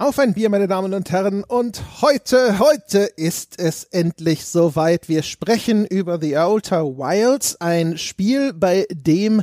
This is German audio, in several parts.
Auf ein Bier, meine Damen und Herren. Und heute, heute ist es endlich soweit. Wir sprechen über The Outer Wilds, ein Spiel, bei dem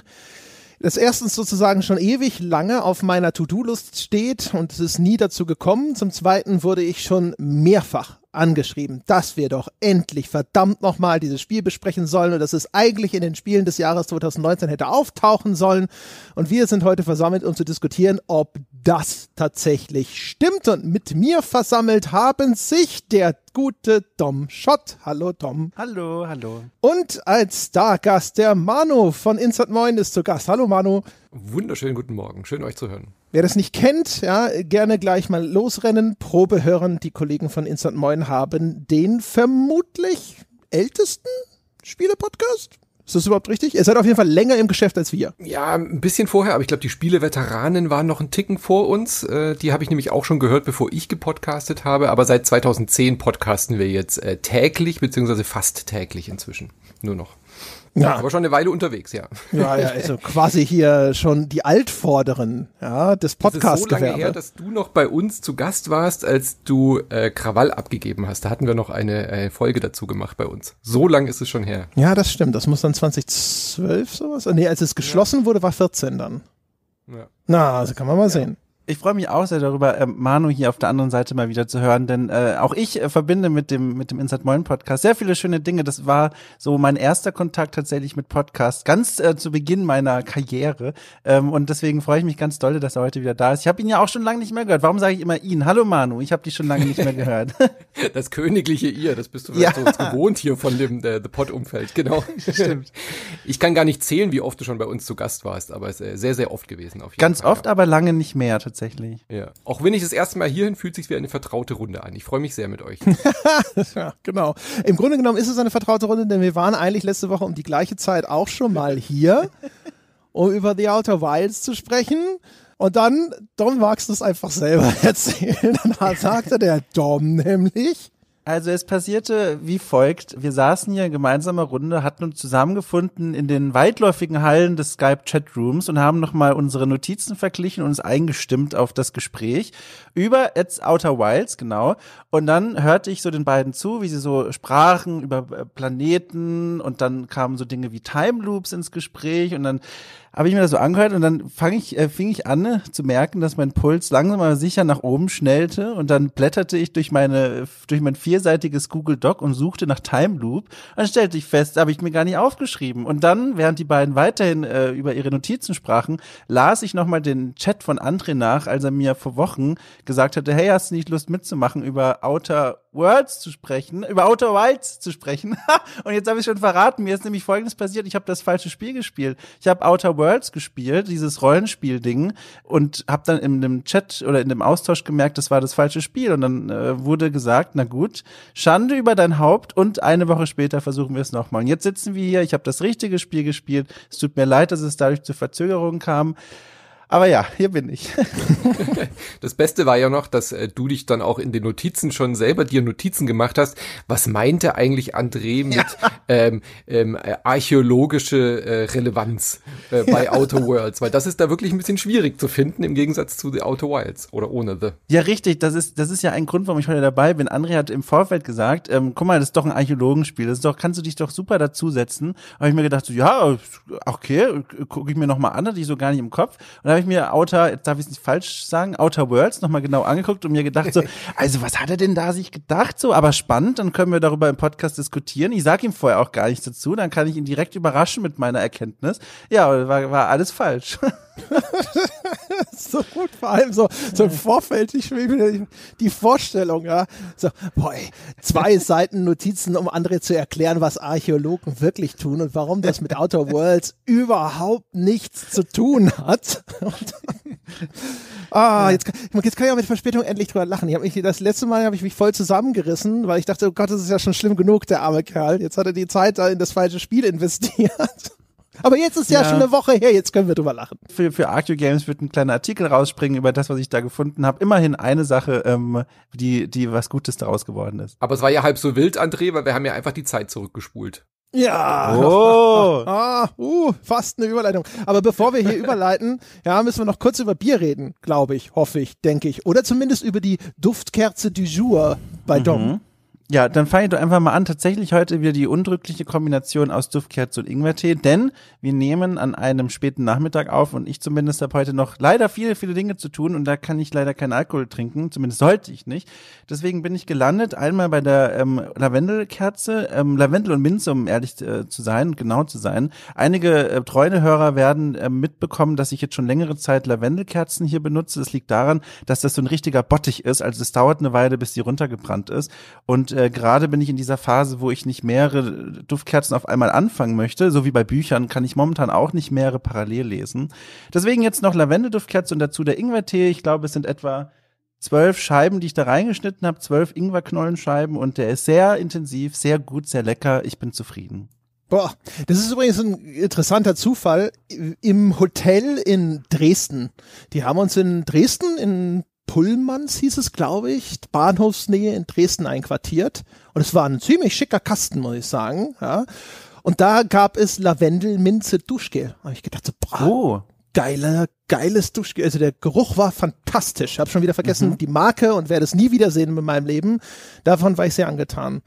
das erstens sozusagen schon ewig lange auf meiner To-Do-List steht und es ist nie dazu gekommen. Zum zweiten wurde ich schon mehrfach angeschrieben, dass wir doch endlich verdammt nochmal dieses Spiel besprechen sollen und dass es eigentlich in den Spielen des Jahres 2019 hätte auftauchen sollen. Und wir sind heute versammelt, um zu diskutieren, ob das tatsächlich stimmt. Und mit mir versammelt haben sich der gute Dom Schott. Hallo Dom. Hallo, hallo. Und als Stargast der Manu von Insert Moin ist zu Gast. Hallo Manu. Wunderschönen guten Morgen. Schön euch zu hören. Wer das nicht kennt, ja, gerne gleich mal losrennen, Probe hören. Die Kollegen von Instant Moin haben den vermutlich ältesten Spielepodcast. Ist das überhaupt richtig? Ihr seid auf jeden Fall länger im Geschäft als wir. Ja, ein bisschen vorher, aber ich glaube, die Spieleveteranen waren noch einen Ticken vor uns. Äh, die habe ich nämlich auch schon gehört, bevor ich gepodcastet habe. Aber seit 2010 podcasten wir jetzt äh, täglich, beziehungsweise fast täglich inzwischen. Nur noch. Ja. Aber schon eine Weile unterwegs, ja. Ja, ja, also quasi hier schon die Altvorderen ja, des podcast Das ist so lange her, dass du noch bei uns zu Gast warst, als du äh, Krawall abgegeben hast. Da hatten wir noch eine äh, Folge dazu gemacht bei uns. So lange ist es schon her. Ja, das stimmt. Das muss dann 2012 sowas. Nee, als es geschlossen ja. wurde, war 14 dann. Ja. Na, also kann man mal ja. sehen. Ich freue mich auch sehr darüber, äh, Manu hier auf der anderen Seite mal wieder zu hören, denn äh, auch ich äh, verbinde mit dem mit dem Inside Moin Podcast sehr viele schöne Dinge. Das war so mein erster Kontakt tatsächlich mit Podcast, ganz äh, zu Beginn meiner Karriere. Ähm, und deswegen freue ich mich ganz doll, dass er heute wieder da ist. Ich habe ihn ja auch schon lange nicht mehr gehört. Warum sage ich immer ihn? Hallo Manu, ich habe dich schon lange nicht mehr gehört. das königliche ihr, das bist du ja. so gewohnt hier von dem äh, The Pod Umfeld, genau. Stimmt. Ich kann gar nicht zählen, wie oft du schon bei uns zu Gast warst, aber es ist äh, sehr sehr oft gewesen auf jeden Ganz Fall, oft, ja. aber lange nicht mehr tatsächlich. Ja. Auch wenn ich das erste Mal hierhin, fühlt sich wie eine vertraute Runde an. Ich freue mich sehr mit euch. ja, genau. Im Grunde genommen ist es eine vertraute Runde, denn wir waren eigentlich letzte Woche um die gleiche Zeit auch schon mal hier, um über The Outer Wilds zu sprechen. Und dann, Dom magst du es einfach selber erzählen. Dann sagte der Dom nämlich, also es passierte wie folgt. Wir saßen hier in gemeinsamer Runde, hatten uns zusammengefunden in den weitläufigen Hallen des Skype-Chatrooms und haben nochmal unsere Notizen verglichen und uns eingestimmt auf das Gespräch über It's Outer Wilds, genau. Und dann hörte ich so den beiden zu, wie sie so sprachen über äh, Planeten und dann kamen so Dinge wie Time Loops ins Gespräch und dann habe ich mir das so angehört und dann fang ich, äh, fing ich an ne, zu merken, dass mein Puls langsam aber sicher nach oben schnellte und dann blätterte ich durch meine durch mein vierseitiges Google Doc und suchte nach Time Loop. Dann stellte ich fest, habe ich mir gar nicht aufgeschrieben. Und dann, während die beiden weiterhin äh, über ihre Notizen sprachen, las ich nochmal den Chat von André nach, als er mir vor Wochen gesagt hatte, hey, hast du nicht Lust mitzumachen über Outer Worlds zu sprechen, über Outer Wilds zu sprechen. und jetzt habe ich schon verraten, mir ist nämlich Folgendes passiert, ich habe das falsche Spiel gespielt. Ich habe Outer Worlds gespielt, dieses Rollenspiel-Ding, und habe dann in dem Chat oder in dem Austausch gemerkt, das war das falsche Spiel. Und dann äh, wurde gesagt, na gut, Schande über dein Haupt und eine Woche später versuchen wir es nochmal. Und jetzt sitzen wir hier, ich habe das richtige Spiel gespielt. Es tut mir leid, dass es dadurch zu Verzögerungen kam. Aber ja, hier bin ich. das Beste war ja noch, dass äh, du dich dann auch in den Notizen schon selber dir Notizen gemacht hast. Was meinte eigentlich André mit ja. ähm, ähm, äh, archäologische äh, Relevanz äh, bei ja. Outer Worlds? Weil das ist da wirklich ein bisschen schwierig zu finden im Gegensatz zu The Outer Wilds oder ohne The. Ja, richtig. Das ist, das ist ja ein Grund, warum ich heute dabei bin. André hat im Vorfeld gesagt, ähm, guck mal, das ist doch ein Archäologenspiel. Das ist doch, kannst du dich doch super dazusetzen. Habe ich mir gedacht, so, ja, okay, gucke ich mir nochmal an, hatte ich so gar nicht im Kopf. Und habe ich mir Outer, darf ich es nicht falsch sagen, Outer Worlds nochmal genau angeguckt und mir gedacht so, also was hat er denn da sich gedacht so? Aber spannend, dann können wir darüber im Podcast diskutieren. Ich sage ihm vorher auch gar nichts dazu, dann kann ich ihn direkt überraschen mit meiner Erkenntnis. Ja, war, war alles falsch. so gut, vor allem so, so im Vorfeld, ich die Vorstellung, ja. So, boah, ey, zwei Seiten Notizen, um andere zu erklären, was Archäologen wirklich tun und warum das mit Outer Worlds überhaupt nichts zu tun hat. ah, jetzt, kann, jetzt kann ich auch mit Verspätung endlich drüber lachen. Ich mich, das letzte Mal habe ich mich voll zusammengerissen, weil ich dachte, oh Gott, das ist ja schon schlimm genug, der arme Kerl. Jetzt hat er die Zeit da in das falsche Spiel investiert. Aber jetzt ist ja, ja, schon eine Woche her, jetzt können wir drüber lachen. Für, für Arcue Games wird ein kleiner Artikel rausspringen über das, was ich da gefunden habe. Immerhin eine Sache, ähm, die, die was Gutes daraus geworden ist. Aber es war ja halb so wild, André, weil wir haben ja einfach die Zeit zurückgespult. Ja. Oh. Ah, uh, fast eine Überleitung. Aber bevor wir hier überleiten, ja, müssen wir noch kurz über Bier reden, glaube ich, hoffe ich, denke ich. Oder zumindest über die Duftkerze du jour bei mhm. Dom. Ja, dann fange ich doch einfach mal an. Tatsächlich heute wieder die undrückliche Kombination aus Duftkerze und Ingwertee, denn wir nehmen an einem späten Nachmittag auf und ich zumindest habe heute noch leider viele, viele Dinge zu tun und da kann ich leider keinen Alkohol trinken, zumindest sollte ich nicht. Deswegen bin ich gelandet, einmal bei der ähm, Lavendelkerze, ähm, Lavendel und Minze, um ehrlich äh, zu sein genau zu sein. Einige äh, treue Hörer werden äh, mitbekommen, dass ich jetzt schon längere Zeit Lavendelkerzen hier benutze. Das liegt daran, dass das so ein richtiger Bottich ist, also es dauert eine Weile, bis die runtergebrannt ist und äh, gerade bin ich in dieser Phase, wo ich nicht mehrere Duftkerzen auf einmal anfangen möchte. So wie bei Büchern kann ich momentan auch nicht mehrere parallel lesen. Deswegen jetzt noch Lavendelduftkerze und dazu der Ingwertee. Ich glaube, es sind etwa zwölf Scheiben, die ich da reingeschnitten habe, zwölf Ingwerknollenscheiben und der ist sehr intensiv, sehr gut, sehr lecker. Ich bin zufrieden. Boah, das ist übrigens ein interessanter Zufall. Im Hotel in Dresden. Die haben uns in Dresden in Pullmanns hieß es, glaube ich, Bahnhofsnähe in Dresden einquartiert. Und es war ein ziemlich schicker Kasten, muss ich sagen. Ja. Und da gab es Lavendel, Minze, Duschgel. Habe ich gedacht, so, boah, oh. geiler, geiles Duschgel. Also der Geruch war fantastisch. Ich habe schon wieder vergessen mhm. die Marke und werde es nie wiedersehen in meinem Leben. Davon war ich sehr angetan.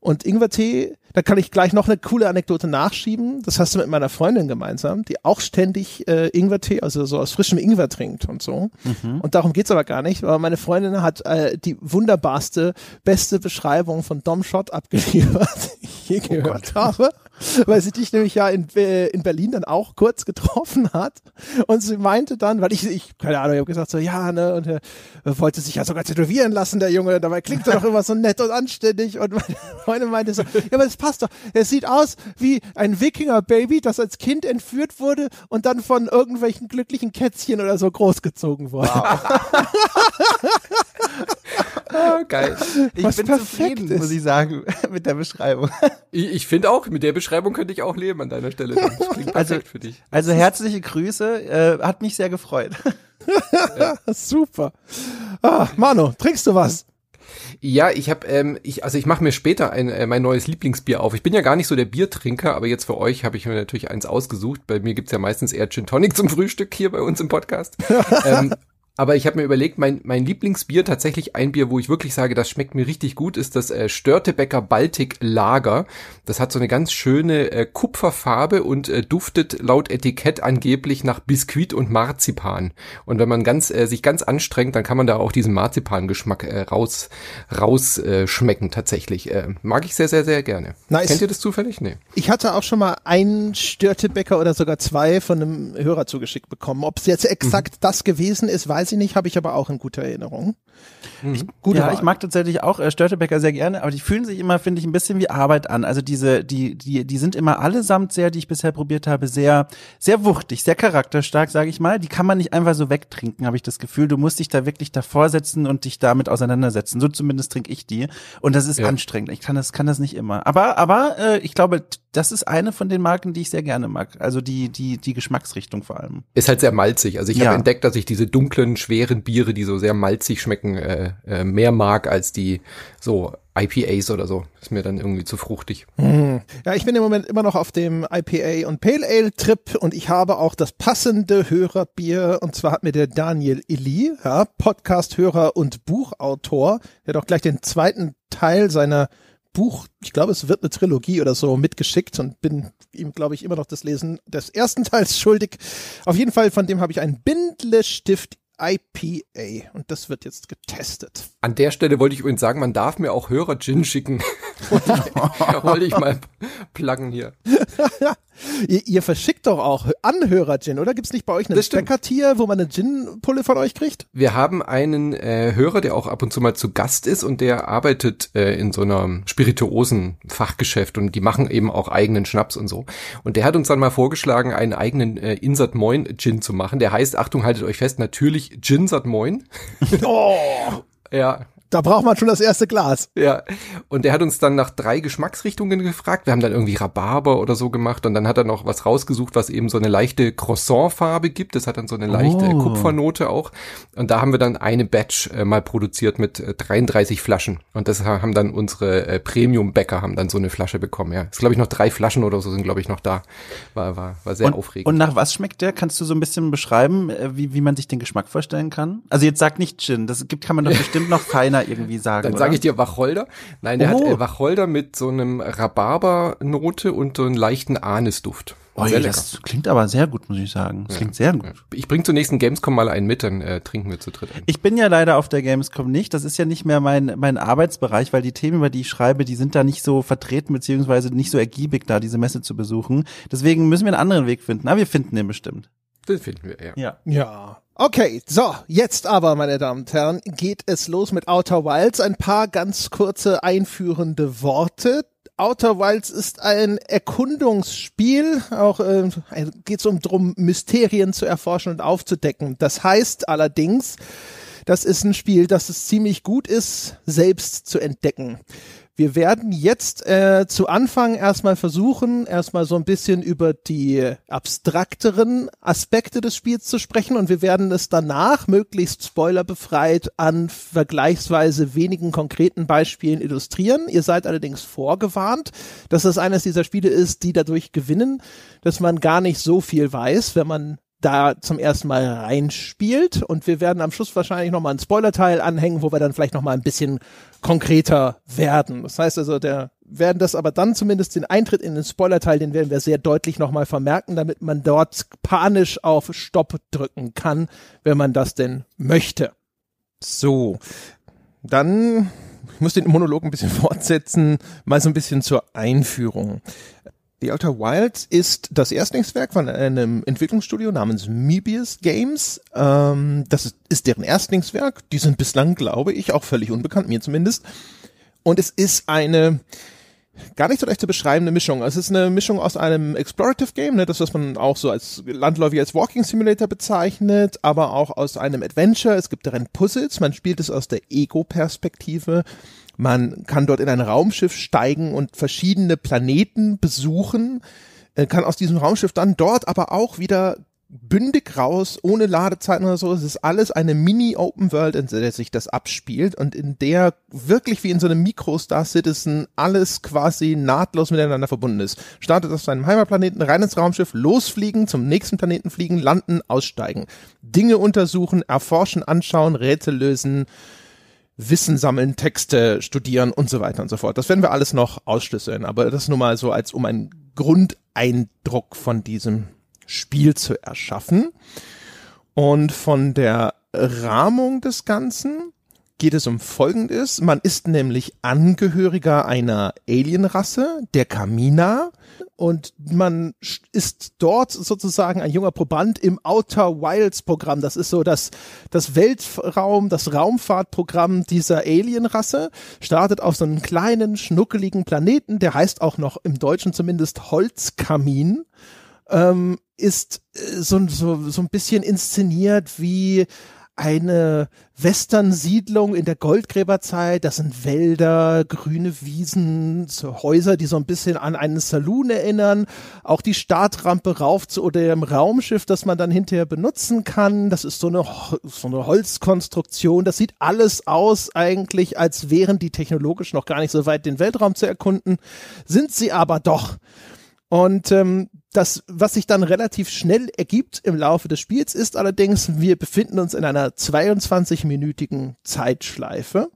Und Ingwer-Tee da kann ich gleich noch eine coole Anekdote nachschieben. Das hast du mit meiner Freundin gemeinsam, die auch ständig äh, Ingwertee, also so aus frischem Ingwer trinkt und so. Mhm. Und darum geht's aber gar nicht. Aber meine Freundin hat äh, die wunderbarste, beste Beschreibung von Dom Schott abgeliefert, die ich je oh gehört Gott. habe. weil sie dich nämlich ja in, äh, in Berlin dann auch kurz getroffen hat. Und sie meinte dann, weil ich, ich keine Ahnung, ich habe gesagt so, ja, ne, und er äh, wollte sich ja sogar tätowieren lassen, der Junge. Dabei klingt er doch immer so nett und anständig. Und meine Freundin meinte so, ja, aber das passt doch. Er sieht aus wie ein Wikinger-Baby, das als Kind entführt wurde und dann von irgendwelchen glücklichen Kätzchen oder so großgezogen wurde. Wow. Oh, geil. Ich Was bin zufrieden, ist. muss ich sagen, mit der Beschreibung. Ich, ich finde auch, mit der Beschreibung könnte ich auch leben an deiner Stelle. Das klingt also, perfekt also, für dich. Also herzliche Grüße, äh, hat mich sehr gefreut. Ja. Super. Ah, Manu, trinkst du was? Ja, ich habe, ähm, ich, also ich mache mir später ein, äh, mein neues Lieblingsbier auf. Ich bin ja gar nicht so der Biertrinker, aber jetzt für euch habe ich mir natürlich eins ausgesucht. Bei mir gibt's ja meistens eher Gin Tonic zum Frühstück hier bei uns im Podcast. ähm, aber ich habe mir überlegt, mein, mein Lieblingsbier, tatsächlich ein Bier, wo ich wirklich sage, das schmeckt mir richtig gut, ist das äh, Störtebecker Baltic Lager. Das hat so eine ganz schöne äh, Kupferfarbe und äh, duftet laut Etikett angeblich nach Biskuit und Marzipan. Und wenn man ganz, äh, sich ganz anstrengt, dann kann man da auch diesen Marzipangeschmack äh, raus, raus äh, schmecken tatsächlich. Äh, mag ich sehr, sehr, sehr gerne. Nice. Kennt ihr das zufällig? Nee. Ich hatte auch schon mal einen Störtebecker oder sogar zwei von einem Hörer zugeschickt bekommen. Ob es jetzt exakt mhm. das gewesen ist, weiß weiß ich nicht, habe ich aber auch in guter Erinnerung. Mhm. Ich, gute ja, Wahl. ich mag tatsächlich auch äh, Störtebecker sehr gerne, aber die fühlen sich immer, finde ich, ein bisschen wie Arbeit an. Also diese, die, die, die sind immer allesamt sehr, die ich bisher probiert habe, sehr, sehr wuchtig, sehr charakterstark, sage ich mal. Die kann man nicht einfach so wegtrinken, habe ich das Gefühl. Du musst dich da wirklich davor setzen und dich damit auseinandersetzen. So zumindest trinke ich die. Und das ist ja. anstrengend. Ich kann das, kann das nicht immer. Aber, aber äh, ich glaube, das ist eine von den Marken, die ich sehr gerne mag. Also die, die, die Geschmacksrichtung vor allem. Ist halt sehr malzig. Also ich ja. habe entdeckt, dass ich diese dunklen, schweren Biere, die so sehr malzig schmecken, äh, äh, mehr mag als die so IPAs oder so. Ist mir dann irgendwie zu fruchtig. Mhm. Ja, ich bin im Moment immer noch auf dem IPA und Pale Ale Trip und ich habe auch das passende Hörerbier und zwar hat mir der Daniel Illy, ja, Podcast-Hörer und Buchautor, der doch gleich den zweiten Teil seiner Buch, ich glaube, es wird eine Trilogie oder so mitgeschickt und bin ihm, glaube ich, immer noch das Lesen des ersten Teils schuldig. Auf jeden Fall, von dem habe ich einen Bindlestift IPA und das wird jetzt getestet. An der Stelle wollte ich übrigens sagen, man darf mir auch Hörer-Gin schicken. wollte, ich, wollte ich mal pluggen hier. Ihr, ihr, verschickt doch auch Anhörer-Gin, oder? Gibt es nicht bei euch einen Speckertier, wo man eine Gin-Pulle von euch kriegt? Wir haben einen äh, Hörer, der auch ab und zu mal zu Gast ist und der arbeitet äh, in so einer Spirituosen-Fachgeschäft und die machen eben auch eigenen Schnaps und so. Und der hat uns dann mal vorgeschlagen, einen eigenen äh, Insert Moin Gin zu machen. Der heißt, Achtung, haltet euch fest, natürlich Ginsert Moin. Oh. ja, da braucht man schon das erste Glas. Ja. Und er hat uns dann nach drei Geschmacksrichtungen gefragt. Wir haben dann irgendwie Rhabarber oder so gemacht und dann hat er noch was rausgesucht, was eben so eine leichte Croissant-Farbe gibt. Das hat dann so eine leichte oh. Kupfernote auch. Und da haben wir dann eine Batch äh, mal produziert mit äh, 33 Flaschen. Und das haben dann unsere äh, Premium-Bäcker haben dann so eine Flasche bekommen. Ja. Ist glaube ich noch drei Flaschen oder so sind glaube ich noch da. War, war, war sehr und, aufregend. Und nach was schmeckt der? Kannst du so ein bisschen beschreiben, äh, wie, wie man sich den Geschmack vorstellen kann? Also jetzt sag nicht Gin. Das gibt, kann man doch bestimmt noch feiner irgendwie sagen. Dann sage ich dir Wacholder. Nein, der oh. hat äh, Wacholder mit so einem Rhabarbernote und so einem leichten Anisduft. Oh, das klingt aber sehr gut, muss ich sagen. Das ja. klingt sehr gut. Ich bringe zur nächsten Gamescom mal einen mit, dann äh, trinken wir zu dritt einen. Ich bin ja leider auf der Gamescom nicht. Das ist ja nicht mehr mein, mein Arbeitsbereich, weil die Themen, über die ich schreibe, die sind da nicht so vertreten, beziehungsweise nicht so ergiebig da, diese Messe zu besuchen. Deswegen müssen wir einen anderen Weg finden. Aber ah, wir finden den bestimmt. Den finden wir, ja. Ja. ja. Okay, so, jetzt aber, meine Damen und Herren, geht es los mit Outer Wilds. Ein paar ganz kurze einführende Worte. Outer Wilds ist ein Erkundungsspiel, auch äh, geht es um drum, Mysterien zu erforschen und aufzudecken. Das heißt allerdings, das ist ein Spiel, das es ziemlich gut ist, selbst zu entdecken. Wir werden jetzt äh, zu Anfang erstmal versuchen, erstmal so ein bisschen über die abstrakteren Aspekte des Spiels zu sprechen und wir werden es danach möglichst spoilerbefreit an vergleichsweise wenigen konkreten Beispielen illustrieren. Ihr seid allerdings vorgewarnt, dass das eines dieser Spiele ist, die dadurch gewinnen, dass man gar nicht so viel weiß, wenn man da zum ersten Mal reinspielt. Und wir werden am Schluss wahrscheinlich nochmal einen Spoiler-Teil anhängen, wo wir dann vielleicht nochmal ein bisschen konkreter werden. Das heißt also, der werden das aber dann zumindest den Eintritt in den Spoiler-Teil, den werden wir sehr deutlich nochmal vermerken, damit man dort panisch auf Stopp drücken kann, wenn man das denn möchte. So, dann, ich muss den Monolog ein bisschen fortsetzen, mal so ein bisschen zur Einführung. The Outer Wilds ist das Erstlingswerk von einem Entwicklungsstudio namens Mebius Games. Ähm, das ist, deren Erstlingswerk. Die sind bislang, glaube ich, auch völlig unbekannt, mir zumindest. Und es ist eine gar nicht so leicht zu beschreibende Mischung. Es ist eine Mischung aus einem Explorative Game, ne, das was man auch so als landläufig als Walking Simulator bezeichnet, aber auch aus einem Adventure. Es gibt darin Puzzles, man spielt es aus der Ego-Perspektive man kann dort in ein Raumschiff steigen und verschiedene Planeten besuchen, äh, kann aus diesem Raumschiff dann dort aber auch wieder bündig raus, ohne Ladezeiten oder so. Es ist alles eine Mini-Open World, in der sich das abspielt und in der wirklich wie in so einem Micro-Star Citizen alles quasi nahtlos miteinander verbunden ist. Startet aus seinem Heimatplaneten, rein ins Raumschiff, losfliegen, zum nächsten Planeten fliegen, landen, aussteigen. Dinge untersuchen, erforschen, anschauen, Rätsel lösen, Wissen sammeln, Texte studieren und so weiter und so fort. Das werden wir alles noch ausschlüsseln, aber das nur mal so als um einen Grundeindruck von diesem Spiel zu erschaffen. Und von der Rahmung des Ganzen geht es um Folgendes. Man ist nämlich Angehöriger einer Alienrasse, der Kamina, und man ist dort sozusagen ein junger Proband im Outer Wilds Programm. Das ist so das, das Weltraum, das Raumfahrtprogramm dieser Alienrasse. Startet auf so einem kleinen, schnuckeligen Planeten, der heißt auch noch im Deutschen zumindest Holzkamin. Ähm, ist äh, so, so, so ein bisschen inszeniert wie eine Western-Siedlung in der Goldgräberzeit. Das sind Wälder, grüne Wiesen, Häuser, die so ein bisschen an einen Saloon erinnern. Auch die Startrampe rauf zu oder im Raumschiff, das man dann hinterher benutzen kann. Das ist so eine, so eine Holzkonstruktion. Das sieht alles aus eigentlich, als wären die technologisch noch gar nicht so weit, den Weltraum zu erkunden. Sind sie aber doch. Und ähm, das, was sich dann relativ schnell ergibt im Laufe des Spiels, ist allerdings, wir befinden uns in einer 22-minütigen Zeitschleife.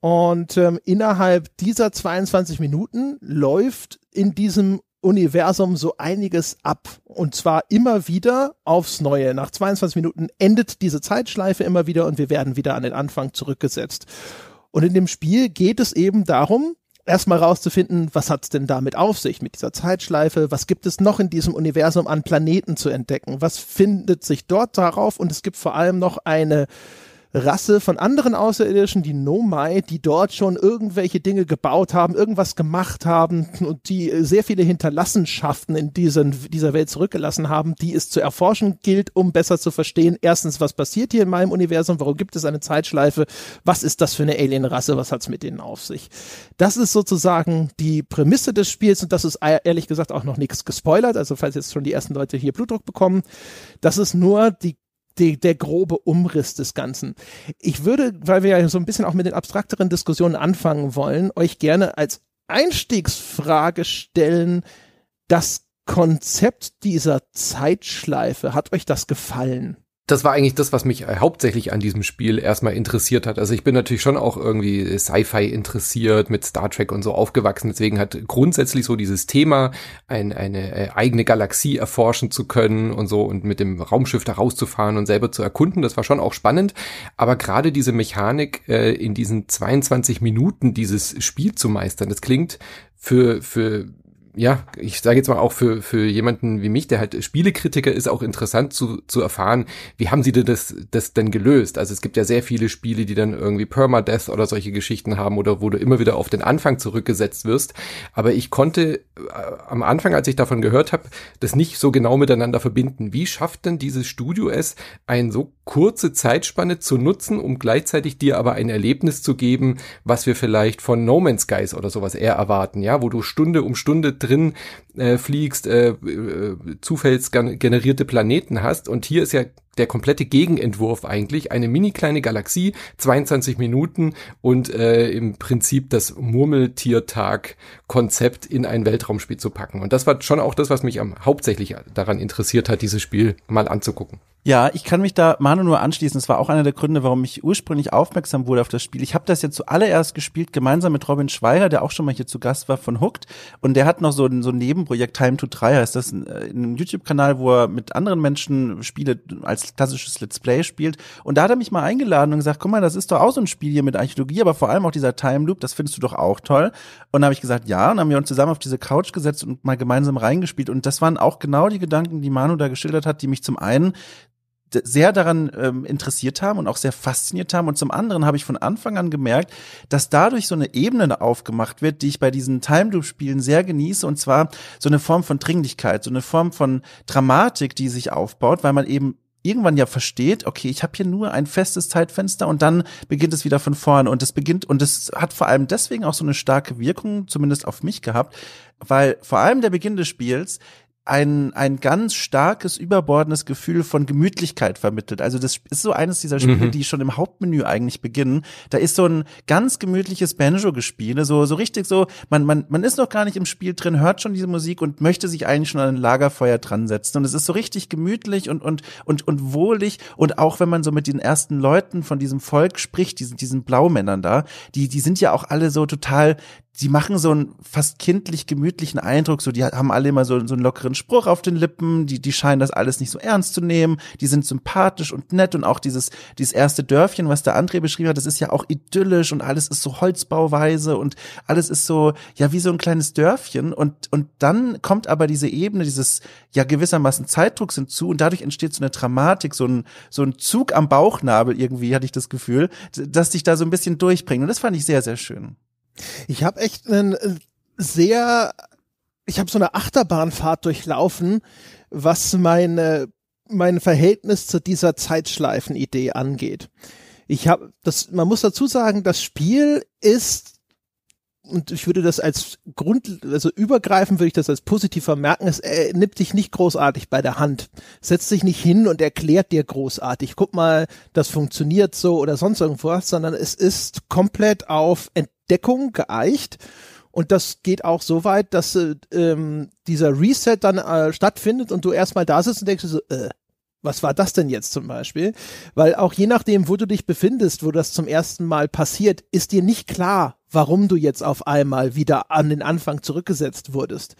Und ähm, innerhalb dieser 22 Minuten läuft in diesem Universum so einiges ab. Und zwar immer wieder aufs Neue. Nach 22 Minuten endet diese Zeitschleife immer wieder und wir werden wieder an den Anfang zurückgesetzt. Und in dem Spiel geht es eben darum, erstmal rauszufinden, was hat's denn damit auf sich mit dieser Zeitschleife, was gibt es noch in diesem Universum an Planeten zu entdecken, was findet sich dort darauf und es gibt vor allem noch eine Rasse von anderen Außerirdischen, die Nomai, die dort schon irgendwelche Dinge gebaut haben, irgendwas gemacht haben und die äh, sehr viele Hinterlassenschaften in diesen, dieser Welt zurückgelassen haben, die es zu erforschen gilt, um besser zu verstehen, erstens, was passiert hier in meinem Universum, warum gibt es eine Zeitschleife, was ist das für eine Alienrasse, was hat es mit denen auf sich. Das ist sozusagen die Prämisse des Spiels und das ist ehrlich gesagt auch noch nichts gespoilert, also falls jetzt schon die ersten Leute hier Blutdruck bekommen, das ist nur die die, der grobe Umriss des Ganzen. Ich würde, weil wir ja so ein bisschen auch mit den abstrakteren Diskussionen anfangen wollen, euch gerne als Einstiegsfrage stellen, das Konzept dieser Zeitschleife, hat euch das gefallen? das war eigentlich das, was mich äh, hauptsächlich an diesem Spiel erstmal interessiert hat. Also ich bin natürlich schon auch irgendwie Sci-Fi interessiert, mit Star Trek und so aufgewachsen. Deswegen hat grundsätzlich so dieses Thema, ein, eine äh, eigene Galaxie erforschen zu können und so und mit dem Raumschiff da rauszufahren und selber zu erkunden, das war schon auch spannend. Aber gerade diese Mechanik, äh, in diesen 22 Minuten dieses Spiel zu meistern, das klingt für, für ja, ich sage jetzt mal auch für, für jemanden wie mich, der halt Spielekritiker ist, auch interessant zu, zu erfahren, wie haben sie denn das, das denn gelöst? Also es gibt ja sehr viele Spiele, die dann irgendwie Permadeath oder solche Geschichten haben oder wo du immer wieder auf den Anfang zurückgesetzt wirst. Aber ich konnte äh, am Anfang, als ich davon gehört habe, das nicht so genau miteinander verbinden. Wie schafft denn dieses Studio es, eine so kurze Zeitspanne zu nutzen, um gleichzeitig dir aber ein Erlebnis zu geben, was wir vielleicht von No Man's Skies oder sowas eher erwarten, ja, wo du Stunde um Stunde drin äh, fliegst, äh, äh, zufallsgenerierte Planeten hast. Und hier ist ja der komplette Gegenentwurf eigentlich eine mini kleine Galaxie, 22 Minuten und äh, im Prinzip das Murmeltiertag-Konzept in ein Weltraumspiel zu packen. Und das war schon auch das, was mich am hauptsächlich daran interessiert hat, dieses Spiel mal anzugucken. Ja, ich kann mich da Manu nur anschließen. Es war auch einer der Gründe, warum ich ursprünglich aufmerksam wurde auf das Spiel. Ich habe das ja zuallererst gespielt, gemeinsam mit Robin Schweiger, der auch schon mal hier zu Gast war von Hooked. Und der hat noch so ein, so ein Nebenprojekt, Time to 3 heißt das, ein, äh, einem YouTube-Kanal, wo er mit anderen Menschen Spiele als klassisches Let's Play spielt. Und da hat er mich mal eingeladen und gesagt, guck mal, das ist doch auch so ein Spiel hier mit Archäologie, aber vor allem auch dieser Time Loop, das findest du doch auch toll. Und da habe ich gesagt, ja, und haben wir uns zusammen auf diese Couch gesetzt und mal gemeinsam reingespielt. Und das waren auch genau die Gedanken, die Manu da geschildert hat, die mich zum einen sehr daran ähm, interessiert haben und auch sehr fasziniert haben. Und zum anderen habe ich von Anfang an gemerkt, dass dadurch so eine Ebene aufgemacht wird, die ich bei diesen Time Loop Spielen sehr genieße. Und zwar so eine Form von Dringlichkeit, so eine Form von Dramatik, die sich aufbaut, weil man eben irgendwann ja versteht, okay, ich habe hier nur ein festes Zeitfenster und dann beginnt es wieder von vorne und es beginnt und es hat vor allem deswegen auch so eine starke Wirkung zumindest auf mich gehabt, weil vor allem der Beginn des Spiels ein, ein ganz starkes, überbordendes Gefühl von Gemütlichkeit vermittelt. Also das ist so eines dieser Spiele, mhm. die schon im Hauptmenü eigentlich beginnen. Da ist so ein ganz gemütliches banjo gespiel ne? so, so richtig so, man, man, man ist noch gar nicht im Spiel drin, hört schon diese Musik und möchte sich eigentlich schon an ein Lagerfeuer dran setzen. Und es ist so richtig gemütlich und, und, und, und wohlig. Und auch wenn man so mit den ersten Leuten von diesem Volk spricht, diesen, diesen Blaumännern da, die, die sind ja auch alle so total sie machen so einen fast kindlich gemütlichen Eindruck, so die haben alle immer so, so einen lockeren Spruch auf den Lippen, die, die scheinen das alles nicht so ernst zu nehmen, die sind sympathisch und nett und auch dieses, dieses erste Dörfchen, was der André beschrieben hat, das ist ja auch idyllisch und alles ist so Holzbauweise und alles ist so, ja, wie so ein kleines Dörfchen und, und dann kommt aber diese Ebene dieses, ja, gewissermaßen Zeitdrucks hinzu und dadurch entsteht so eine Dramatik, so ein, so ein Zug am Bauchnabel irgendwie, hatte ich das Gefühl, dass dich da so ein bisschen durchbringt und das fand ich sehr, sehr schön. Ich habe echt einen äh, sehr, ich habe so eine Achterbahnfahrt durchlaufen, was meine, mein Verhältnis zu dieser Zeitschleifenidee angeht. Ich habe das, man muss dazu sagen, das Spiel ist und ich würde das als Grund, also übergreifen würde ich das als positiv vermerken, es äh, nimmt dich nicht großartig bei der Hand, setzt dich nicht hin und erklärt dir großartig, guck mal, das funktioniert so oder sonst irgendwas, sondern es ist komplett auf Ent Deckung geeicht. Und das geht auch so weit, dass äh, ähm, dieser Reset dann äh, stattfindet und du erstmal da sitzt und denkst so, äh, was war das denn jetzt zum Beispiel? Weil auch je nachdem, wo du dich befindest, wo das zum ersten Mal passiert, ist dir nicht klar, warum du jetzt auf einmal wieder an den Anfang zurückgesetzt wurdest.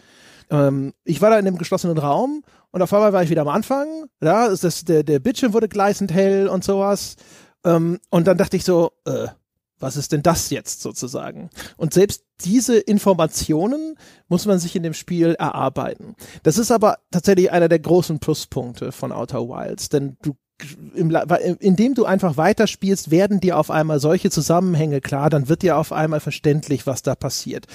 Ähm, ich war da in einem geschlossenen Raum und auf einmal war ich wieder am Anfang. Ja, ist das, der, der Bildschirm wurde gleißend hell und sowas. Ähm, und dann dachte ich so, äh, was ist denn das jetzt sozusagen? Und selbst diese Informationen muss man sich in dem Spiel erarbeiten. Das ist aber tatsächlich einer der großen Pluspunkte von Outer Wilds, denn du im, indem du einfach weiterspielst, werden dir auf einmal solche Zusammenhänge klar, dann wird dir auf einmal verständlich, was da passiert.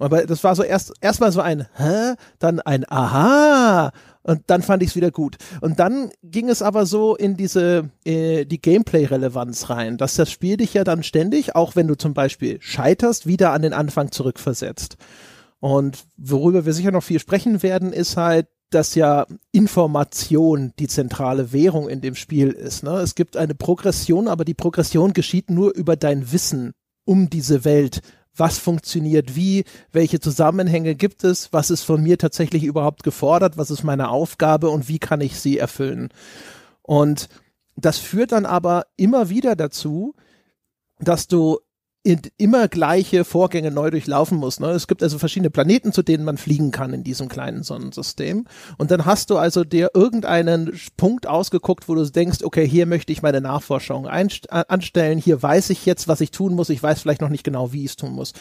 Aber das war so erst, erstmal so ein Hä? Dann ein Aha. Und dann fand ich es wieder gut. Und dann ging es aber so in diese, äh, die Gameplay-Relevanz rein, dass das Spiel dich ja dann ständig, auch wenn du zum Beispiel scheiterst, wieder an den Anfang zurückversetzt. Und worüber wir sicher noch viel sprechen werden, ist halt, dass ja Information die zentrale Währung in dem Spiel ist. Ne? Es gibt eine Progression, aber die Progression geschieht nur über dein Wissen um diese Welt, was funktioniert wie, welche Zusammenhänge gibt es, was ist von mir tatsächlich überhaupt gefordert, was ist meine Aufgabe und wie kann ich sie erfüllen. Und das führt dann aber immer wieder dazu, dass du immer gleiche Vorgänge neu durchlaufen muss. Ne? Es gibt also verschiedene Planeten, zu denen man fliegen kann in diesem kleinen Sonnensystem. Und dann hast du also dir irgendeinen Punkt ausgeguckt, wo du denkst, okay, hier möchte ich meine Nachforschung anstellen, hier weiß ich jetzt, was ich tun muss, ich weiß vielleicht noch nicht genau, wie ich es tun muss.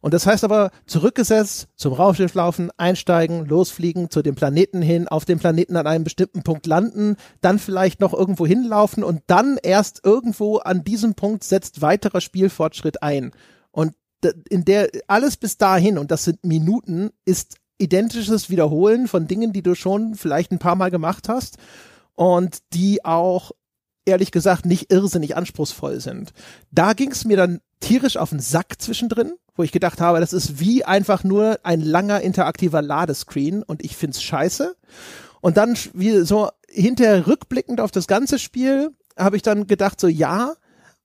Und das heißt aber, zurückgesetzt, zum Raumschiff laufen, einsteigen, losfliegen, zu dem Planeten hin, auf dem Planeten an einem bestimmten Punkt landen, dann vielleicht noch irgendwo hinlaufen und dann erst irgendwo an diesem Punkt setzt weiterer Spielfortschritt ein. Und in der alles bis dahin, und das sind Minuten, ist identisches Wiederholen von Dingen, die du schon vielleicht ein paar Mal gemacht hast und die auch ehrlich gesagt nicht irrsinnig anspruchsvoll sind. Da ging es mir dann tierisch auf den Sack zwischendrin, wo ich gedacht habe, das ist wie einfach nur ein langer interaktiver Ladescreen und ich find's scheiße. Und dann wie so hinterher rückblickend auf das ganze Spiel habe ich dann gedacht so ja,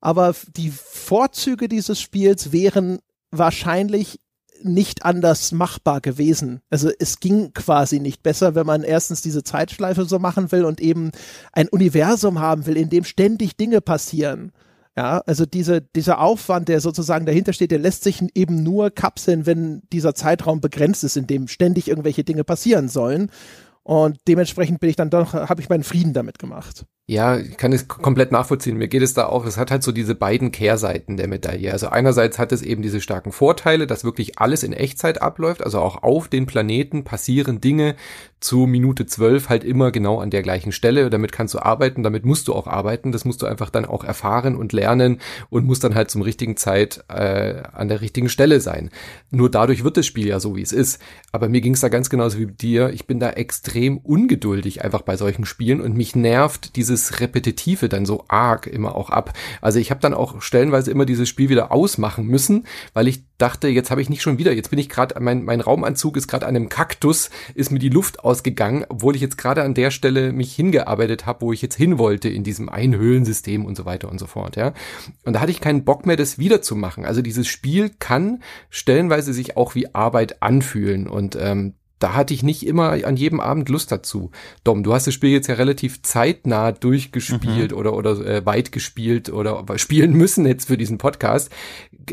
aber die Vorzüge dieses Spiels wären wahrscheinlich nicht anders machbar gewesen. Also es ging quasi nicht besser, wenn man erstens diese Zeitschleife so machen will und eben ein Universum haben will, in dem ständig Dinge passieren. Ja, also diese, dieser Aufwand, der sozusagen dahinter steht, der lässt sich eben nur kapseln, wenn dieser Zeitraum begrenzt ist, in dem ständig irgendwelche Dinge passieren sollen. Und dementsprechend bin ich dann doch, habe ich meinen Frieden damit gemacht. Ja, ich kann es komplett nachvollziehen. Mir geht es da auch. Es hat halt so diese beiden Kehrseiten der Medaille. Also einerseits hat es eben diese starken Vorteile, dass wirklich alles in Echtzeit abläuft. Also auch auf den Planeten passieren Dinge zu Minute zwölf halt immer genau an der gleichen Stelle. Damit kannst du arbeiten, damit musst du auch arbeiten. Das musst du einfach dann auch erfahren und lernen und musst dann halt zum richtigen Zeit äh, an der richtigen Stelle sein. Nur dadurch wird das Spiel ja so, wie es ist. Aber mir ging es da ganz genauso wie dir. Ich bin da extrem ungeduldig einfach bei solchen Spielen und mich nervt diese dieses Repetitive dann so arg immer auch ab. Also ich habe dann auch stellenweise immer dieses Spiel wieder ausmachen müssen, weil ich dachte, jetzt habe ich nicht schon wieder, jetzt bin ich gerade, mein, mein Raumanzug ist gerade an einem Kaktus, ist mir die Luft ausgegangen, obwohl ich jetzt gerade an der Stelle mich hingearbeitet habe, wo ich jetzt hin wollte in diesem Einhöhlensystem und so weiter und so fort, ja. Und da hatte ich keinen Bock mehr, das wiederzumachen. Also dieses Spiel kann stellenweise sich auch wie Arbeit anfühlen und ähm, da hatte ich nicht immer an jedem Abend Lust dazu. Dom, du hast das Spiel jetzt ja relativ zeitnah durchgespielt mhm. oder, oder äh, weit gespielt oder spielen müssen jetzt für diesen Podcast.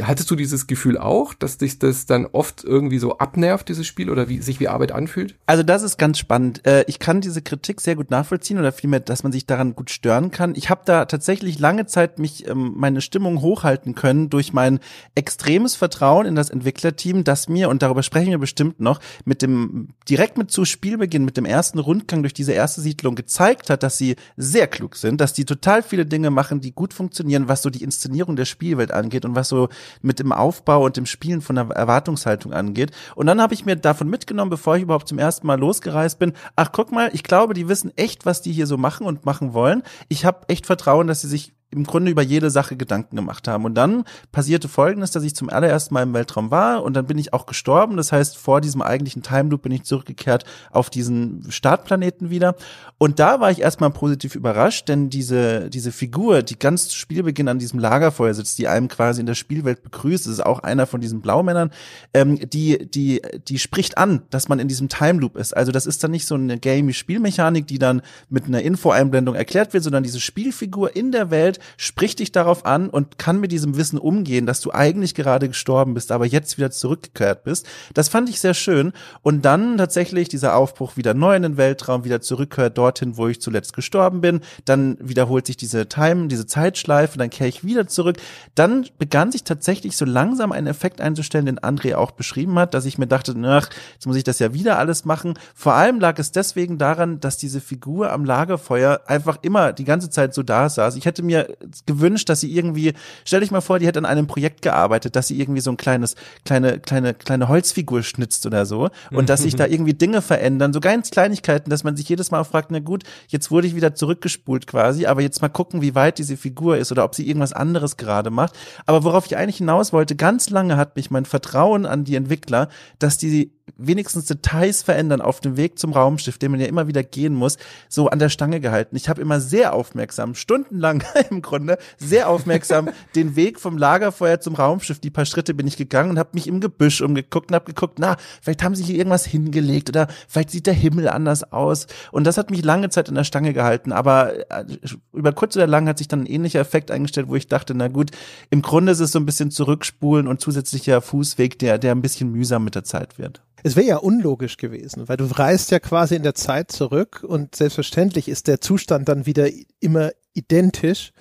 Hattest du dieses Gefühl auch, dass dich das dann oft irgendwie so abnervt, dieses Spiel oder wie, sich wie Arbeit anfühlt? Also das ist ganz spannend. Äh, ich kann diese Kritik sehr gut nachvollziehen oder vielmehr, dass man sich daran gut stören kann. Ich habe da tatsächlich lange Zeit mich ähm, meine Stimmung hochhalten können durch mein extremes Vertrauen in das Entwicklerteam, das mir, und darüber sprechen wir bestimmt noch, mit dem direkt mit zu Spielbeginn, mit dem ersten Rundgang durch diese erste Siedlung gezeigt hat, dass sie sehr klug sind, dass die total viele Dinge machen, die gut funktionieren, was so die Inszenierung der Spielwelt angeht und was so mit dem Aufbau und dem Spielen von der Erwartungshaltung angeht. Und dann habe ich mir davon mitgenommen, bevor ich überhaupt zum ersten Mal losgereist bin, ach guck mal, ich glaube, die wissen echt, was die hier so machen und machen wollen. Ich habe echt Vertrauen, dass sie sich im Grunde über jede Sache Gedanken gemacht haben. Und dann passierte Folgendes, dass ich zum allerersten Mal im Weltraum war und dann bin ich auch gestorben. Das heißt, vor diesem eigentlichen Time Loop bin ich zurückgekehrt auf diesen Startplaneten wieder. Und da war ich erstmal positiv überrascht, denn diese, diese Figur, die ganz zu Spielbeginn an diesem Lagerfeuer sitzt, die einem quasi in der Spielwelt begrüßt, das ist auch einer von diesen Blaumännern, ähm, die, die, die spricht an, dass man in diesem Time Loop ist. Also das ist dann nicht so eine gamey Spielmechanik, die dann mit einer Infoeinblendung erklärt wird, sondern diese Spielfigur in der Welt, sprich dich darauf an und kann mit diesem Wissen umgehen, dass du eigentlich gerade gestorben bist, aber jetzt wieder zurückgekehrt bist. Das fand ich sehr schön. Und dann tatsächlich dieser Aufbruch wieder neu in den Weltraum, wieder zurückkehrt dorthin, wo ich zuletzt gestorben bin. Dann wiederholt sich diese Time, diese Zeitschleife, dann kehre ich wieder zurück. Dann begann sich tatsächlich so langsam ein Effekt einzustellen, den André auch beschrieben hat, dass ich mir dachte, ach, jetzt muss ich das ja wieder alles machen. Vor allem lag es deswegen daran, dass diese Figur am Lagerfeuer einfach immer die ganze Zeit so da saß. Ich hätte mir gewünscht, dass sie irgendwie, stell dich mal vor, die hätte an einem Projekt gearbeitet, dass sie irgendwie so ein kleines, kleine, kleine, kleine Holzfigur schnitzt oder so und dass sich da irgendwie Dinge verändern, so ganz Kleinigkeiten, dass man sich jedes Mal fragt, na gut, jetzt wurde ich wieder zurückgespult quasi, aber jetzt mal gucken, wie weit diese Figur ist oder ob sie irgendwas anderes gerade macht. Aber worauf ich eigentlich hinaus wollte, ganz lange hat mich mein Vertrauen an die Entwickler, dass die wenigstens Details verändern auf dem Weg zum Raumschiff, den man ja immer wieder gehen muss, so an der Stange gehalten. Ich habe immer sehr aufmerksam, stundenlang im keinem Grunde sehr aufmerksam den Weg vom Lagerfeuer zum Raumschiff, die paar Schritte bin ich gegangen und habe mich im Gebüsch umgeguckt und habe geguckt, na, vielleicht haben sie hier irgendwas hingelegt oder vielleicht sieht der Himmel anders aus. Und das hat mich lange Zeit in der Stange gehalten, aber äh, über kurz oder lang hat sich dann ein ähnlicher Effekt eingestellt, wo ich dachte, na gut, im Grunde ist es so ein bisschen zurückspulen und zusätzlicher Fußweg, der, der ein bisschen mühsam mit der Zeit wird. Es wäre ja unlogisch gewesen, weil du reist ja quasi in der Zeit zurück und selbstverständlich ist der Zustand dann wieder immer identisch.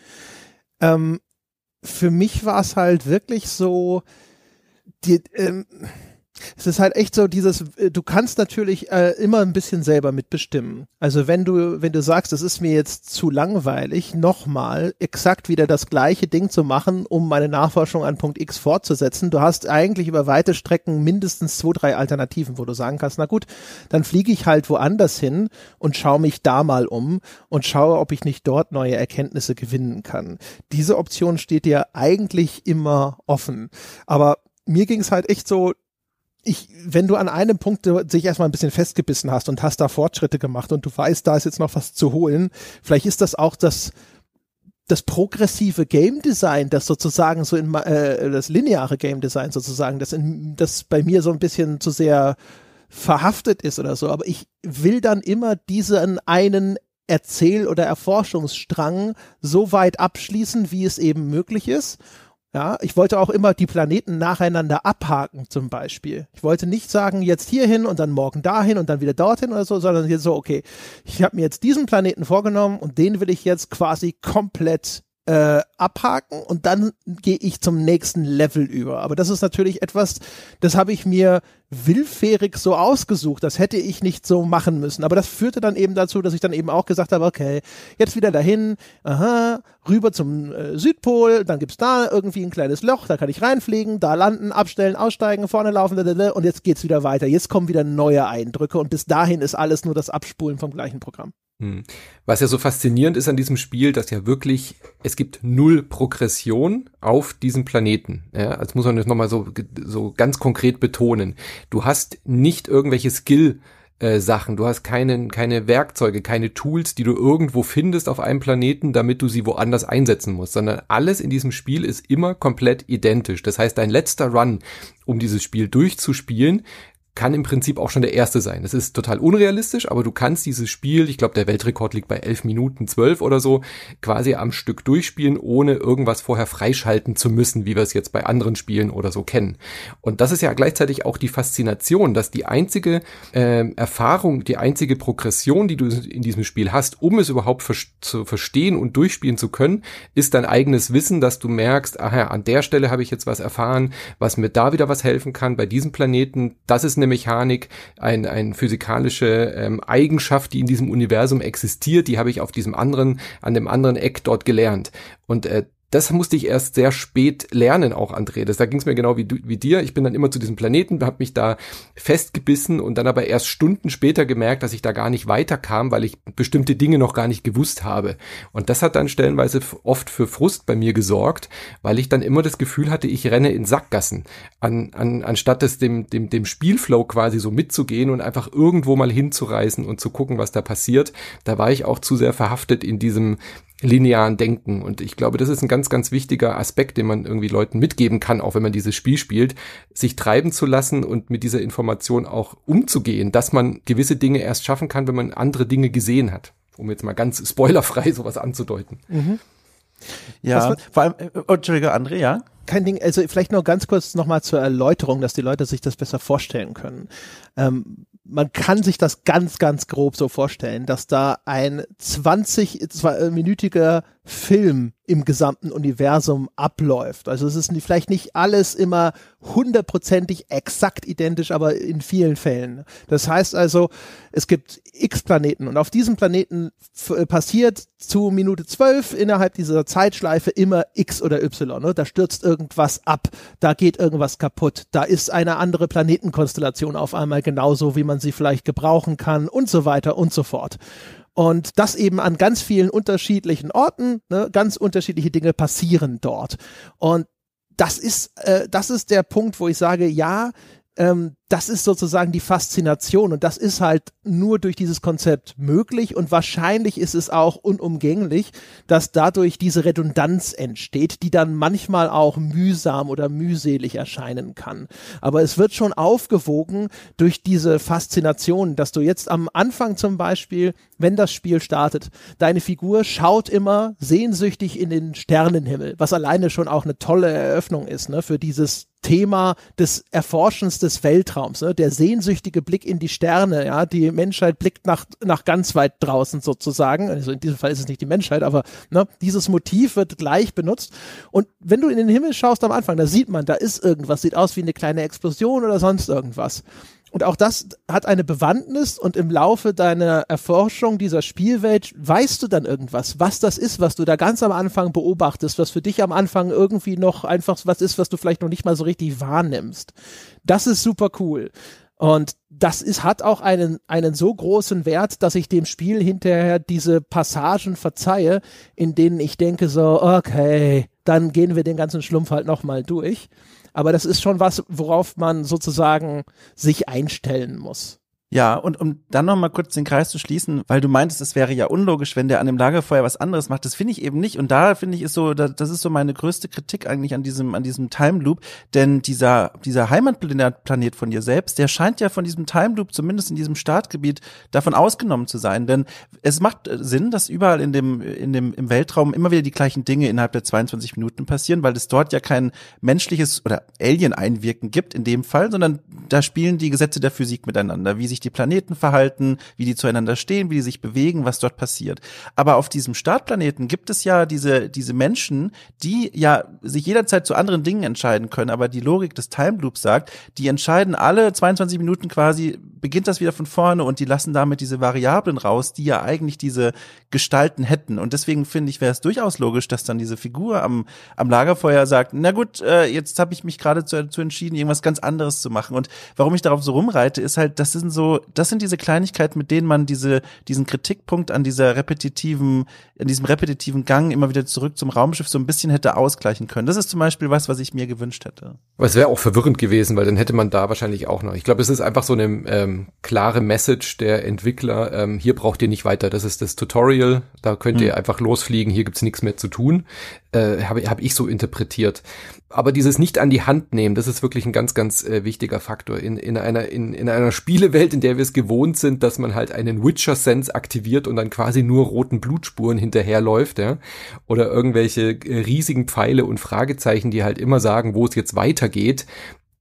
Ähm, für mich war es halt wirklich so, die, ähm, es ist halt echt so dieses, äh, du kannst natürlich äh, immer ein bisschen selber mitbestimmen. Also wenn du, wenn du sagst, es ist mir jetzt zu langweilig, nochmal exakt wieder das gleiche Ding zu machen, um meine Nachforschung an Punkt X fortzusetzen, du hast eigentlich über weite Strecken mindestens zwei, drei Alternativen, wo du sagen kannst, na gut, dann fliege ich halt woanders hin und schaue mich da mal um und schaue, ob ich nicht dort neue Erkenntnisse gewinnen kann. Diese Option steht dir eigentlich immer offen. Aber mir ging es halt echt so, ich, wenn du an einem Punkt dich äh, erstmal ein bisschen festgebissen hast und hast da Fortschritte gemacht und du weißt, da ist jetzt noch was zu holen, vielleicht ist das auch das, das progressive Game Design, das sozusagen so in äh, das lineare Game Design sozusagen, das in, das bei mir so ein bisschen zu sehr verhaftet ist oder so, aber ich will dann immer diesen einen Erzähl- oder Erforschungsstrang so weit abschließen, wie es eben möglich ist ja, ich wollte auch immer die Planeten nacheinander abhaken zum Beispiel. Ich wollte nicht sagen, jetzt hierhin und dann morgen dahin und dann wieder dorthin oder so, sondern jetzt so, okay, ich habe mir jetzt diesen Planeten vorgenommen und den will ich jetzt quasi komplett äh, abhaken und dann gehe ich zum nächsten Level über. Aber das ist natürlich etwas, das habe ich mir willfährig so ausgesucht. Das hätte ich nicht so machen müssen. Aber das führte dann eben dazu, dass ich dann eben auch gesagt habe, okay, jetzt wieder dahin, aha, rüber zum äh, Südpol, dann gibt's da irgendwie ein kleines Loch, da kann ich reinfliegen, da landen, abstellen, aussteigen, vorne laufen, dadadada, und jetzt geht's wieder weiter. Jetzt kommen wieder neue Eindrücke und bis dahin ist alles nur das Abspulen vom gleichen Programm. Hm. Was ja so faszinierend ist an diesem Spiel, dass ja wirklich, es gibt null Progression auf diesem Planeten. Ja, das muss man jetzt nochmal so, so ganz konkret betonen. Du hast nicht irgendwelche Skill- äh, Sachen. Du hast keine, keine Werkzeuge, keine Tools, die du irgendwo findest auf einem Planeten, damit du sie woanders einsetzen musst, sondern alles in diesem Spiel ist immer komplett identisch. Das heißt, dein letzter Run, um dieses Spiel durchzuspielen, kann im Prinzip auch schon der erste sein. Das ist total unrealistisch, aber du kannst dieses Spiel, ich glaube, der Weltrekord liegt bei elf Minuten zwölf oder so, quasi am Stück durchspielen, ohne irgendwas vorher freischalten zu müssen, wie wir es jetzt bei anderen Spielen oder so kennen. Und das ist ja gleichzeitig auch die Faszination, dass die einzige äh, Erfahrung, die einzige Progression, die du in diesem Spiel hast, um es überhaupt ver zu verstehen und durchspielen zu können, ist dein eigenes Wissen, dass du merkst, aha, an der Stelle habe ich jetzt was erfahren, was mir da wieder was helfen kann, bei diesem Planeten, das ist eine Mechanik, ein, ein physikalische ähm, Eigenschaft, die in diesem Universum existiert, die habe ich auf diesem anderen, an dem anderen Eck dort gelernt. Und äh, das musste ich erst sehr spät lernen, auch Andreas. Da ging es mir genau wie, du, wie dir. Ich bin dann immer zu diesem Planeten, habe mich da festgebissen und dann aber erst Stunden später gemerkt, dass ich da gar nicht weiterkam, weil ich bestimmte Dinge noch gar nicht gewusst habe. Und das hat dann stellenweise oft für Frust bei mir gesorgt, weil ich dann immer das Gefühl hatte, ich renne in Sackgassen, an, an, anstatt es dem, dem, dem Spielflow quasi so mitzugehen und einfach irgendwo mal hinzureisen und zu gucken, was da passiert. Da war ich auch zu sehr verhaftet in diesem, linearen Denken. Und ich glaube, das ist ein ganz, ganz wichtiger Aspekt, den man irgendwie Leuten mitgeben kann, auch wenn man dieses Spiel spielt, sich treiben zu lassen und mit dieser Information auch umzugehen, dass man gewisse Dinge erst schaffen kann, wenn man andere Dinge gesehen hat. Um jetzt mal ganz spoilerfrei sowas anzudeuten. Mhm. Ja, vor allem, äh, oh, Entschuldige, André, ja? Kein Ding, also vielleicht nur ganz kurz nochmal zur Erläuterung, dass die Leute sich das besser vorstellen können. Ähm, man kann sich das ganz, ganz grob so vorstellen, dass da ein 20-minütiger Film im gesamten Universum abläuft. Also es ist vielleicht nicht alles immer hundertprozentig exakt identisch, aber in vielen Fällen. Das heißt also, es gibt x Planeten und auf diesem Planeten äh, passiert zu Minute zwölf innerhalb dieser Zeitschleife immer x oder y. Ne? Da stürzt irgendwas ab, da geht irgendwas kaputt, da ist eine andere Planetenkonstellation auf einmal genauso, wie man sie vielleicht gebrauchen kann und so weiter und so fort. Und das eben an ganz vielen unterschiedlichen Orten, ne? ganz unterschiedliche Dinge passieren dort. Und das ist, äh, das ist der Punkt, wo ich sage, ja, ähm, das ist sozusagen die Faszination und das ist halt nur durch dieses Konzept möglich und wahrscheinlich ist es auch unumgänglich, dass dadurch diese Redundanz entsteht, die dann manchmal auch mühsam oder mühselig erscheinen kann. Aber es wird schon aufgewogen durch diese Faszination, dass du jetzt am Anfang zum Beispiel, wenn das Spiel startet, deine Figur schaut immer sehnsüchtig in den Sternenhimmel, was alleine schon auch eine tolle Eröffnung ist, ne, für dieses Thema des Erforschens des Weltraums. Weltraums, ne? der sehnsüchtige Blick in die Sterne, ja, die Menschheit blickt nach, nach ganz weit draußen sozusagen, also in diesem Fall ist es nicht die Menschheit, aber ne, dieses Motiv wird gleich benutzt und wenn du in den Himmel schaust am Anfang, da sieht man, da ist irgendwas, sieht aus wie eine kleine Explosion oder sonst irgendwas. Und auch das hat eine Bewandtnis und im Laufe deiner Erforschung dieser Spielwelt weißt du dann irgendwas, was das ist, was du da ganz am Anfang beobachtest, was für dich am Anfang irgendwie noch einfach was ist, was du vielleicht noch nicht mal so richtig wahrnimmst. Das ist super cool. Und das ist, hat auch einen, einen so großen Wert, dass ich dem Spiel hinterher diese Passagen verzeihe, in denen ich denke so, okay, dann gehen wir den ganzen Schlumpf halt nochmal durch. Aber das ist schon was, worauf man sozusagen sich einstellen muss. Ja, und um dann nochmal kurz den Kreis zu schließen, weil du meintest, es wäre ja unlogisch, wenn der an dem Lagerfeuer was anderes macht. Das finde ich eben nicht. Und da finde ich ist so, das ist so meine größte Kritik eigentlich an diesem, an diesem Time Loop. Denn dieser, dieser Heimatplanet von dir selbst, der scheint ja von diesem Time Loop, zumindest in diesem Startgebiet, davon ausgenommen zu sein. Denn es macht äh, Sinn, dass überall in dem, in dem, im Weltraum immer wieder die gleichen Dinge innerhalb der 22 Minuten passieren, weil es dort ja kein menschliches oder Alien-Einwirken gibt in dem Fall, sondern da spielen die Gesetze der Physik miteinander, wie sich sich die Planeten verhalten, wie die zueinander stehen, wie die sich bewegen, was dort passiert. Aber auf diesem Startplaneten gibt es ja diese, diese Menschen, die ja sich jederzeit zu anderen Dingen entscheiden können, aber die Logik des Time Loops sagt, die entscheiden alle 22 Minuten quasi, beginnt das wieder von vorne und die lassen damit diese Variablen raus, die ja eigentlich diese Gestalten hätten. Und deswegen finde ich, wäre es durchaus logisch, dass dann diese Figur am, am Lagerfeuer sagt, na gut, äh, jetzt habe ich mich gerade zu entschieden, irgendwas ganz anderes zu machen. Und warum ich darauf so rumreite, ist halt, das sind so das sind diese Kleinigkeiten, mit denen man diese, diesen Kritikpunkt an dieser repetitiven, an diesem repetitiven Gang immer wieder zurück zum Raumschiff so ein bisschen hätte ausgleichen können. Das ist zum Beispiel was, was ich mir gewünscht hätte. Aber es wäre auch verwirrend gewesen, weil dann hätte man da wahrscheinlich auch noch. Ich glaube, es ist einfach so eine ähm, klare Message der Entwickler. Ähm, hier braucht ihr nicht weiter. Das ist das Tutorial. Da könnt ihr mhm. einfach losfliegen. Hier gibt es nichts mehr zu tun. Äh, Habe hab ich so interpretiert aber dieses nicht an die Hand nehmen, das ist wirklich ein ganz, ganz äh, wichtiger Faktor in, in einer in, in einer Spielewelt, in der wir es gewohnt sind, dass man halt einen Witcher Sense aktiviert und dann quasi nur roten Blutspuren hinterherläuft, ja, oder irgendwelche äh, riesigen Pfeile und Fragezeichen, die halt immer sagen, wo es jetzt weitergeht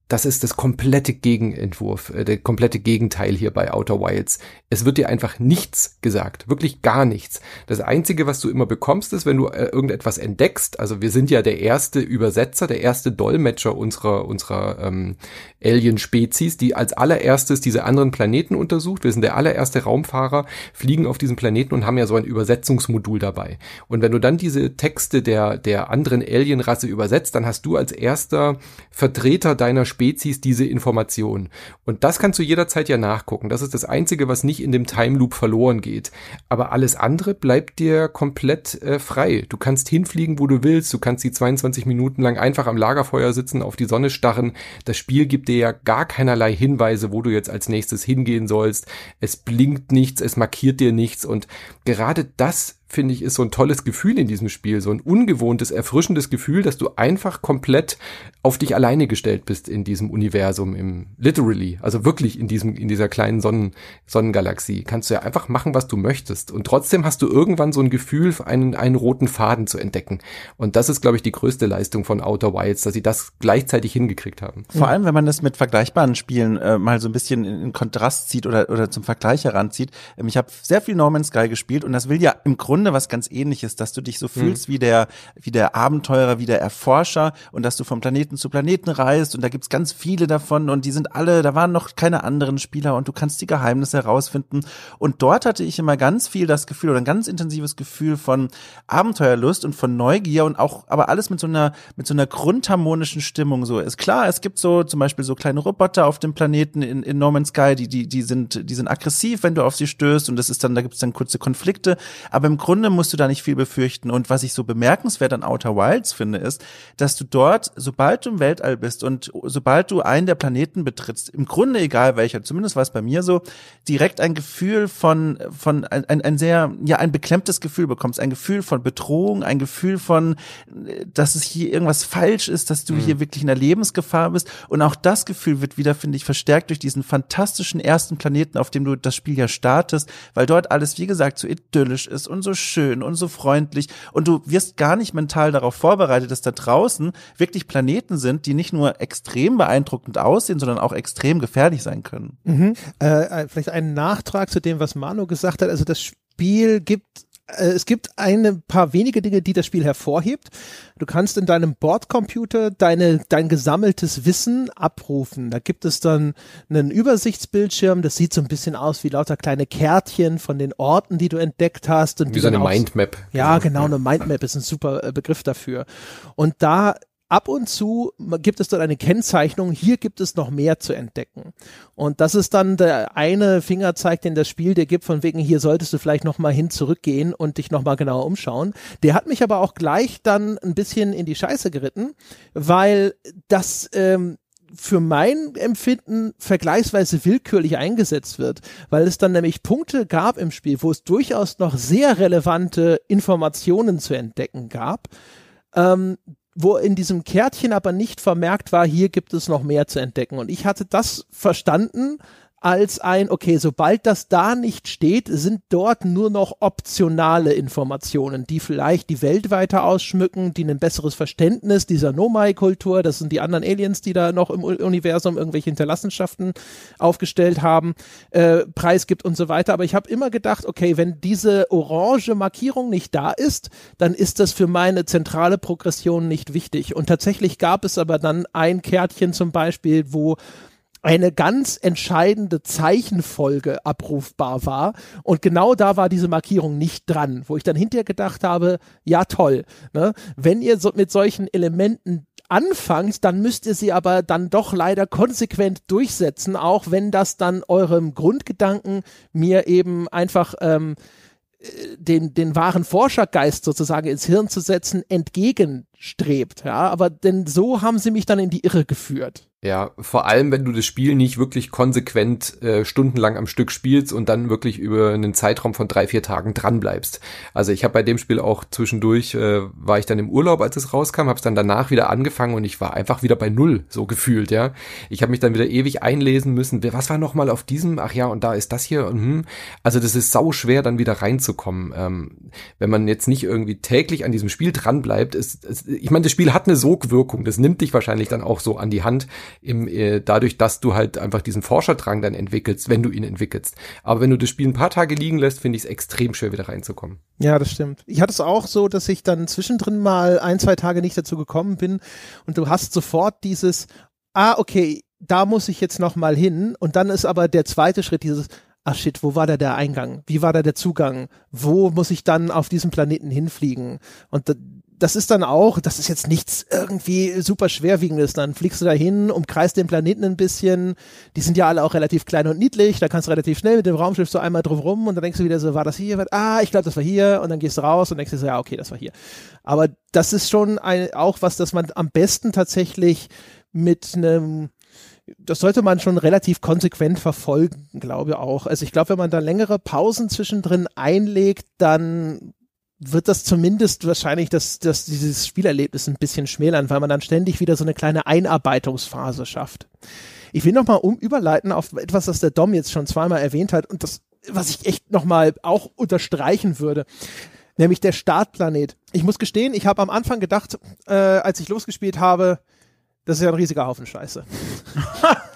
das ist das komplette Gegenentwurf, äh, der komplette Gegenteil hier bei Outer Wilds. Es wird dir einfach nichts gesagt, wirklich gar nichts. Das Einzige, was du immer bekommst, ist, wenn du äh, irgendetwas entdeckst, also wir sind ja der erste Übersetzer, der erste Dolmetscher unserer, unserer ähm, Alien-Spezies, die als allererstes diese anderen Planeten untersucht. Wir sind der allererste Raumfahrer, fliegen auf diesen Planeten und haben ja so ein Übersetzungsmodul dabei. Und wenn du dann diese Texte der, der anderen Alien-Rasse übersetzt, dann hast du als erster Vertreter deiner Spezies Spezies diese Information. Und das kannst du jederzeit ja nachgucken. Das ist das Einzige, was nicht in dem Time Loop verloren geht. Aber alles andere bleibt dir komplett äh, frei. Du kannst hinfliegen, wo du willst. Du kannst die 22 Minuten lang einfach am Lagerfeuer sitzen, auf die Sonne starren. Das Spiel gibt dir ja gar keinerlei Hinweise, wo du jetzt als nächstes hingehen sollst. Es blinkt nichts, es markiert dir nichts. Und gerade das finde ich, ist so ein tolles Gefühl in diesem Spiel, so ein ungewohntes, erfrischendes Gefühl, dass du einfach komplett auf dich alleine gestellt bist in diesem Universum, im literally, also wirklich in diesem, in dieser kleinen Sonnen, Sonnengalaxie. Kannst du ja einfach machen, was du möchtest. Und trotzdem hast du irgendwann so ein Gefühl, einen, einen roten Faden zu entdecken. Und das ist, glaube ich, die größte Leistung von Outer Wilds, dass sie das gleichzeitig hingekriegt haben. Vor allem, wenn man das mit vergleichbaren Spielen äh, mal so ein bisschen in, Kontrast zieht oder, oder zum Vergleich heranzieht. Ähm, ich habe sehr viel Norman Sky gespielt und das will ja im Grunde Grunde was ganz ähnliches, dass du dich so hm. fühlst mhm. wie der, wie der Abenteurer, wie der Erforscher und dass du vom Planeten zu Planeten reist und da gibt's ganz viele davon und die sind alle, da waren noch keine anderen Spieler und du kannst die Geheimnisse herausfinden. Und dort hatte ich immer ganz viel das Gefühl oder ein ganz intensives Gefühl von Abenteuerlust und von Neugier und auch, aber alles mit so einer, mit so einer grundharmonischen Stimmung so. Ist klar, es gibt so zum Beispiel so kleine Roboter auf dem Planeten in, in No Man's Sky, die, die, die sind, die sind aggressiv, wenn du auf sie stößt und das ist dann, da gibt's dann kurze Konflikte. Aber im Grunde Grunde musst du da nicht viel befürchten. Und was ich so bemerkenswert an Outer Wilds finde, ist, dass du dort, sobald du im Weltall bist und sobald du einen der Planeten betrittst, im Grunde egal welcher, zumindest war es bei mir so, direkt ein Gefühl von, von ein, ein, sehr, ja, ein beklemmtes Gefühl bekommst, ein Gefühl von Bedrohung, ein Gefühl von, dass es hier irgendwas falsch ist, dass du mhm. hier wirklich in der Lebensgefahr bist. Und auch das Gefühl wird wieder, finde ich, verstärkt durch diesen fantastischen ersten Planeten, auf dem du das Spiel ja startest, weil dort alles, wie gesagt, so idyllisch ist und so schön und so freundlich und du wirst gar nicht mental darauf vorbereitet, dass da draußen wirklich Planeten sind, die nicht nur extrem beeindruckend aussehen, sondern auch extrem gefährlich sein können. Mhm. Äh, äh vielleicht einen Nachtrag zu dem, was Manu gesagt hat. Also das Spiel gibt äh, es gibt ein paar wenige Dinge, die das Spiel hervorhebt. Du kannst in deinem Bordcomputer deine, dein gesammeltes Wissen abrufen. Da gibt es dann einen Übersichtsbildschirm, das sieht so ein bisschen aus wie lauter kleine Kärtchen von den Orten, die du entdeckt hast. Und wie so eine Mindmap. Ja, genau, eine Mindmap ist ein super äh, Begriff dafür. Und da ab und zu gibt es dort eine Kennzeichnung, hier gibt es noch mehr zu entdecken. Und das ist dann der eine Fingerzeig, den das Spiel dir gibt, von wegen, hier solltest du vielleicht nochmal hin zurückgehen und dich nochmal genauer umschauen. Der hat mich aber auch gleich dann ein bisschen in die Scheiße geritten, weil das, ähm, für mein Empfinden vergleichsweise willkürlich eingesetzt wird, weil es dann nämlich Punkte gab im Spiel, wo es durchaus noch sehr relevante Informationen zu entdecken gab, ähm, wo in diesem Kärtchen aber nicht vermerkt war, hier gibt es noch mehr zu entdecken. Und ich hatte das verstanden, als ein, okay, sobald das da nicht steht, sind dort nur noch optionale Informationen, die vielleicht die Welt weiter ausschmücken, die ein besseres Verständnis dieser Nomai-Kultur, das sind die anderen Aliens, die da noch im Universum irgendwelche Hinterlassenschaften aufgestellt haben, äh, preisgibt und so weiter. Aber ich habe immer gedacht, okay, wenn diese orange Markierung nicht da ist, dann ist das für meine zentrale Progression nicht wichtig. Und tatsächlich gab es aber dann ein Kärtchen zum Beispiel, wo eine ganz entscheidende Zeichenfolge abrufbar war. Und genau da war diese Markierung nicht dran, wo ich dann hinterher gedacht habe, ja toll, ne? wenn ihr so mit solchen Elementen anfangt, dann müsst ihr sie aber dann doch leider konsequent durchsetzen, auch wenn das dann eurem Grundgedanken mir eben einfach ähm, äh, den, den wahren Forschergeist sozusagen ins Hirn zu setzen, entgegenstrebt. Ja, aber denn so haben sie mich dann in die Irre geführt. Ja, vor allem, wenn du das Spiel nicht wirklich konsequent äh, stundenlang am Stück spielst und dann wirklich über einen Zeitraum von drei, vier Tagen dranbleibst. Also ich habe bei dem Spiel auch zwischendurch, äh, war ich dann im Urlaub, als es rauskam, habe es dann danach wieder angefangen und ich war einfach wieder bei Null, so gefühlt, ja. Ich habe mich dann wieder ewig einlesen müssen, was war nochmal auf diesem, ach ja, und da ist das hier und hm. Also das ist sau schwer, dann wieder reinzukommen. Ähm, wenn man jetzt nicht irgendwie täglich an diesem Spiel dranbleibt, ist, ist ich meine, das Spiel hat eine Sogwirkung, das nimmt dich wahrscheinlich dann auch so an die Hand im, äh, dadurch, dass du halt einfach diesen Forscherdrang dann entwickelst, wenn du ihn entwickelst. Aber wenn du das Spiel ein paar Tage liegen lässt, finde ich es extrem schwer, wieder reinzukommen. Ja, das stimmt. Ich hatte es auch so, dass ich dann zwischendrin mal ein, zwei Tage nicht dazu gekommen bin und du hast sofort dieses, ah, okay, da muss ich jetzt noch mal hin. Und dann ist aber der zweite Schritt dieses, ah shit, wo war da der Eingang? Wie war da der Zugang? Wo muss ich dann auf diesem Planeten hinfliegen? Und da, das ist dann auch, das ist jetzt nichts irgendwie super schwerwiegendes. Dann fliegst du da hin, umkreist den Planeten ein bisschen. Die sind ja alle auch relativ klein und niedlich. Da kannst du relativ schnell mit dem Raumschiff so einmal drum rum und dann denkst du wieder so, war das hier? Ah, ich glaube, das war hier. Und dann gehst du raus und denkst dir so, ja, okay, das war hier. Aber das ist schon ein, auch was, das man am besten tatsächlich mit einem das sollte man schon relativ konsequent verfolgen, glaube ich auch. Also ich glaube, wenn man da längere Pausen zwischendrin einlegt, dann wird das zumindest wahrscheinlich das, das, dieses Spielerlebnis ein bisschen schmälern, weil man dann ständig wieder so eine kleine Einarbeitungsphase schafft. Ich will nochmal um überleiten auf etwas, das der Dom jetzt schon zweimal erwähnt hat und das, was ich echt nochmal auch unterstreichen würde nämlich der Startplanet. Ich muss gestehen, ich habe am Anfang gedacht, äh, als ich losgespielt habe, das ist ja ein riesiger Haufen Scheiße.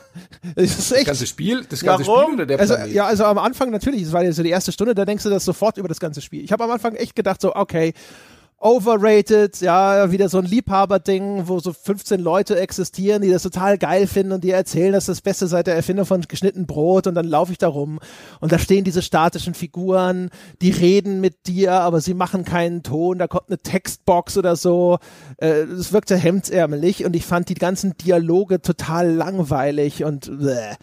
Das ist echt. Das ganze Spiel? Das ganze Warum? Spiel oder der also, Planet? ja, also am Anfang natürlich, das war ja so die erste Stunde, da denkst du das sofort über das ganze Spiel. Ich habe am Anfang echt gedacht so, okay, overrated, ja, wieder so ein Liebhaberding, wo so 15 Leute existieren, die das total geil finden und die erzählen, dass das Beste seit der Erfindung von geschnitten Brot und dann laufe ich da rum und da stehen diese statischen Figuren, die reden mit dir, aber sie machen keinen Ton, da kommt eine Textbox oder so. Äh, das wirkte hemdsärmelig und ich fand die ganzen Dialoge total langweilig und bleh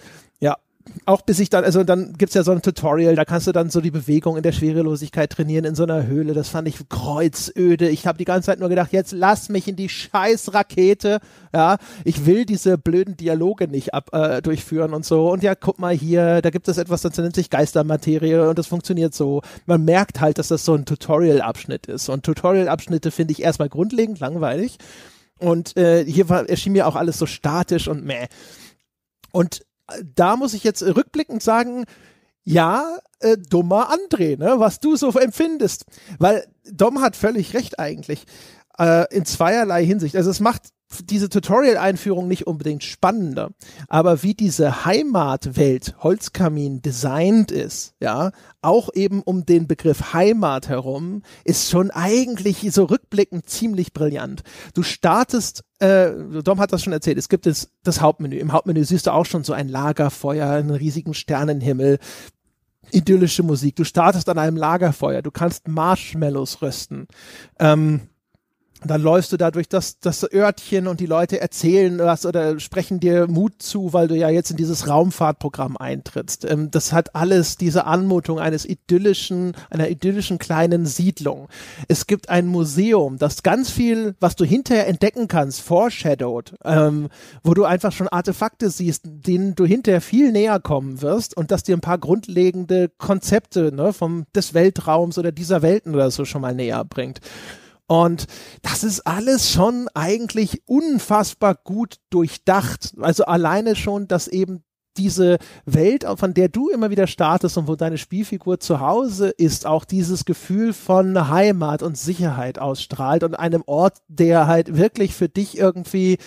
auch bis ich dann, also dann gibt es ja so ein Tutorial, da kannst du dann so die Bewegung in der Schwerelosigkeit trainieren in so einer Höhle. Das fand ich kreuzöde. Ich habe die ganze Zeit nur gedacht, jetzt lass mich in die Scheißrakete. Ja, ich will diese blöden Dialoge nicht ab, äh, durchführen und so. Und ja, guck mal hier, da gibt es etwas, das nennt sich Geistermaterie und das funktioniert so. Man merkt halt, dass das so ein Tutorial-Abschnitt ist. Und Tutorial-Abschnitte finde ich erstmal grundlegend langweilig. Und äh, hier war, erschien mir auch alles so statisch und meh. Und da muss ich jetzt rückblickend sagen, ja, äh, dummer André, ne, was du so empfindest. Weil Dom hat völlig recht eigentlich. Äh, in zweierlei Hinsicht. Also es macht diese Tutorial-Einführung nicht unbedingt spannender, aber wie diese Heimatwelt Holzkamin designt ist, ja, auch eben um den Begriff Heimat herum, ist schon eigentlich so rückblickend ziemlich brillant. Du startest äh, Dom hat das schon erzählt, es gibt das, das Hauptmenü. Im Hauptmenü siehst du auch schon so ein Lagerfeuer, einen riesigen Sternenhimmel, idyllische Musik. Du startest an einem Lagerfeuer, du kannst Marshmallows rösten. Ähm, dann läufst du da durch das, das Örtchen und die Leute erzählen was oder sprechen dir Mut zu, weil du ja jetzt in dieses Raumfahrtprogramm eintrittst. Ähm, das hat alles diese Anmutung eines idyllischen, einer idyllischen kleinen Siedlung. Es gibt ein Museum, das ganz viel, was du hinterher entdecken kannst, foreshadowed, ähm, wo du einfach schon Artefakte siehst, denen du hinterher viel näher kommen wirst und das dir ein paar grundlegende Konzepte ne, vom, des Weltraums oder dieser Welten oder so schon mal näher bringt. Und das ist alles schon eigentlich unfassbar gut durchdacht. Also alleine schon, dass eben diese Welt, von der du immer wieder startest und wo deine Spielfigur zu Hause ist, auch dieses Gefühl von Heimat und Sicherheit ausstrahlt und einem Ort, der halt wirklich für dich irgendwie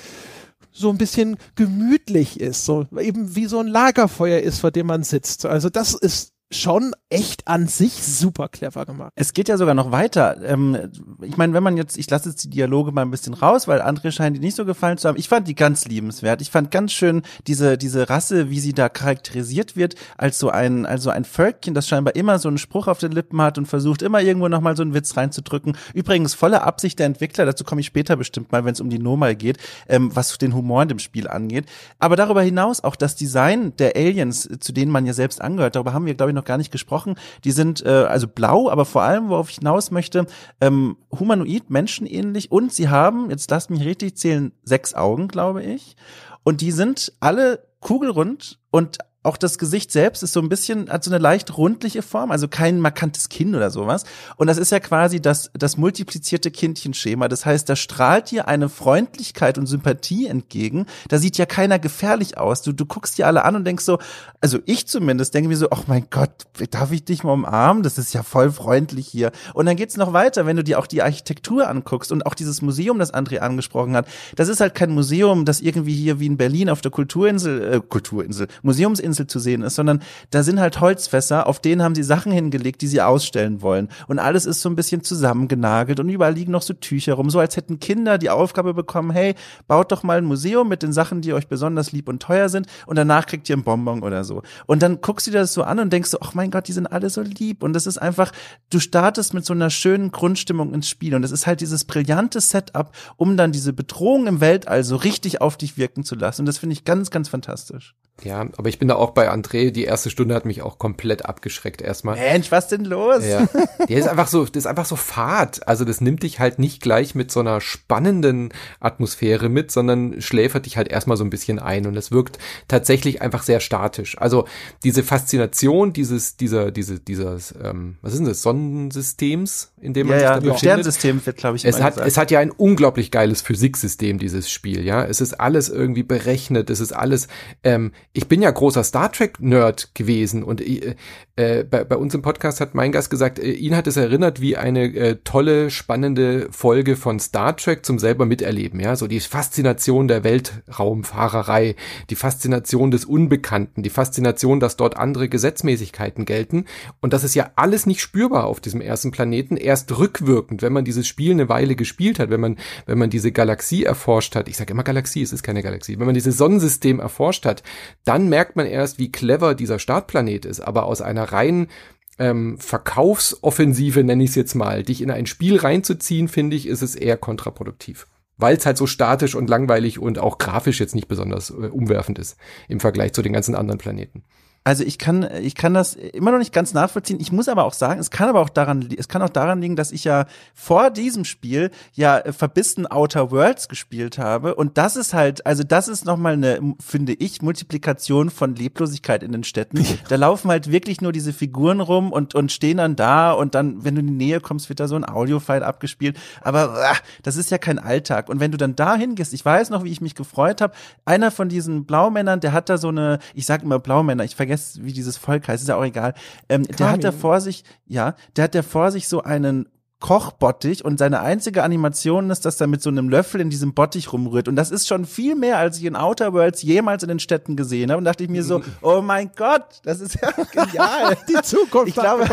so ein bisschen gemütlich ist, so eben wie so ein Lagerfeuer ist, vor dem man sitzt. Also das ist schon echt an sich super clever gemacht. Es geht ja sogar noch weiter. Ähm, ich meine, wenn man jetzt, ich lasse jetzt die Dialoge mal ein bisschen raus, weil andere scheinen die nicht so gefallen zu haben. Ich fand die ganz liebenswert. Ich fand ganz schön diese, diese Rasse, wie sie da charakterisiert wird, als so ein, also ein Völkchen, das scheinbar immer so einen Spruch auf den Lippen hat und versucht immer irgendwo nochmal so einen Witz reinzudrücken. Übrigens voller Absicht der Entwickler, dazu komme ich später bestimmt mal, wenn es um die Nomal geht, ähm, was den Humor in dem Spiel angeht. Aber darüber hinaus auch das Design der Aliens, zu denen man ja selbst angehört, darüber haben wir, glaube ich, noch noch gar nicht gesprochen. Die sind äh, also blau, aber vor allem, worauf ich hinaus möchte, ähm, humanoid, menschenähnlich und sie haben, jetzt lasst mich richtig zählen, sechs Augen, glaube ich. Und die sind alle kugelrund und auch das Gesicht selbst ist so ein bisschen, hat so eine leicht rundliche Form, also kein markantes Kinn oder sowas. Und das ist ja quasi das, das multiplizierte Kindchenschema. Das heißt, da strahlt dir eine Freundlichkeit und Sympathie entgegen. Da sieht ja keiner gefährlich aus. Du, du guckst dir alle an und denkst so, also ich zumindest denke mir so, ach oh mein Gott, darf ich dich mal umarmen? Das ist ja voll freundlich hier. Und dann geht's noch weiter, wenn du dir auch die Architektur anguckst und auch dieses Museum, das André angesprochen hat. Das ist halt kein Museum, das irgendwie hier wie in Berlin auf der Kulturinsel, äh, Kulturinsel, Museumsinsel Insel zu sehen ist, sondern da sind halt Holzfässer, auf denen haben sie Sachen hingelegt, die sie ausstellen wollen. Und alles ist so ein bisschen zusammengenagelt und überall liegen noch so Tücher rum, so als hätten Kinder die Aufgabe bekommen, hey, baut doch mal ein Museum mit den Sachen, die euch besonders lieb und teuer sind und danach kriegt ihr einen Bonbon oder so. Und dann guckst du dir das so an und denkst so, ach oh mein Gott, die sind alle so lieb. Und das ist einfach, du startest mit so einer schönen Grundstimmung ins Spiel und es ist halt dieses brillante Setup, um dann diese Bedrohung im Weltall so richtig auf dich wirken zu lassen. Und das finde ich ganz, ganz fantastisch. Ja, aber ich bin da auch bei André. Die erste Stunde hat mich auch komplett abgeschreckt erstmal. Mensch, was denn los? Ja. Der ist einfach so, das ist einfach so fad. Also das nimmt dich halt nicht gleich mit so einer spannenden Atmosphäre mit, sondern schläfert dich halt erstmal so ein bisschen ein und es wirkt tatsächlich einfach sehr statisch. Also diese Faszination dieses, dieser, diese, dieses, ähm, was ist denn das, Sonnensystems, in dem man ja, sich ja, da Sternsystem wird, glaube ich, es hat, es hat ja ein unglaublich geiles Physiksystem, dieses Spiel, ja. Es ist alles irgendwie berechnet, es ist alles, ähm, ich bin ja großer Star Trek-Nerd gewesen und äh, äh, bei, bei, uns im Podcast hat mein Gast gesagt, äh, ihn hat es erinnert wie eine äh, tolle, spannende Folge von Star Trek zum selber miterleben. Ja, so die Faszination der Weltraumfahrerei, die Faszination des Unbekannten, die Faszination, dass dort andere Gesetzmäßigkeiten gelten. Und das ist ja alles nicht spürbar auf diesem ersten Planeten, erst rückwirkend, wenn man dieses Spiel eine Weile gespielt hat, wenn man, wenn man diese Galaxie erforscht hat. Ich sage immer Galaxie, es ist keine Galaxie. Wenn man dieses Sonnensystem erforscht hat, dann merkt man erst, wie clever dieser Startplanet ist. Aber aus einer reinen ähm, Verkaufsoffensive, nenne ich es jetzt mal, dich in ein Spiel reinzuziehen, finde ich, ist es eher kontraproduktiv. Weil es halt so statisch und langweilig und auch grafisch jetzt nicht besonders äh, umwerfend ist im Vergleich zu den ganzen anderen Planeten. Also ich kann, ich kann das immer noch nicht ganz nachvollziehen. Ich muss aber auch sagen, es kann aber auch daran, es kann auch daran liegen, dass ich ja vor diesem Spiel ja äh, verbissen Outer Worlds gespielt habe. Und das ist halt, also das ist nochmal eine, finde ich, Multiplikation von Leblosigkeit in den Städten. Da laufen halt wirklich nur diese Figuren rum und, und stehen dann da und dann, wenn du in die Nähe kommst, wird da so ein Audiofile abgespielt. Aber ah, das ist ja kein Alltag. Und wenn du dann da hingehst, ich weiß noch, wie ich mich gefreut habe, einer von diesen Blaumännern, der hat da so eine, ich sag immer Blaumänner, ich vergesse vergesse, wie dieses Volk heißt, ist ja auch egal. Ähm, der hat da vor sich, ja, der hat da vor sich so einen Kochbottich und seine einzige Animation ist, dass er mit so einem Löffel in diesem Bottich rumrührt. Und das ist schon viel mehr, als ich in Outer Worlds jemals in den Städten gesehen habe. Und dachte ich mir so, oh mein Gott, das ist ja genial. Die Zukunft. Ich glaube,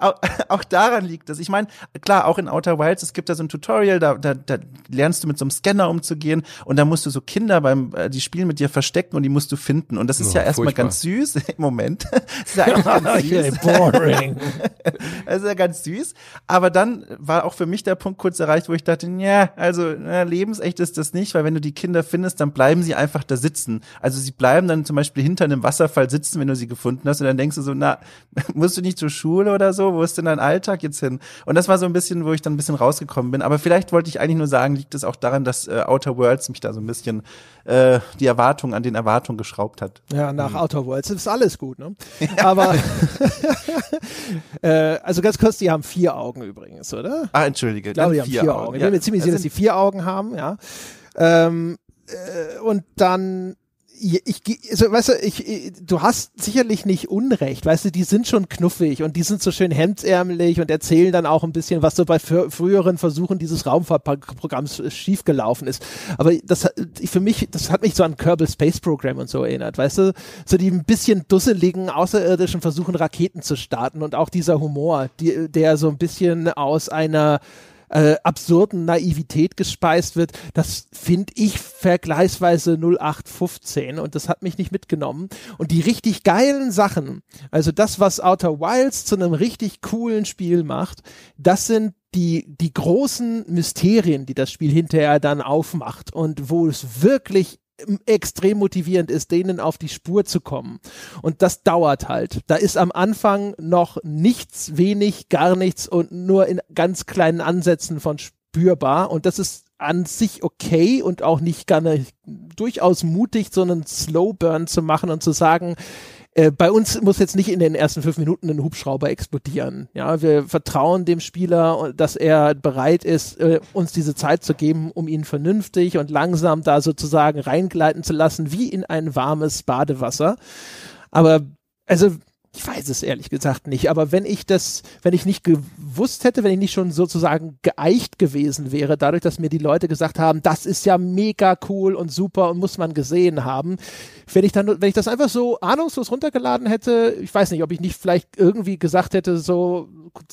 auch, auch daran liegt das. Ich meine, klar, auch in Outer Wilds, es gibt da so ein Tutorial, da, da, da lernst du mit so einem Scanner umzugehen und da musst du so Kinder beim, äh, die spielen mit dir verstecken und die musst du finden. Und das ist oh, ja erstmal ganz süß. Im Moment. Das ist ja ganz süß. boring. das ist ja ganz süß. Aber dann dann war auch für mich der Punkt kurz erreicht, wo ich dachte, ja, also na, lebensecht ist das nicht, weil wenn du die Kinder findest, dann bleiben sie einfach da sitzen. Also sie bleiben dann zum Beispiel hinter einem Wasserfall sitzen, wenn du sie gefunden hast und dann denkst du so, na, musst du nicht zur Schule oder so? Wo ist denn dein Alltag jetzt hin? Und das war so ein bisschen, wo ich dann ein bisschen rausgekommen bin. Aber vielleicht wollte ich eigentlich nur sagen, liegt es auch daran, dass äh, Outer Worlds mich da so ein bisschen äh, die Erwartung an den Erwartungen geschraubt hat. Ja, nach mhm. Outer Worlds ist alles gut, ne? Ja. Aber äh, also ganz kurz, die haben vier Augen übrigens übrigens, oder? Ah, entschuldige. Ich glaube, die haben vier, vier Augen. Augen. Ich bin mir ziemlich sicher, dass sie vier Augen haben, ja. Ähm, äh, und dann ich, also, weißt du, ich, ich, äh, du hast sicherlich nicht Unrecht, weißt du, die sind schon knuffig und die sind so schön hemdsärmelig und erzählen dann auch ein bisschen, was so bei früheren Versuchen dieses Raumfahrtprogramms äh, schiefgelaufen ist. Aber das für mich, das hat mich so an Kerbal Space Program und so erinnert, weißt du, so die ein bisschen dusseligen Außerirdischen versuchen Raketen zu starten und auch dieser Humor, die, der so ein bisschen aus einer äh, absurden Naivität gespeist wird, das finde ich vergleichsweise 0815 und das hat mich nicht mitgenommen. Und die richtig geilen Sachen, also das, was Outer Wilds zu einem richtig coolen Spiel macht, das sind die, die großen Mysterien, die das Spiel hinterher dann aufmacht und wo es wirklich extrem motivierend ist, denen auf die Spur zu kommen. Und das dauert halt. Da ist am Anfang noch nichts, wenig, gar nichts und nur in ganz kleinen Ansätzen von spürbar. Und das ist an sich okay und auch nicht gar nicht durchaus mutig, so einen Slowburn zu machen und zu sagen, äh, bei uns muss jetzt nicht in den ersten fünf Minuten ein Hubschrauber explodieren. Ja, wir vertrauen dem Spieler, dass er bereit ist, äh, uns diese Zeit zu geben, um ihn vernünftig und langsam da sozusagen reingleiten zu lassen, wie in ein warmes Badewasser. Aber also ich weiß es ehrlich gesagt nicht, aber wenn ich das, wenn ich nicht gewusst hätte, wenn ich nicht schon sozusagen geeicht gewesen wäre, dadurch, dass mir die Leute gesagt haben, das ist ja mega cool und super und muss man gesehen haben, wenn ich dann, wenn ich das einfach so ahnungslos runtergeladen hätte, ich weiß nicht, ob ich nicht vielleicht irgendwie gesagt hätte, so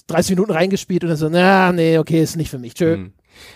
30 Minuten reingespielt und dann so, na, nee, okay, ist nicht für mich, tschö. Mhm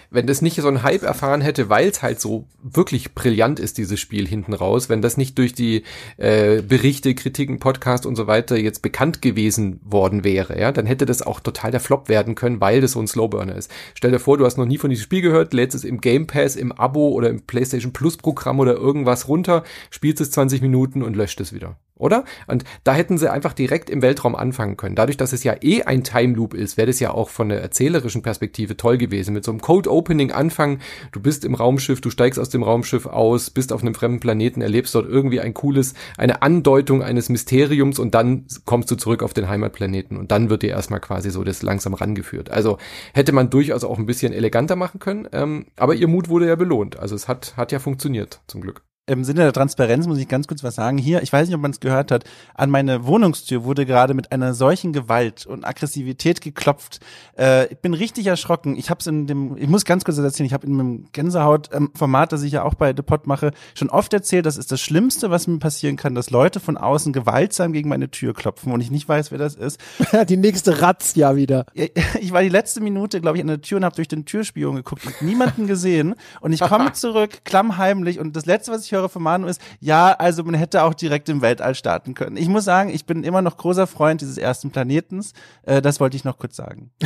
wenn das nicht so einen Hype erfahren hätte, weil es halt so wirklich brillant ist, dieses Spiel hinten raus, wenn das nicht durch die äh, Berichte, Kritiken, Podcast und so weiter jetzt bekannt gewesen worden wäre, ja, dann hätte das auch total der Flop werden können, weil das so ein Slowburner ist. Stell dir vor, du hast noch nie von diesem Spiel gehört, lädst es im Game Pass, im Abo oder im PlayStation Plus Programm oder irgendwas runter, spielst es 20 Minuten und löscht es wieder oder? Und da hätten sie einfach direkt im Weltraum anfangen können. Dadurch, dass es ja eh ein Time Loop ist, wäre das ja auch von der erzählerischen Perspektive toll gewesen. Mit so einem Code Opening anfangen, du bist im Raumschiff, du steigst aus dem Raumschiff aus, bist auf einem fremden Planeten, erlebst dort irgendwie ein cooles, eine Andeutung eines Mysteriums und dann kommst du zurück auf den Heimatplaneten und dann wird dir erstmal quasi so das langsam rangeführt. Also hätte man durchaus auch ein bisschen eleganter machen können, ähm, aber ihr Mut wurde ja belohnt. Also es hat, hat ja funktioniert, zum Glück im Sinne der Transparenz muss ich ganz kurz was sagen. Hier, ich weiß nicht, ob man es gehört hat, an meine Wohnungstür wurde gerade mit einer solchen Gewalt und Aggressivität geklopft. Äh, ich bin richtig erschrocken. Ich habe es in dem, ich muss ganz kurz erzählen, ich habe in dem Gänsehaut-Format, das ich ja auch bei The Pot mache, schon oft erzählt, das ist das Schlimmste, was mir passieren kann, dass Leute von außen gewaltsam gegen meine Tür klopfen und ich nicht weiß, wer das ist. die nächste ja wieder. Ich war die letzte Minute, glaube ich, an der Tür und habe durch den Türspion geguckt und niemanden gesehen und ich komme zurück, klammheimlich und das Letzte, was ich höre, höre von Manu ist, ja, also man hätte auch direkt im Weltall starten können. Ich muss sagen, ich bin immer noch großer Freund dieses ersten Planetens. Äh, das wollte ich noch kurz sagen.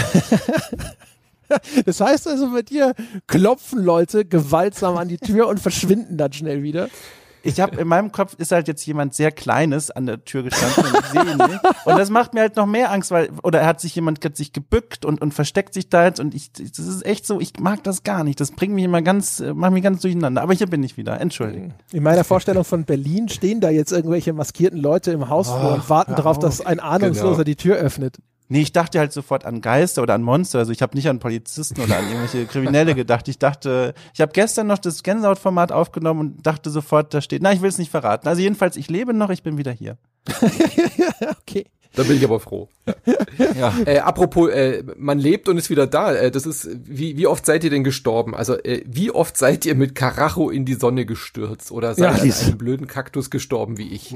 Das heißt also, bei dir klopfen Leute gewaltsam an die Tür und verschwinden dann schnell wieder ich habe in meinem Kopf ist halt jetzt jemand sehr Kleines an der Tür gestanden und ich sehe ihn nicht. Und das macht mir halt noch mehr Angst, weil, oder hat sich jemand hat sich gebückt und, und versteckt sich da jetzt und ich, das ist echt so, ich mag das gar nicht. Das bringt mich immer ganz, macht mich ganz durcheinander. Aber hier bin ich wieder, entschuldigen. In meiner Vorstellung von Berlin stehen da jetzt irgendwelche maskierten Leute im Haus oh, und warten darauf, dass ein Ahnungsloser genau. die Tür öffnet. Nee, ich dachte halt sofort an Geister oder an Monster. Also ich habe nicht an Polizisten oder an irgendwelche Kriminelle gedacht. Ich dachte, ich habe gestern noch das Gänsehautformat aufgenommen und dachte sofort, da steht, na, ich will es nicht verraten. Also jedenfalls, ich lebe noch, ich bin wieder hier. okay. Da bin ich aber froh. ja. Äh, apropos, äh, man lebt und ist wieder da. Äh, das ist, wie, wie oft seid ihr denn gestorben? Also, äh, wie oft seid ihr mit Karacho in die Sonne gestürzt oder seid ihr ja, an einem blöden Kaktus gestorben wie ich?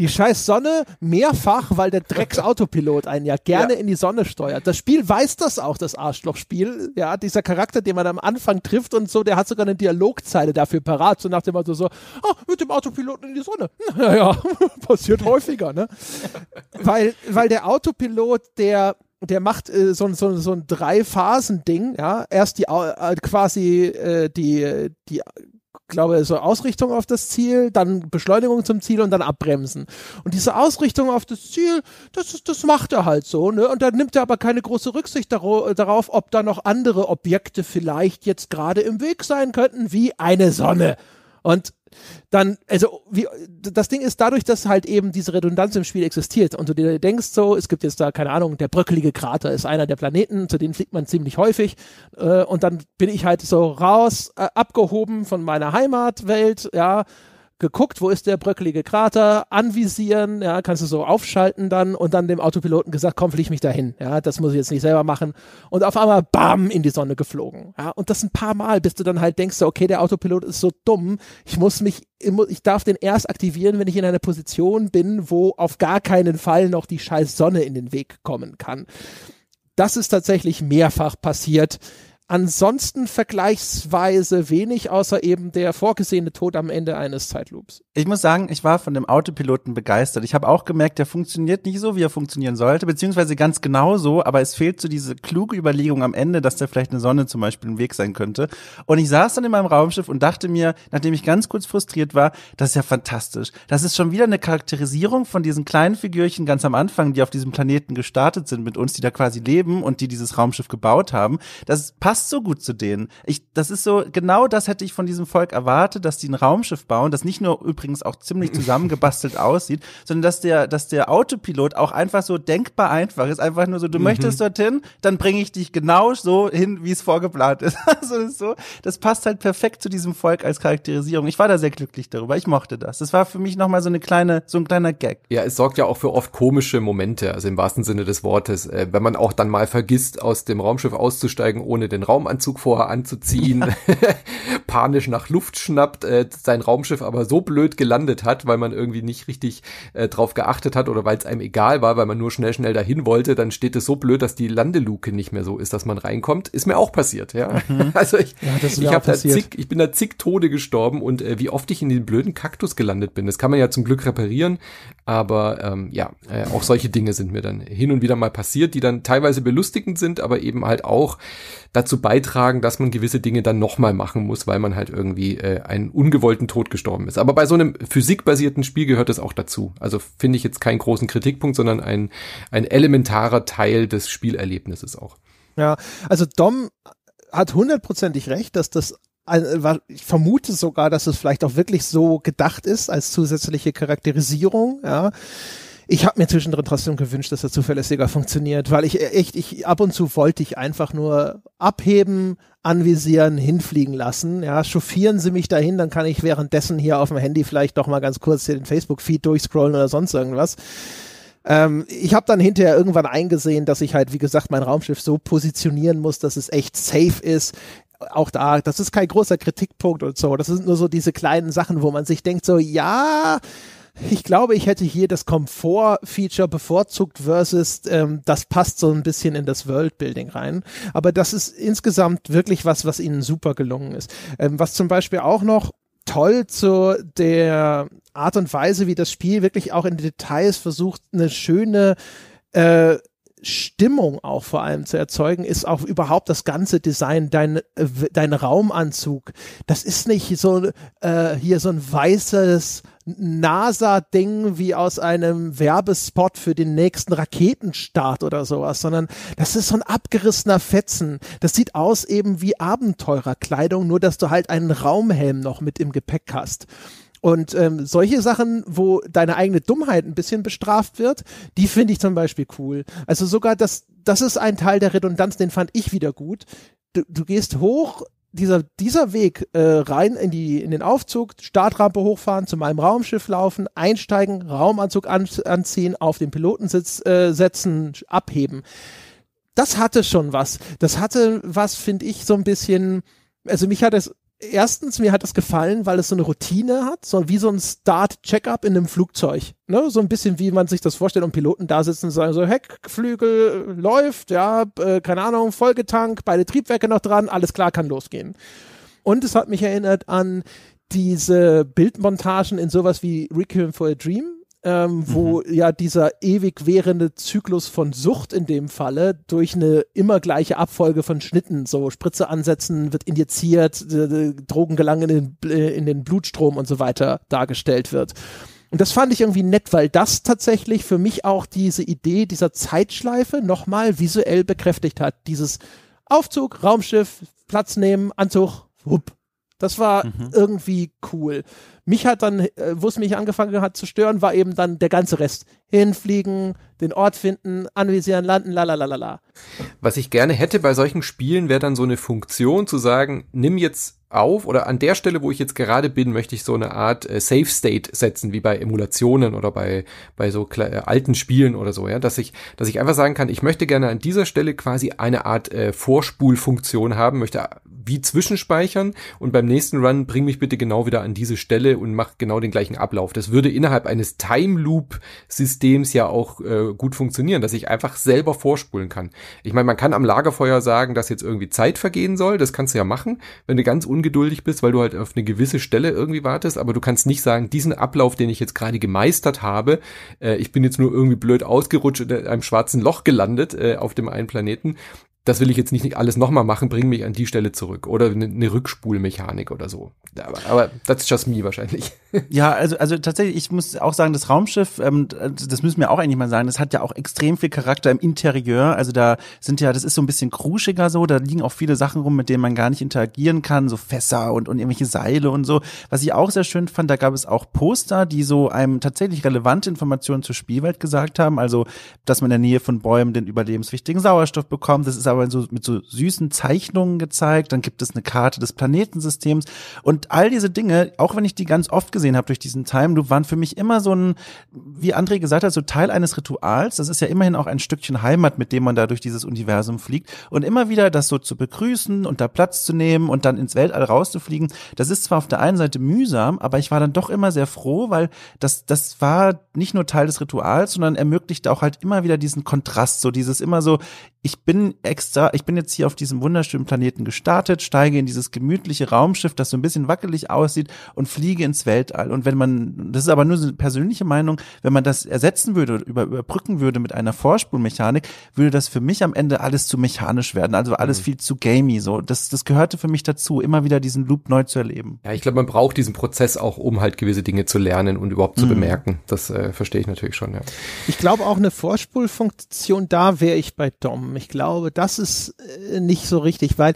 die scheiß Sonne mehrfach, weil der Drecksautopilot einen ja gerne ja. in die Sonne steuert. Das Spiel weiß das auch, das Arschlochspiel. Ja, dieser Charakter, den man am Anfang trifft und so, der hat sogar eine Dialogzeile dafür parat, so nach dem Motto so, oh, mit dem Autopiloten in die Sonne. Naja, passiert häufiger, ne? weil, weil der Autopilot, der der macht äh, so, so, so ein Drei-Phasen-Ding, ja. Erst die äh, quasi äh, die, die glaube, so Ausrichtung auf das Ziel, dann Beschleunigung zum Ziel und dann abbremsen. Und diese Ausrichtung auf das Ziel, das, ist, das macht er halt so, ne? Und dann nimmt er aber keine große Rücksicht darauf, ob da noch andere Objekte vielleicht jetzt gerade im Weg sein könnten, wie eine Sonne. Und dann, also wie, das Ding ist dadurch, dass halt eben diese Redundanz im Spiel existiert und du dir denkst so, es gibt jetzt da, keine Ahnung, der bröckelige Krater ist einer der Planeten, zu denen fliegt man ziemlich häufig äh, und dann bin ich halt so raus, äh, abgehoben von meiner Heimatwelt, ja, geguckt, wo ist der bröckelige Krater, anvisieren, ja, kannst du so aufschalten dann und dann dem Autopiloten gesagt, komm, flieg mich dahin, ja, das muss ich jetzt nicht selber machen und auf einmal bam in die Sonne geflogen, ja, und das ein paar Mal, bis du dann halt denkst, okay, der Autopilot ist so dumm, ich muss mich, ich darf den erst aktivieren, wenn ich in einer Position bin, wo auf gar keinen Fall noch die scheiß Sonne in den Weg kommen kann. Das ist tatsächlich mehrfach passiert ansonsten vergleichsweise wenig, außer eben der vorgesehene Tod am Ende eines Zeitloops. Ich muss sagen, ich war von dem Autopiloten begeistert. Ich habe auch gemerkt, der funktioniert nicht so, wie er funktionieren sollte, beziehungsweise ganz genau so, aber es fehlt so diese kluge Überlegung am Ende, dass da vielleicht eine Sonne zum Beispiel im Weg sein könnte. Und ich saß dann in meinem Raumschiff und dachte mir, nachdem ich ganz kurz frustriert war, das ist ja fantastisch. Das ist schon wieder eine Charakterisierung von diesen kleinen Figürchen ganz am Anfang, die auf diesem Planeten gestartet sind mit uns, die da quasi leben und die dieses Raumschiff gebaut haben. Das passt passt so gut zu denen. Ich, das ist so, genau das hätte ich von diesem Volk erwartet, dass die ein Raumschiff bauen, das nicht nur übrigens auch ziemlich zusammengebastelt aussieht, sondern dass der, dass der Autopilot auch einfach so denkbar einfach ist. Einfach nur so, du mhm. möchtest dorthin, dann bringe ich dich genau so hin, wie es vorgeplant ist. Also das ist so, das passt halt perfekt zu diesem Volk als Charakterisierung. Ich war da sehr glücklich darüber. Ich mochte das. Das war für mich nochmal so eine kleine, so ein kleiner Gag. Ja, es sorgt ja auch für oft komische Momente, also im wahrsten Sinne des Wortes, äh, wenn man auch dann mal vergisst, aus dem Raumschiff auszusteigen, ohne den Raumanzug vorher anzuziehen, ja. panisch nach Luft schnappt, äh, sein Raumschiff aber so blöd gelandet hat, weil man irgendwie nicht richtig äh, drauf geachtet hat oder weil es einem egal war, weil man nur schnell, schnell dahin wollte, dann steht es so blöd, dass die Landeluke nicht mehr so ist, dass man reinkommt. Ist mir auch passiert, ja. Mhm. Also ich, ja, ich, hab da zig, ich bin da zig Tode gestorben und äh, wie oft ich in den blöden Kaktus gelandet bin, das kann man ja zum Glück reparieren, aber ähm, ja, äh, auch solche Dinge sind mir dann hin und wieder mal passiert, die dann teilweise belustigend sind, aber eben halt auch dazu beitragen, dass man gewisse Dinge dann nochmal machen muss, weil man halt irgendwie äh, einen ungewollten Tod gestorben ist. Aber bei so einem physikbasierten Spiel gehört es auch dazu. Also finde ich jetzt keinen großen Kritikpunkt, sondern ein, ein elementarer Teil des Spielerlebnisses auch. Ja, also Dom hat hundertprozentig recht, dass das äh, ich vermute sogar, dass es vielleicht auch wirklich so gedacht ist als zusätzliche Charakterisierung, ja ich habe mir zwischendrin trotzdem gewünscht, dass er zuverlässiger funktioniert, weil ich äh, echt, ich ab und zu wollte ich einfach nur abheben, anvisieren, hinfliegen lassen. Ja, chauffieren Sie mich dahin, dann kann ich währenddessen hier auf dem Handy vielleicht doch mal ganz kurz den Facebook-Feed durchscrollen oder sonst irgendwas. Ähm, ich habe dann hinterher irgendwann eingesehen, dass ich halt, wie gesagt, mein Raumschiff so positionieren muss, dass es echt safe ist auch da, das ist kein großer Kritikpunkt und so. Das sind nur so diese kleinen Sachen, wo man sich denkt, so, ja, ich glaube, ich hätte hier das Komfort-Feature bevorzugt versus ähm, das passt so ein bisschen in das Worldbuilding rein. Aber das ist insgesamt wirklich was, was ihnen super gelungen ist. Ähm, was zum Beispiel auch noch toll zu der Art und Weise, wie das Spiel wirklich auch in Details versucht, eine schöne äh, Stimmung auch vor allem zu erzeugen, ist auch überhaupt das ganze Design, dein, äh, dein Raumanzug. Das ist nicht so äh, hier so ein weißes NASA-Ding wie aus einem Werbespot für den nächsten Raketenstart oder sowas, sondern das ist so ein abgerissener Fetzen. Das sieht aus eben wie Abenteurerkleidung, nur dass du halt einen Raumhelm noch mit im Gepäck hast. Und ähm, solche Sachen, wo deine eigene Dummheit ein bisschen bestraft wird, die finde ich zum Beispiel cool. Also sogar das, das ist ein Teil der Redundanz, den fand ich wieder gut. Du, du gehst hoch, dieser, dieser Weg äh, rein in, die, in den Aufzug, Startrampe hochfahren, zu meinem Raumschiff laufen, einsteigen, Raumanzug an, anziehen, auf den Pilotensitz äh, setzen, abheben. Das hatte schon was. Das hatte was, finde ich, so ein bisschen. Also mich hat es erstens, mir hat das gefallen, weil es so eine Routine hat, so wie so ein Start-Checkup in einem Flugzeug. Ne? So ein bisschen, wie man sich das vorstellt und Piloten da sitzen und sagen so, Heckflügel äh, läuft, ja, äh, keine Ahnung, Folgetank, beide Triebwerke noch dran, alles klar, kann losgehen. Und es hat mich erinnert an diese Bildmontagen in sowas wie Requiem for a Dream, ähm, wo mhm. ja dieser ewig währende Zyklus von Sucht in dem Falle durch eine immer gleiche Abfolge von Schnitten, so Spritze ansetzen, wird injiziert, äh, Drogen gelangen in den, äh, in den Blutstrom und so weiter dargestellt wird. Und das fand ich irgendwie nett, weil das tatsächlich für mich auch diese Idee dieser Zeitschleife nochmal visuell bekräftigt hat. Dieses Aufzug, Raumschiff, Platz nehmen, Anzug, hup. Das war mhm. irgendwie cool mich hat dann, äh, wo es mich angefangen hat zu stören, war eben dann der ganze Rest. Hinfliegen, den Ort finden, anvisieren, landen, la Was ich gerne hätte bei solchen Spielen, wäre dann so eine Funktion zu sagen, nimm jetzt auf oder an der Stelle, wo ich jetzt gerade bin, möchte ich so eine Art äh, Safe State setzen, wie bei Emulationen oder bei bei so äh, alten Spielen oder so, ja, dass ich dass ich einfach sagen kann, ich möchte gerne an dieser Stelle quasi eine Art äh, Vorspulfunktion haben, möchte wie zwischenspeichern und beim nächsten Run bring mich bitte genau wieder an diese Stelle und mach genau den gleichen Ablauf. Das würde innerhalb eines Time Loop Systems ja auch äh, gut funktionieren, dass ich einfach selber vorspulen kann. Ich meine, man kann am Lagerfeuer sagen, dass jetzt irgendwie Zeit vergehen soll. Das kannst du ja machen, wenn du ganz ungeduldig bist, weil du halt auf eine gewisse Stelle irgendwie wartest. Aber du kannst nicht sagen, diesen Ablauf, den ich jetzt gerade gemeistert habe, äh, ich bin jetzt nur irgendwie blöd ausgerutscht in einem schwarzen Loch gelandet äh, auf dem einen Planeten das will ich jetzt nicht alles nochmal machen, bring mich an die Stelle zurück. Oder eine, eine Rückspulmechanik oder so. Aber, aber that's just me wahrscheinlich. Ja, also, also tatsächlich, ich muss auch sagen, das Raumschiff, ähm, das müssen wir auch eigentlich mal sagen, das hat ja auch extrem viel Charakter im Interieur. Also da sind ja, das ist so ein bisschen kruschiger so, da liegen auch viele Sachen rum, mit denen man gar nicht interagieren kann, so Fässer und, und irgendwelche Seile und so. Was ich auch sehr schön fand, da gab es auch Poster, die so einem tatsächlich relevante Informationen zur Spielwelt gesagt haben. Also, dass man in der Nähe von Bäumen den überlebenswichtigen Sauerstoff bekommt. Das ist aber so, mit so süßen Zeichnungen gezeigt. Dann gibt es eine Karte des Planetensystems. Und all diese Dinge, auch wenn ich die ganz oft gesehen habe durch diesen Time Loop, waren für mich immer so ein, wie André gesagt hat, so Teil eines Rituals. Das ist ja immerhin auch ein Stückchen Heimat, mit dem man da durch dieses Universum fliegt. Und immer wieder das so zu begrüßen und da Platz zu nehmen und dann ins Weltall rauszufliegen, das ist zwar auf der einen Seite mühsam, aber ich war dann doch immer sehr froh, weil das, das war nicht nur Teil des Rituals, sondern ermöglichte auch halt immer wieder diesen Kontrast, so dieses immer so, ich bin extra, ich bin jetzt hier auf diesem wunderschönen Planeten gestartet, steige in dieses gemütliche Raumschiff, das so ein bisschen wackelig aussieht und fliege ins Weltall. Und wenn man, das ist aber nur so eine persönliche Meinung, wenn man das ersetzen würde, über, überbrücken würde mit einer Vorspulmechanik, würde das für mich am Ende alles zu mechanisch werden, also alles mhm. viel zu gamey, so. Das, das gehörte für mich dazu, immer wieder diesen Loop neu zu erleben. Ja, ich glaube, man braucht diesen Prozess auch, um halt gewisse Dinge zu lernen und überhaupt zu mhm. bemerken. Das äh, verstehe ich natürlich schon, ja. Ich glaube auch eine Vorspulfunktion, da wäre ich bei Dom. Ich glaube, das das ist äh, nicht so richtig, weil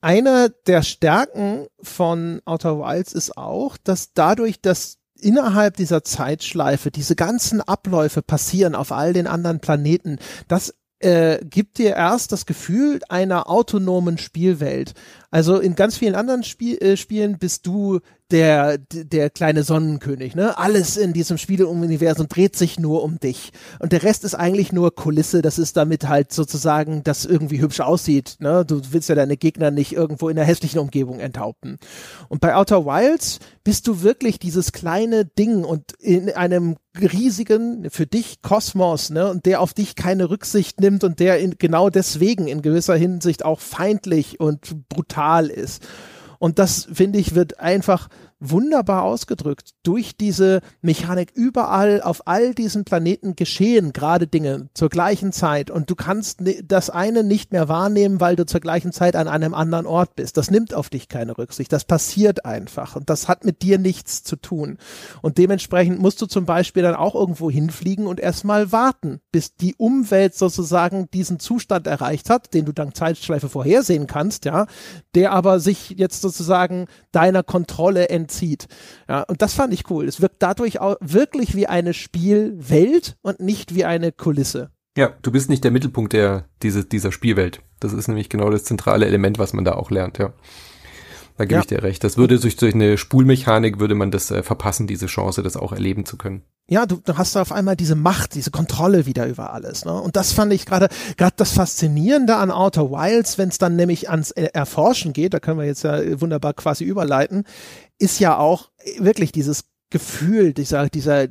einer der Stärken von Outer Wilds ist auch, dass dadurch, dass innerhalb dieser Zeitschleife diese ganzen Abläufe passieren auf all den anderen Planeten, das äh, gibt dir erst das Gefühl einer autonomen Spielwelt. Also in ganz vielen anderen Spiel, äh, Spielen bist du der, der kleine Sonnenkönig, ne? Alles in diesem Spieleuniversum dreht sich nur um dich. Und der Rest ist eigentlich nur Kulisse, das ist damit halt sozusagen, dass irgendwie hübsch aussieht, ne? Du willst ja deine Gegner nicht irgendwo in einer hässlichen Umgebung enthaupten. Und bei Outer Wilds bist du wirklich dieses kleine Ding und in einem riesigen, für dich Kosmos, ne? Und der auf dich keine Rücksicht nimmt und der in, genau deswegen in gewisser Hinsicht auch feindlich und brutal ist. Und das, finde ich, wird einfach wunderbar ausgedrückt. Durch diese Mechanik überall auf all diesen Planeten geschehen gerade Dinge zur gleichen Zeit und du kannst das eine nicht mehr wahrnehmen, weil du zur gleichen Zeit an einem anderen Ort bist. Das nimmt auf dich keine Rücksicht. Das passiert einfach und das hat mit dir nichts zu tun. Und dementsprechend musst du zum Beispiel dann auch irgendwo hinfliegen und erstmal warten, bis die Umwelt sozusagen diesen Zustand erreicht hat, den du dank Zeitschleife vorhersehen kannst, ja, der aber sich jetzt sozusagen deiner Kontrolle entwickelt zieht. Ja, und das fand ich cool. Es wirkt dadurch auch wirklich wie eine Spielwelt und nicht wie eine Kulisse. Ja, du bist nicht der Mittelpunkt der, diese, dieser Spielwelt. Das ist nämlich genau das zentrale Element, was man da auch lernt, ja. Da gebe ja. ich dir recht. Das würde durch, durch eine Spulmechanik würde man das äh, verpassen, diese Chance, das auch erleben zu können ja, du, du hast da auf einmal diese Macht, diese Kontrolle wieder über alles. Ne? Und das fand ich gerade gerade das Faszinierende an Outer Wilds, wenn es dann nämlich ans Erforschen geht, da können wir jetzt ja wunderbar quasi überleiten, ist ja auch äh, wirklich dieses Gefühl, dieser, dieser,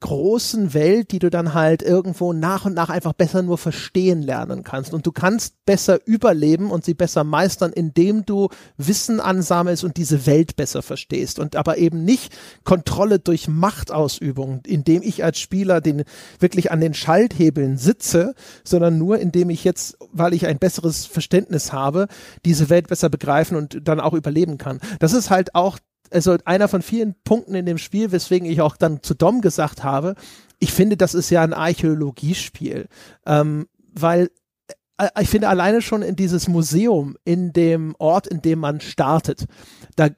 großen Welt, die du dann halt irgendwo nach und nach einfach besser nur verstehen lernen kannst. Und du kannst besser überleben und sie besser meistern, indem du Wissen ansammelst und diese Welt besser verstehst. Und aber eben nicht Kontrolle durch Machtausübung, indem ich als Spieler den wirklich an den Schalthebeln sitze, sondern nur indem ich jetzt, weil ich ein besseres Verständnis habe, diese Welt besser begreifen und dann auch überleben kann. Das ist halt auch also einer von vielen Punkten in dem Spiel, weswegen ich auch dann zu Dom gesagt habe, ich finde, das ist ja ein Archäologiespiel, ähm, weil äh, ich finde alleine schon in dieses Museum, in dem Ort, in dem man startet, da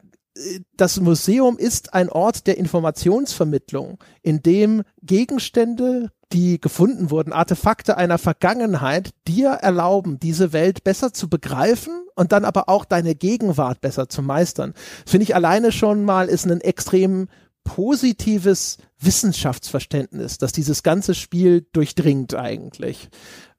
das Museum ist ein Ort der Informationsvermittlung, in dem Gegenstände, die gefunden wurden, Artefakte einer Vergangenheit, dir erlauben, diese Welt besser zu begreifen und dann aber auch deine Gegenwart besser zu meistern. Finde ich alleine schon mal ist ein extrem positives Wissenschaftsverständnis, dass dieses ganze Spiel durchdringt eigentlich.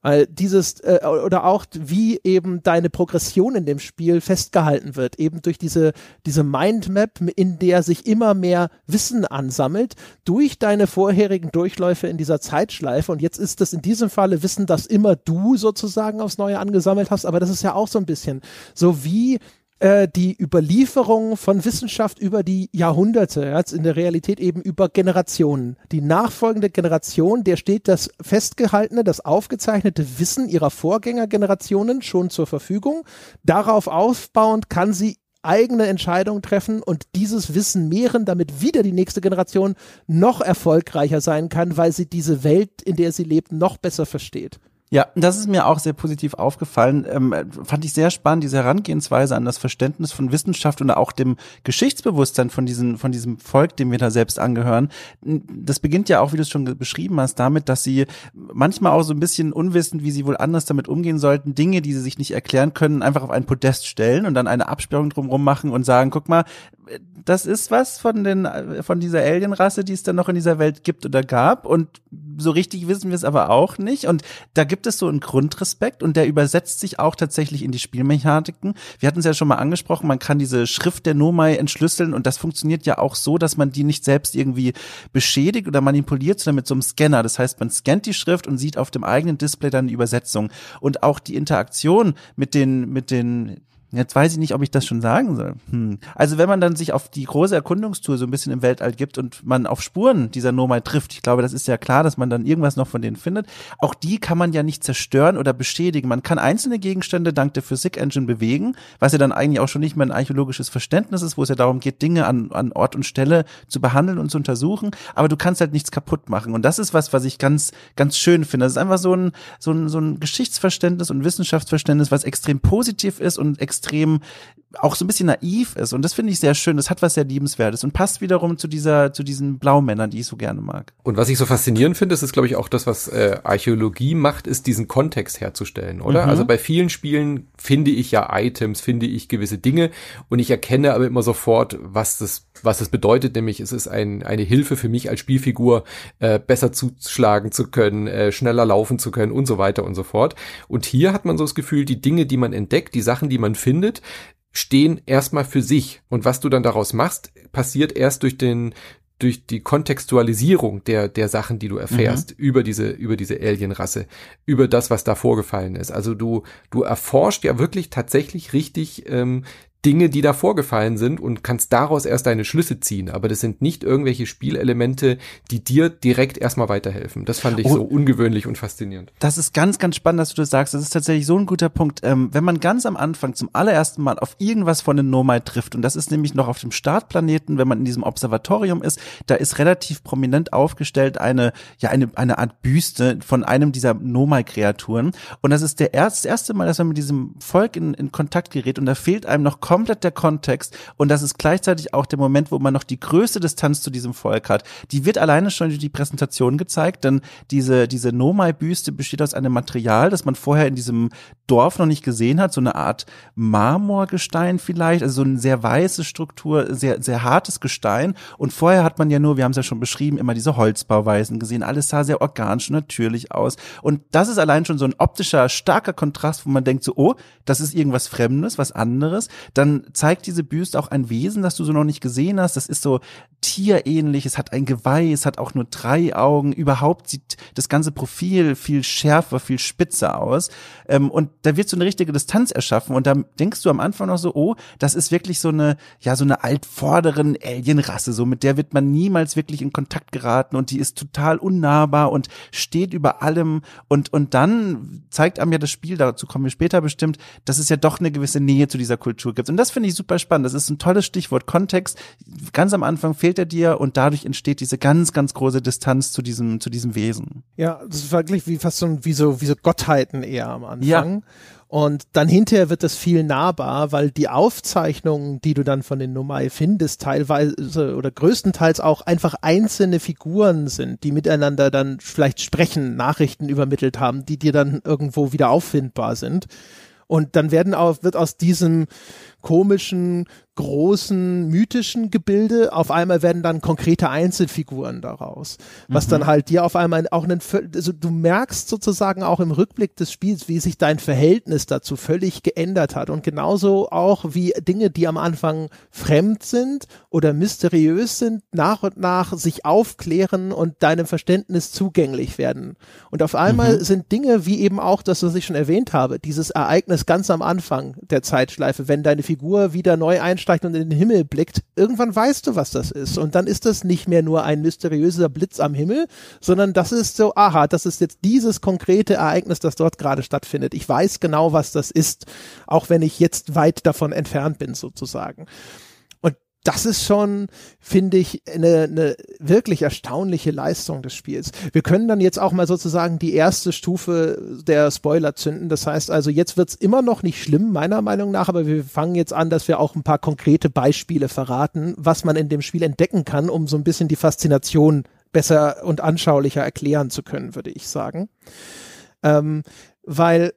Weil dieses, äh, oder auch wie eben deine Progression in dem Spiel festgehalten wird, eben durch diese, diese Mindmap, in der sich immer mehr Wissen ansammelt, durch deine vorherigen Durchläufe in dieser Zeitschleife. Und jetzt ist das in diesem Falle Wissen, das immer du sozusagen aufs Neue angesammelt hast, aber das ist ja auch so ein bisschen so wie äh, die Überlieferung von Wissenschaft über die Jahrhunderte, ja, in der Realität eben über Generationen. Die nachfolgende Generation, der steht das festgehaltene, das aufgezeichnete Wissen ihrer Vorgängergenerationen schon zur Verfügung. Darauf aufbauend kann sie eigene Entscheidungen treffen und dieses Wissen mehren, damit wieder die nächste Generation noch erfolgreicher sein kann, weil sie diese Welt, in der sie lebt, noch besser versteht. Ja, das ist mir auch sehr positiv aufgefallen. Ähm, fand ich sehr spannend, diese Herangehensweise an das Verständnis von Wissenschaft und auch dem Geschichtsbewusstsein von, diesem von diesem Volk, dem wir da selbst angehören. Das beginnt ja auch, wie du es schon beschrieben hast, damit, dass sie manchmal auch so ein bisschen unwissend, wie sie wohl anders damit umgehen sollten, Dinge, die sie sich nicht erklären können, einfach auf ein Podest stellen und dann eine Absperrung drumherum machen und sagen, guck mal, das ist was von, den, von dieser Alienrasse, die es dann noch in dieser Welt gibt oder gab. Und so richtig wissen wir es aber auch nicht. Und da gibt gibt es so einen Grundrespekt und der übersetzt sich auch tatsächlich in die Spielmechaniken. Wir hatten es ja schon mal angesprochen, man kann diese Schrift der Nomai entschlüsseln und das funktioniert ja auch so, dass man die nicht selbst irgendwie beschädigt oder manipuliert, sondern mit so einem Scanner. Das heißt, man scannt die Schrift und sieht auf dem eigenen Display dann die Übersetzung. Und auch die Interaktion mit den, mit den Jetzt weiß ich nicht, ob ich das schon sagen soll. Hm. Also wenn man dann sich auf die große Erkundungstour so ein bisschen im Weltall gibt und man auf Spuren dieser Nomad trifft, ich glaube, das ist ja klar, dass man dann irgendwas noch von denen findet. Auch die kann man ja nicht zerstören oder beschädigen. Man kann einzelne Gegenstände dank der Physik Engine bewegen, was ja dann eigentlich auch schon nicht mehr ein archäologisches Verständnis ist, wo es ja darum geht, Dinge an, an Ort und Stelle zu behandeln und zu untersuchen. Aber du kannst halt nichts kaputt machen. Und das ist was, was ich ganz, ganz schön finde. Das ist einfach so ein, so ein, so ein Geschichtsverständnis und Wissenschaftsverständnis, was extrem positiv ist und extrem extrem auch so ein bisschen naiv ist. Und das finde ich sehr schön. Das hat was sehr Liebenswertes und passt wiederum zu dieser, zu diesen Blaumännern, die ich so gerne mag. Und was ich so faszinierend finde, das ist, glaube ich, auch das, was äh, Archäologie macht, ist diesen Kontext herzustellen, oder? Mhm. Also bei vielen Spielen finde ich ja Items, finde ich gewisse Dinge und ich erkenne aber immer sofort, was das was das bedeutet, nämlich es ist ein, eine Hilfe für mich als Spielfigur, äh, besser zuschlagen zu können, äh, schneller laufen zu können und so weiter und so fort. Und hier hat man so das Gefühl, die Dinge, die man entdeckt, die Sachen, die man findet, stehen erstmal für sich. Und was du dann daraus machst, passiert erst durch den durch die Kontextualisierung der, der Sachen, die du erfährst, mhm. über diese, über diese Alienrasse, über das, was da vorgefallen ist. Also du, du erforscht ja wirklich tatsächlich richtig ähm, Dinge, die da vorgefallen sind und kannst daraus erst deine Schlüsse ziehen. Aber das sind nicht irgendwelche Spielelemente, die dir direkt erstmal weiterhelfen. Das fand ich oh, so ungewöhnlich und faszinierend. Das ist ganz, ganz spannend, dass du das sagst. Das ist tatsächlich so ein guter Punkt. Ähm, wenn man ganz am Anfang zum allerersten Mal auf irgendwas von den Nomad trifft, und das ist nämlich noch auf dem Startplaneten, wenn man in diesem Observatorium ist, da ist relativ prominent aufgestellt eine, ja, eine, eine Art Büste von einem dieser Nomad-Kreaturen. Und das ist der erst, das erste Mal, dass man mit diesem Volk in, in Kontakt gerät und da fehlt einem noch komplett der Kontext und das ist gleichzeitig auch der Moment, wo man noch die größte Distanz zu diesem Volk hat. Die wird alleine schon durch die Präsentation gezeigt, denn diese, diese Nomai-Büste besteht aus einem Material, das man vorher in diesem Dorf noch nicht gesehen hat, so eine Art Marmorgestein vielleicht, also so eine sehr weiße Struktur, sehr, sehr hartes Gestein. Und vorher hat man ja nur, wir haben es ja schon beschrieben, immer diese Holzbauweisen gesehen. Alles sah sehr organisch und natürlich aus. Und das ist allein schon so ein optischer, starker Kontrast, wo man denkt so, oh, das ist irgendwas Fremdes, was anderes. Dann dann zeigt diese Büste auch ein Wesen, das du so noch nicht gesehen hast. Das ist so tierähnlich, es hat ein Geweih, es hat auch nur drei Augen. Überhaupt sieht das ganze Profil viel schärfer, viel spitzer aus. Ähm, und da wird so eine richtige Distanz erschaffen. Und da denkst du am Anfang noch so, oh, das ist wirklich so eine, ja, so eine altvorderen Alienrasse. So mit der wird man niemals wirklich in Kontakt geraten und die ist total unnahbar und steht über allem. Und, und dann zeigt einem ja das Spiel, dazu kommen wir später bestimmt, dass es ja doch eine gewisse Nähe zu dieser Kultur gibt entwickelst. Und das finde ich super spannend. Das ist ein tolles Stichwort Kontext. Ganz am Anfang fehlt er dir und dadurch entsteht diese ganz, ganz große Distanz zu diesem, zu diesem Wesen. Ja, das ist wirklich wie fast so, wie so, wie so Gottheiten eher am Anfang. Ja. Und dann hinterher wird das viel nahbar, weil die Aufzeichnungen, die du dann von den Nomai findest, teilweise oder größtenteils auch einfach einzelne Figuren sind, die miteinander dann vielleicht sprechen, Nachrichten übermittelt haben, die dir dann irgendwo wieder auffindbar sind. Und dann werden auch, wird aus diesem komischen, großen, mythischen Gebilde. Auf einmal werden dann konkrete Einzelfiguren daraus, was mhm. dann halt dir auf einmal auch einen, also du merkst sozusagen auch im Rückblick des Spiels, wie sich dein Verhältnis dazu völlig geändert hat und genauso auch wie Dinge, die am Anfang fremd sind oder mysteriös sind, nach und nach sich aufklären und deinem Verständnis zugänglich werden. Und auf einmal mhm. sind Dinge wie eben auch das, was ich schon erwähnt habe, dieses Ereignis ganz am Anfang der Zeitschleife, wenn deine Figur Figur wieder neu einsteigt und in den Himmel blickt, irgendwann weißt du, was das ist. Und dann ist das nicht mehr nur ein mysteriöser Blitz am Himmel, sondern das ist so, aha, das ist jetzt dieses konkrete Ereignis, das dort gerade stattfindet. Ich weiß genau, was das ist, auch wenn ich jetzt weit davon entfernt bin, sozusagen das ist schon, finde ich, eine, eine wirklich erstaunliche Leistung des Spiels. Wir können dann jetzt auch mal sozusagen die erste Stufe der Spoiler zünden. Das heißt also, jetzt wird's immer noch nicht schlimm, meiner Meinung nach, aber wir fangen jetzt an, dass wir auch ein paar konkrete Beispiele verraten, was man in dem Spiel entdecken kann, um so ein bisschen die Faszination besser und anschaulicher erklären zu können, würde ich sagen. Ähm, weil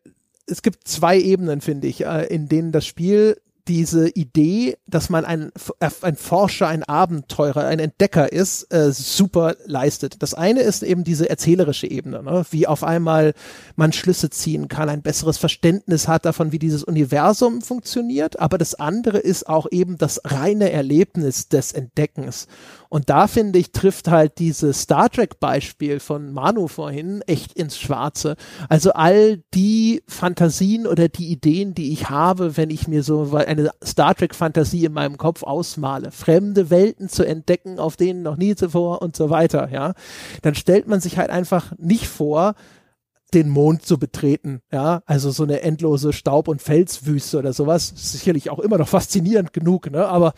es gibt zwei Ebenen, finde ich, äh, in denen das Spiel diese Idee, dass man ein, äh, ein Forscher, ein Abenteurer, ein Entdecker ist, äh, super leistet. Das eine ist eben diese erzählerische Ebene, ne? wie auf einmal man Schlüsse ziehen kann, ein besseres Verständnis hat davon, wie dieses Universum funktioniert. Aber das andere ist auch eben das reine Erlebnis des Entdeckens. Und da finde ich, trifft halt dieses Star Trek-Beispiel von Manu vorhin echt ins Schwarze. Also all die Fantasien oder die Ideen, die ich habe, wenn ich mir so eine Star Trek-Fantasie in meinem Kopf ausmale, fremde Welten zu entdecken, auf denen noch nie zuvor und so weiter, ja, dann stellt man sich halt einfach nicht vor, den Mond zu betreten, ja, also so eine endlose Staub- und Felswüste oder sowas, sicherlich auch immer noch faszinierend genug, ne, aber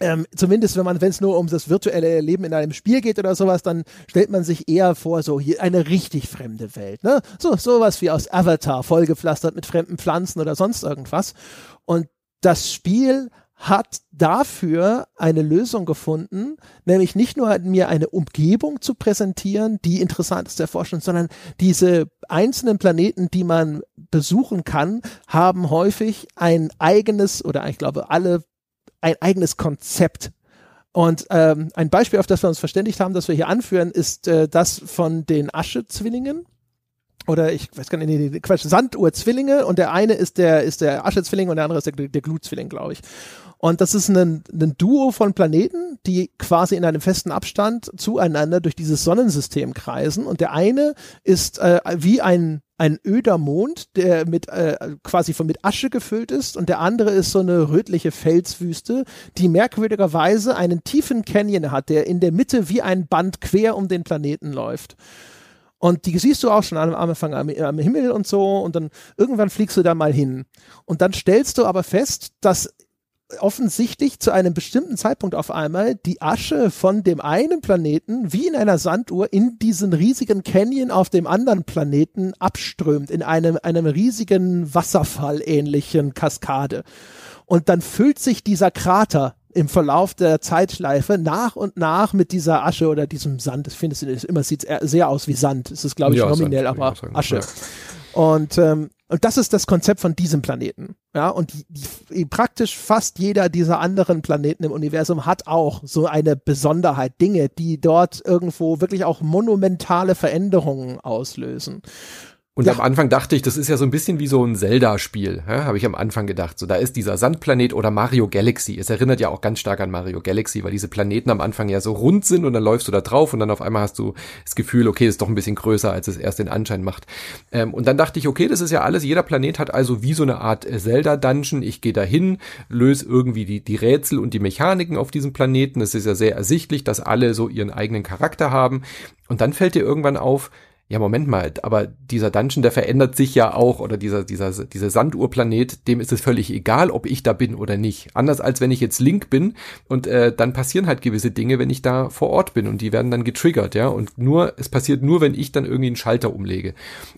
ähm, zumindest wenn man, wenn es nur um das virtuelle Leben in einem Spiel geht oder sowas, dann stellt man sich eher vor, so hier eine richtig fremde Welt, ne? So, sowas wie aus Avatar, vollgepflastert mit fremden Pflanzen oder sonst irgendwas. Und das Spiel hat dafür eine Lösung gefunden, nämlich nicht nur mir eine Umgebung zu präsentieren, die interessant ist zu erforschen, sondern diese einzelnen Planeten, die man besuchen kann, haben häufig ein eigenes oder ich glaube alle ein eigenes Konzept. Und ähm, ein Beispiel, auf das wir uns verständigt haben, das wir hier anführen, ist äh, das von den Asche-Zwillingen oder ich weiß gar nicht, nee, nee, Quatsch, Sanduhr-Zwillinge und der eine ist der, ist der Asche-Zwilling und der andere ist der, der Glutzwilling, glaube ich. Und das ist ein, ein Duo von Planeten, die quasi in einem festen Abstand zueinander durch dieses Sonnensystem kreisen. Und der eine ist äh, wie ein ein öder Mond, der mit äh, quasi von mit Asche gefüllt ist, und der andere ist so eine rötliche Felswüste, die merkwürdigerweise einen tiefen Canyon hat, der in der Mitte wie ein Band quer um den Planeten läuft. Und die siehst du auch schon am Anfang am, am Himmel und so, und dann irgendwann fliegst du da mal hin. Und dann stellst du aber fest, dass offensichtlich zu einem bestimmten Zeitpunkt auf einmal die Asche von dem einen Planeten wie in einer Sanduhr in diesen riesigen Canyon auf dem anderen Planeten abströmt, in einem, einem riesigen Wasserfall-ähnlichen Kaskade. Und dann füllt sich dieser Krater im Verlauf der Zeitschleife nach und nach mit dieser Asche oder diesem Sand. Das finde, es immer sieht sehr aus wie Sand. Es ist, glaube ich, ja, nominell, Sand, aber Asche. Ja. Und ähm, und das ist das Konzept von diesem Planeten. Ja, und die, die, praktisch fast jeder dieser anderen Planeten im Universum hat auch so eine Besonderheit, Dinge, die dort irgendwo wirklich auch monumentale Veränderungen auslösen. Und ja. am Anfang dachte ich, das ist ja so ein bisschen wie so ein Zelda-Spiel, ja, habe ich am Anfang gedacht. So, da ist dieser Sandplanet oder Mario Galaxy. Es erinnert ja auch ganz stark an Mario Galaxy, weil diese Planeten am Anfang ja so rund sind und dann läufst du da drauf und dann auf einmal hast du das Gefühl, okay, ist doch ein bisschen größer, als es erst den Anschein macht. Ähm, und dann dachte ich, okay, das ist ja alles, jeder Planet hat also wie so eine Art äh, Zelda-Dungeon. Ich gehe dahin, löse irgendwie die, die Rätsel und die Mechaniken auf diesem Planeten. Es ist ja sehr ersichtlich, dass alle so ihren eigenen Charakter haben. Und dann fällt dir irgendwann auf, ja, Moment mal, aber dieser Dungeon, der verändert sich ja auch, oder dieser, dieser, dieser Sandurplanet, dem ist es völlig egal, ob ich da bin oder nicht. Anders als wenn ich jetzt Link bin und äh, dann passieren halt gewisse Dinge, wenn ich da vor Ort bin und die werden dann getriggert, ja. Und nur, es passiert nur, wenn ich dann irgendwie einen Schalter umlege.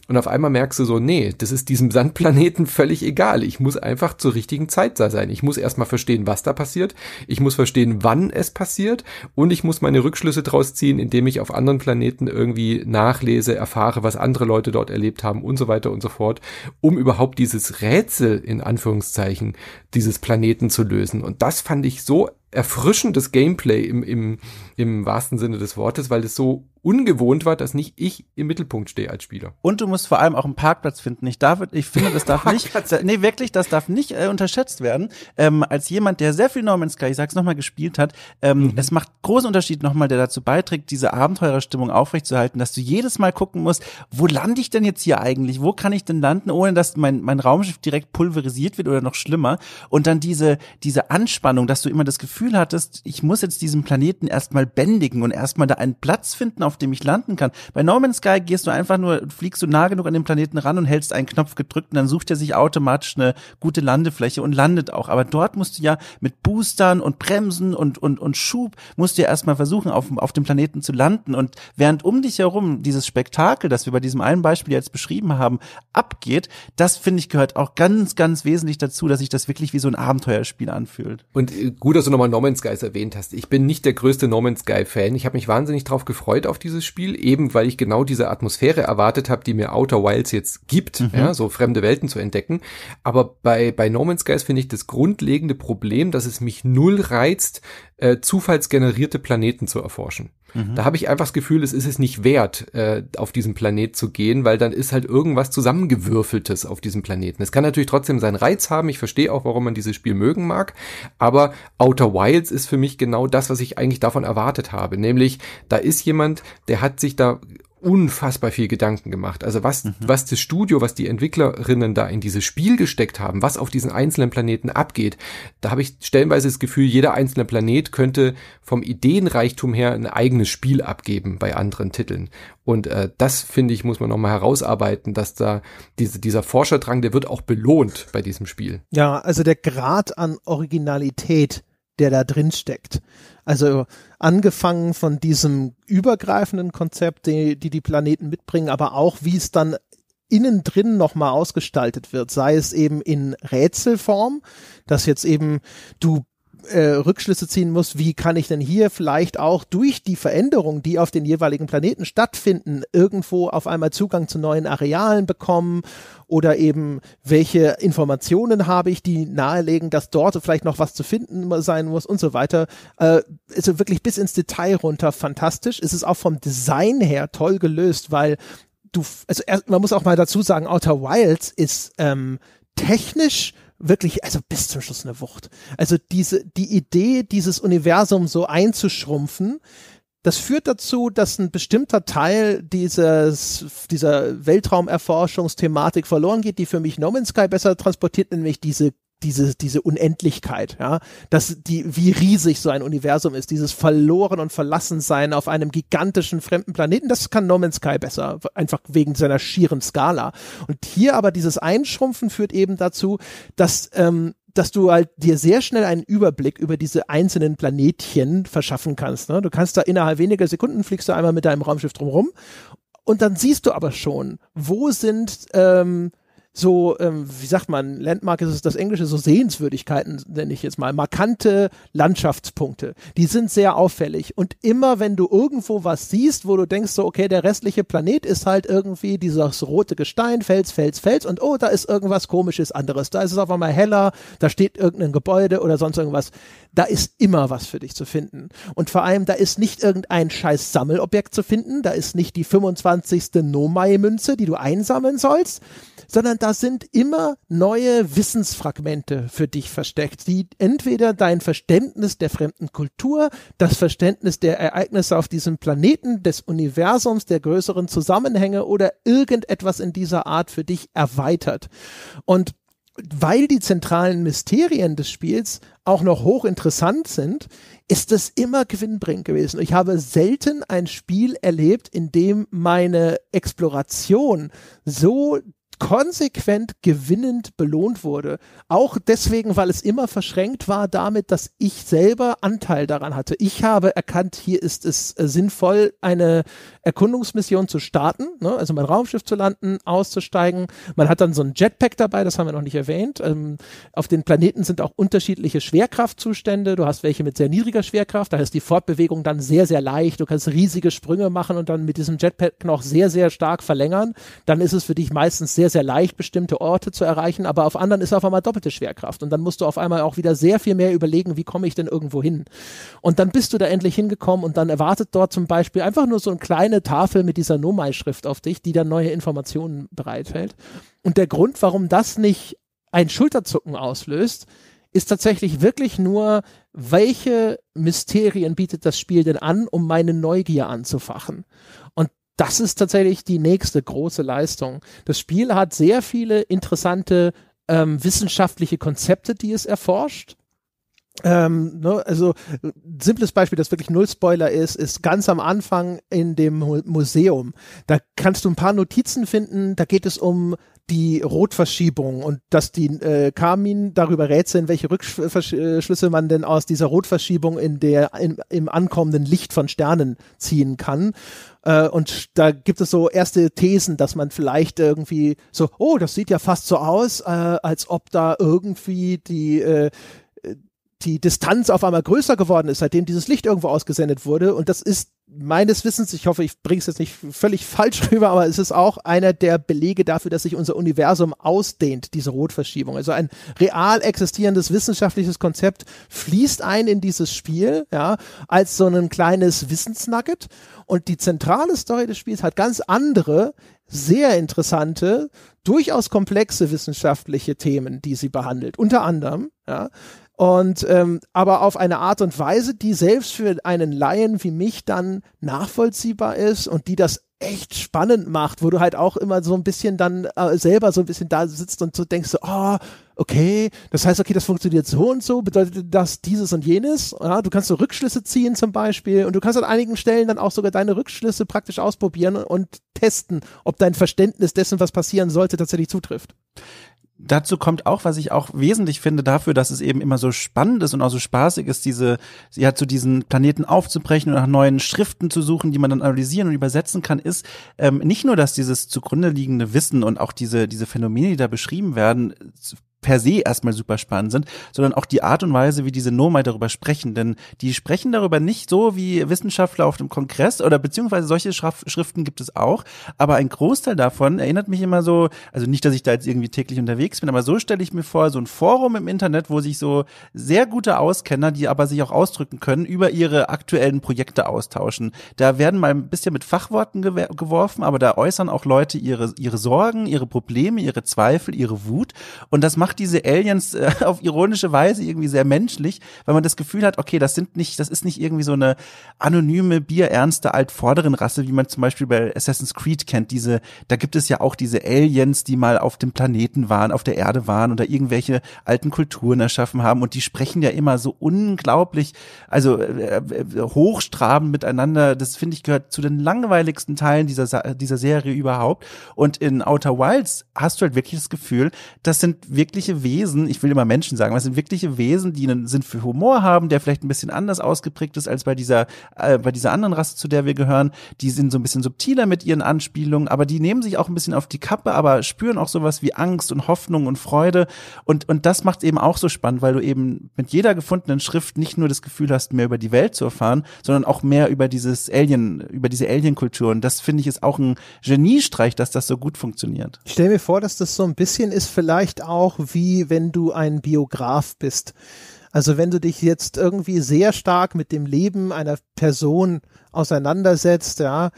Und auf einmal merkst du so, nee, das ist diesem Sandplaneten völlig egal. Ich muss einfach zur richtigen Zeit da sein. Ich muss erstmal verstehen, was da passiert. Ich muss verstehen, wann es passiert. Und ich muss meine Rückschlüsse draus ziehen, indem ich auf anderen Planeten irgendwie nachlese, erfahre, was andere Leute dort erlebt haben und so weiter und so fort, um überhaupt dieses Rätsel in Anführungszeichen dieses Planeten zu lösen. Und das fand ich so erfrischendes Gameplay im, im, im wahrsten Sinne des Wortes, weil es so ungewohnt war, dass nicht ich im Mittelpunkt stehe als Spieler. Und du musst vor allem auch einen Parkplatz finden. Ich darf, ich finde, das darf nicht, da, nee, wirklich, das darf nicht äh, unterschätzt werden. Ähm, als jemand, der sehr viel No Sky, ich sag's nochmal, gespielt hat, ähm, mhm. es macht großen Unterschied nochmal, der dazu beiträgt, diese Abenteurerstimmung aufrechtzuerhalten, dass du jedes Mal gucken musst, wo lande ich denn jetzt hier eigentlich? Wo kann ich denn landen, ohne dass mein, mein Raumschiff direkt pulverisiert wird oder noch schlimmer? Und dann diese, diese Anspannung, dass du immer das Gefühl hattest, ich muss jetzt diesen Planeten erstmal bändigen und erstmal da einen Platz finden, auf dem ich landen kann. Bei No Man's Sky gehst du einfach nur, fliegst du nah genug an den Planeten ran und hältst einen Knopf gedrückt und dann sucht er sich automatisch eine gute Landefläche und landet auch. Aber dort musst du ja mit Boostern und Bremsen und, und, und Schub musst du ja erstmal versuchen, auf, auf dem Planeten zu landen. Und während um dich herum dieses Spektakel, das wir bei diesem einen Beispiel jetzt beschrieben haben, abgeht, das finde ich gehört auch ganz, ganz wesentlich dazu, dass sich das wirklich wie so ein Abenteuerspiel anfühlt. Und äh, gut, dass du nochmal No Man's Skies erwähnt hast. Ich bin nicht der größte No Man's Sky Fan. Ich habe mich wahnsinnig drauf gefreut auf auf dieses Spiel, eben weil ich genau diese Atmosphäre erwartet habe, die mir Outer Wilds jetzt gibt, mhm. ja, so fremde Welten zu entdecken. Aber bei, bei No Man's Skies finde ich das grundlegende Problem, dass es mich null reizt, äh, zufallsgenerierte Planeten zu erforschen. Mhm. Da habe ich einfach das Gefühl, es ist es nicht wert, äh, auf diesen Planet zu gehen, weil dann ist halt irgendwas zusammengewürfeltes auf diesem Planeten. Es kann natürlich trotzdem seinen Reiz haben. Ich verstehe auch, warum man dieses Spiel mögen mag. Aber Outer Wilds ist für mich genau das, was ich eigentlich davon erwartet habe. Nämlich, da ist jemand, der hat sich da unfassbar viel Gedanken gemacht. Also was, mhm. was das Studio, was die Entwicklerinnen da in dieses Spiel gesteckt haben, was auf diesen einzelnen Planeten abgeht, da habe ich stellenweise das Gefühl, jeder einzelne Planet könnte vom Ideenreichtum her ein eigenes Spiel abgeben bei anderen Titeln. Und äh, das finde ich, muss man nochmal herausarbeiten, dass da diese, dieser Forscherdrang, der wird auch belohnt bei diesem Spiel. Ja, also der Grad an Originalität der da drin steckt. Also angefangen von diesem übergreifenden Konzept, die die, die Planeten mitbringen, aber auch wie es dann innen drin nochmal ausgestaltet wird, sei es eben in Rätselform, dass jetzt eben du äh, Rückschlüsse ziehen muss, wie kann ich denn hier vielleicht auch durch die Veränderungen, die auf den jeweiligen Planeten stattfinden, irgendwo auf einmal Zugang zu neuen Arealen bekommen oder eben welche Informationen habe ich, die nahelegen, dass dort vielleicht noch was zu finden sein muss und so weiter. Äh, also wirklich bis ins Detail runter fantastisch. Es ist auch vom Design her toll gelöst, weil du, also erst, man muss auch mal dazu sagen, Outer Wilds ist ähm, technisch wirklich, also bis zum Schluss eine Wucht. Also diese, die Idee, dieses Universum so einzuschrumpfen, das führt dazu, dass ein bestimmter Teil dieses, dieser Weltraumerforschungsthematik verloren geht, die für mich No Man's Sky besser transportiert, nämlich diese diese, diese Unendlichkeit, ja, dass die, wie riesig so ein Universum ist, dieses verloren und verlassen sein auf einem gigantischen fremden Planeten, das kann No Man's Sky besser, einfach wegen seiner schieren Skala. Und hier aber dieses Einschrumpfen führt eben dazu, dass, ähm, dass du halt dir sehr schnell einen Überblick über diese einzelnen Planetchen verschaffen kannst. Ne? Du kannst da innerhalb weniger Sekunden fliegst du einmal mit deinem Raumschiff drumrum und dann siehst du aber schon, wo sind ähm, so, ähm, wie sagt man, Landmark ist es das Englische, so Sehenswürdigkeiten nenne ich jetzt mal, markante Landschaftspunkte. Die sind sehr auffällig. Und immer wenn du irgendwo was siehst, wo du denkst, so, okay, der restliche Planet ist halt irgendwie dieses rote Gestein, Fels, Fels, Fels und oh, da ist irgendwas komisches anderes. Da ist es auf einmal heller, da steht irgendein Gebäude oder sonst irgendwas da ist immer was für dich zu finden. Und vor allem, da ist nicht irgendein scheiß Sammelobjekt zu finden, da ist nicht die 25. Nomai-Münze, die du einsammeln sollst, sondern da sind immer neue Wissensfragmente für dich versteckt, die entweder dein Verständnis der fremden Kultur, das Verständnis der Ereignisse auf diesem Planeten, des Universums, der größeren Zusammenhänge oder irgendetwas in dieser Art für dich erweitert. Und weil die zentralen Mysterien des Spiels auch noch hochinteressant sind, ist das immer gewinnbringend gewesen. Ich habe selten ein Spiel erlebt, in dem meine Exploration so konsequent gewinnend belohnt wurde. Auch deswegen, weil es immer verschränkt war damit, dass ich selber Anteil daran hatte. Ich habe erkannt, hier ist es äh, sinnvoll, eine Erkundungsmission zu starten, ne? also mein Raumschiff zu landen, auszusteigen. Man hat dann so ein Jetpack dabei, das haben wir noch nicht erwähnt. Ähm, auf den Planeten sind auch unterschiedliche Schwerkraftzustände. Du hast welche mit sehr niedriger Schwerkraft, da ist die Fortbewegung dann sehr, sehr leicht. Du kannst riesige Sprünge machen und dann mit diesem Jetpack noch sehr, sehr stark verlängern. Dann ist es für dich meistens sehr sehr, sehr leicht, bestimmte Orte zu erreichen, aber auf anderen ist auf einmal doppelte Schwerkraft. Und dann musst du auf einmal auch wieder sehr viel mehr überlegen, wie komme ich denn irgendwo hin. Und dann bist du da endlich hingekommen und dann erwartet dort zum Beispiel einfach nur so eine kleine Tafel mit dieser Nomai-Schrift auf dich, die dann neue Informationen bereithält. Und der Grund, warum das nicht ein Schulterzucken auslöst, ist tatsächlich wirklich nur, welche Mysterien bietet das Spiel denn an, um meine Neugier anzufachen das ist tatsächlich die nächste große Leistung. Das Spiel hat sehr viele interessante ähm, wissenschaftliche Konzepte, die es erforscht. Ähm, ne, also simples Beispiel, das wirklich null Spoiler ist, ist ganz am Anfang in dem Museum. Da kannst du ein paar Notizen finden, da geht es um die Rotverschiebung und dass die äh, Carmin darüber rätseln, welche Rückschlüsse man denn aus dieser Rotverschiebung in der in, im ankommenden Licht von Sternen ziehen kann. Äh, und da gibt es so erste Thesen, dass man vielleicht irgendwie so, oh, das sieht ja fast so aus, äh, als ob da irgendwie die, äh, die Distanz auf einmal größer geworden ist, seitdem dieses Licht irgendwo ausgesendet wurde. Und das ist meines Wissens, ich hoffe, ich bringe es jetzt nicht völlig falsch rüber, aber es ist auch einer der Belege dafür, dass sich unser Universum ausdehnt, diese Rotverschiebung. Also ein real existierendes wissenschaftliches Konzept fließt ein in dieses Spiel, ja, als so ein kleines Wissensnugget. Und die zentrale Story des Spiels hat ganz andere, sehr interessante, durchaus komplexe wissenschaftliche Themen, die sie behandelt. Unter anderem, ja, und ähm, aber auf eine Art und Weise, die selbst für einen Laien wie mich dann nachvollziehbar ist und die das echt spannend macht, wo du halt auch immer so ein bisschen dann äh, selber so ein bisschen da sitzt und so denkst so, oh, okay, das heißt, okay, das funktioniert so und so, bedeutet das dieses und jenes. Ja, du kannst so Rückschlüsse ziehen zum Beispiel und du kannst an einigen Stellen dann auch sogar deine Rückschlüsse praktisch ausprobieren und testen, ob dein Verständnis dessen, was passieren sollte, tatsächlich zutrifft dazu kommt auch, was ich auch wesentlich finde dafür, dass es eben immer so spannend ist und auch so spaßig ist, diese, ja, zu diesen Planeten aufzubrechen und nach neuen Schriften zu suchen, die man dann analysieren und übersetzen kann, ist ähm, nicht nur, dass dieses zugrunde liegende Wissen und auch diese, diese Phänomene, die da beschrieben werden, per se erstmal super spannend sind, sondern auch die Art und Weise, wie diese Nomai darüber sprechen. Denn die sprechen darüber nicht so wie Wissenschaftler auf dem Kongress oder beziehungsweise solche Schriften gibt es auch, aber ein Großteil davon erinnert mich immer so, also nicht, dass ich da jetzt irgendwie täglich unterwegs bin, aber so stelle ich mir vor, so ein Forum im Internet, wo sich so sehr gute Auskenner, die aber sich auch ausdrücken können, über ihre aktuellen Projekte austauschen. Da werden mal ein bisschen mit Fachworten geworfen, aber da äußern auch Leute ihre, ihre Sorgen, ihre Probleme, ihre Zweifel, ihre Wut und das macht macht diese Aliens äh, auf ironische Weise irgendwie sehr menschlich, weil man das Gefühl hat, okay, das sind nicht, das ist nicht irgendwie so eine anonyme, bierernste, altvorderen Rasse, wie man zum Beispiel bei Assassin's Creed kennt. Diese, da gibt es ja auch diese Aliens, die mal auf dem Planeten waren, auf der Erde waren oder irgendwelche alten Kulturen erschaffen haben und die sprechen ja immer so unglaublich, also äh, äh hochstrabend miteinander. Das finde ich gehört zu den langweiligsten Teilen dieser, dieser Serie überhaupt. Und in Outer Wilds hast du halt wirklich das Gefühl, das sind wirklich wirkliche Wesen, ich will immer Menschen sagen, was sind wirkliche Wesen, die einen Sinn für Humor haben, der vielleicht ein bisschen anders ausgeprägt ist als bei dieser, äh, bei dieser anderen Rasse, zu der wir gehören. Die sind so ein bisschen subtiler mit ihren Anspielungen, aber die nehmen sich auch ein bisschen auf die Kappe, aber spüren auch sowas wie Angst und Hoffnung und Freude. Und, und das macht es eben auch so spannend, weil du eben mit jeder gefundenen Schrift nicht nur das Gefühl hast, mehr über die Welt zu erfahren, sondern auch mehr über dieses Alien, über diese Alien-Kultur. Und das finde ich ist auch ein Geniestreich, dass das so gut funktioniert. Ich stelle mir vor, dass das so ein bisschen ist vielleicht auch wie wenn du ein Biograf bist. Also wenn du dich jetzt irgendwie sehr stark mit dem Leben einer Person auseinandersetzt, ja,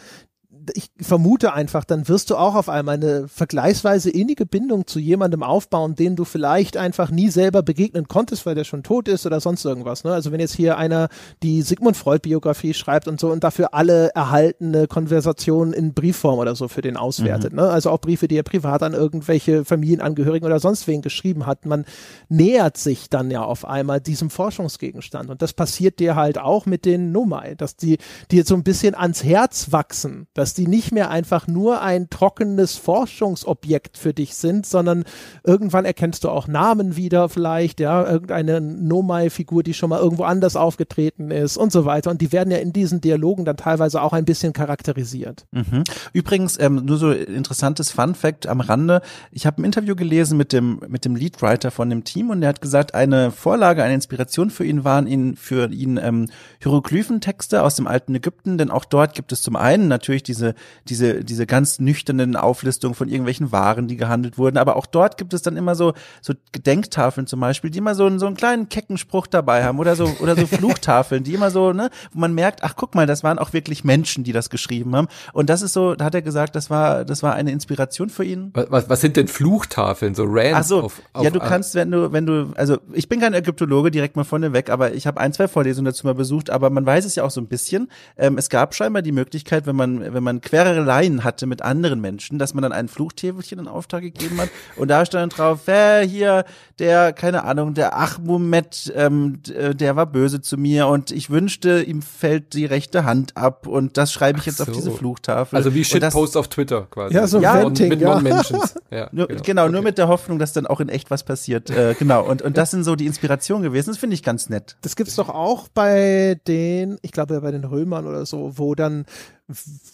ich vermute einfach, dann wirst du auch auf einmal eine vergleichsweise innige Bindung zu jemandem aufbauen, den du vielleicht einfach nie selber begegnen konntest, weil der schon tot ist oder sonst irgendwas. Ne? Also wenn jetzt hier einer die Sigmund Freud Biografie schreibt und so und dafür alle erhaltene Konversationen in Briefform oder so für den auswertet. Mhm. Ne? Also auch Briefe, die er privat an irgendwelche Familienangehörigen oder sonst wen geschrieben hat. Man nähert sich dann ja auf einmal diesem Forschungsgegenstand und das passiert dir halt auch mit den Nomai, dass die dir so ein bisschen ans Herz wachsen. Das dass die nicht mehr einfach nur ein trockenes Forschungsobjekt für dich sind, sondern irgendwann erkennst du auch Namen wieder vielleicht, ja, irgendeine Nomai-Figur, die schon mal irgendwo anders aufgetreten ist und so weiter. Und die werden ja in diesen Dialogen dann teilweise auch ein bisschen charakterisiert. Mhm. Übrigens, ähm, nur so interessantes Fun-Fact am Rande. Ich habe ein Interview gelesen mit dem, mit dem Leadwriter von dem Team und der hat gesagt, eine Vorlage, eine Inspiration für ihn waren ihn, für ihn ähm, Hieroglyphentexte aus dem alten Ägypten, denn auch dort gibt es zum einen natürlich diesen diese, diese, diese ganz nüchternen Auflistungen von irgendwelchen Waren, die gehandelt wurden. Aber auch dort gibt es dann immer so, so Gedenktafeln zum Beispiel, die immer so so einen kleinen kecken Spruch dabei haben oder so, oder so Fluchtafeln, die immer so, ne, wo man merkt, ach guck mal, das waren auch wirklich Menschen, die das geschrieben haben. Und das ist so, da hat er gesagt, das war, das war eine Inspiration für ihn. Was, was sind denn Fluchtafeln? So Rants? Ach so, auf, auf, ja, du kannst, wenn du, wenn du, also ich bin kein Ägyptologe, direkt mal vorne weg, aber ich habe ein, zwei Vorlesungen dazu mal besucht, aber man weiß es ja auch so ein bisschen. Ähm, es gab scheinbar die Möglichkeit, wenn man, wenn man man Querereien hatte mit anderen Menschen, dass man dann ein Fluchtäfelchen in Auftrag gegeben hat und da stand drauf, äh, hier, der, keine Ahnung, der Achmumet, ähm, äh, der war böse zu mir und ich wünschte, ihm fällt die rechte Hand ab und das schreibe ich jetzt so. auf diese Fluchtafel. Also wie Shitpost auf Twitter quasi. Ja, so ja, also Venting, mit ja. menschen Ja, nur, genau, genau okay. nur mit der Hoffnung, dass dann auch in echt was passiert. Äh, genau, und, und das sind so die Inspirationen gewesen. Das finde ich ganz nett. Das gibt es doch auch bei den, ich glaube bei den Römern oder so, wo dann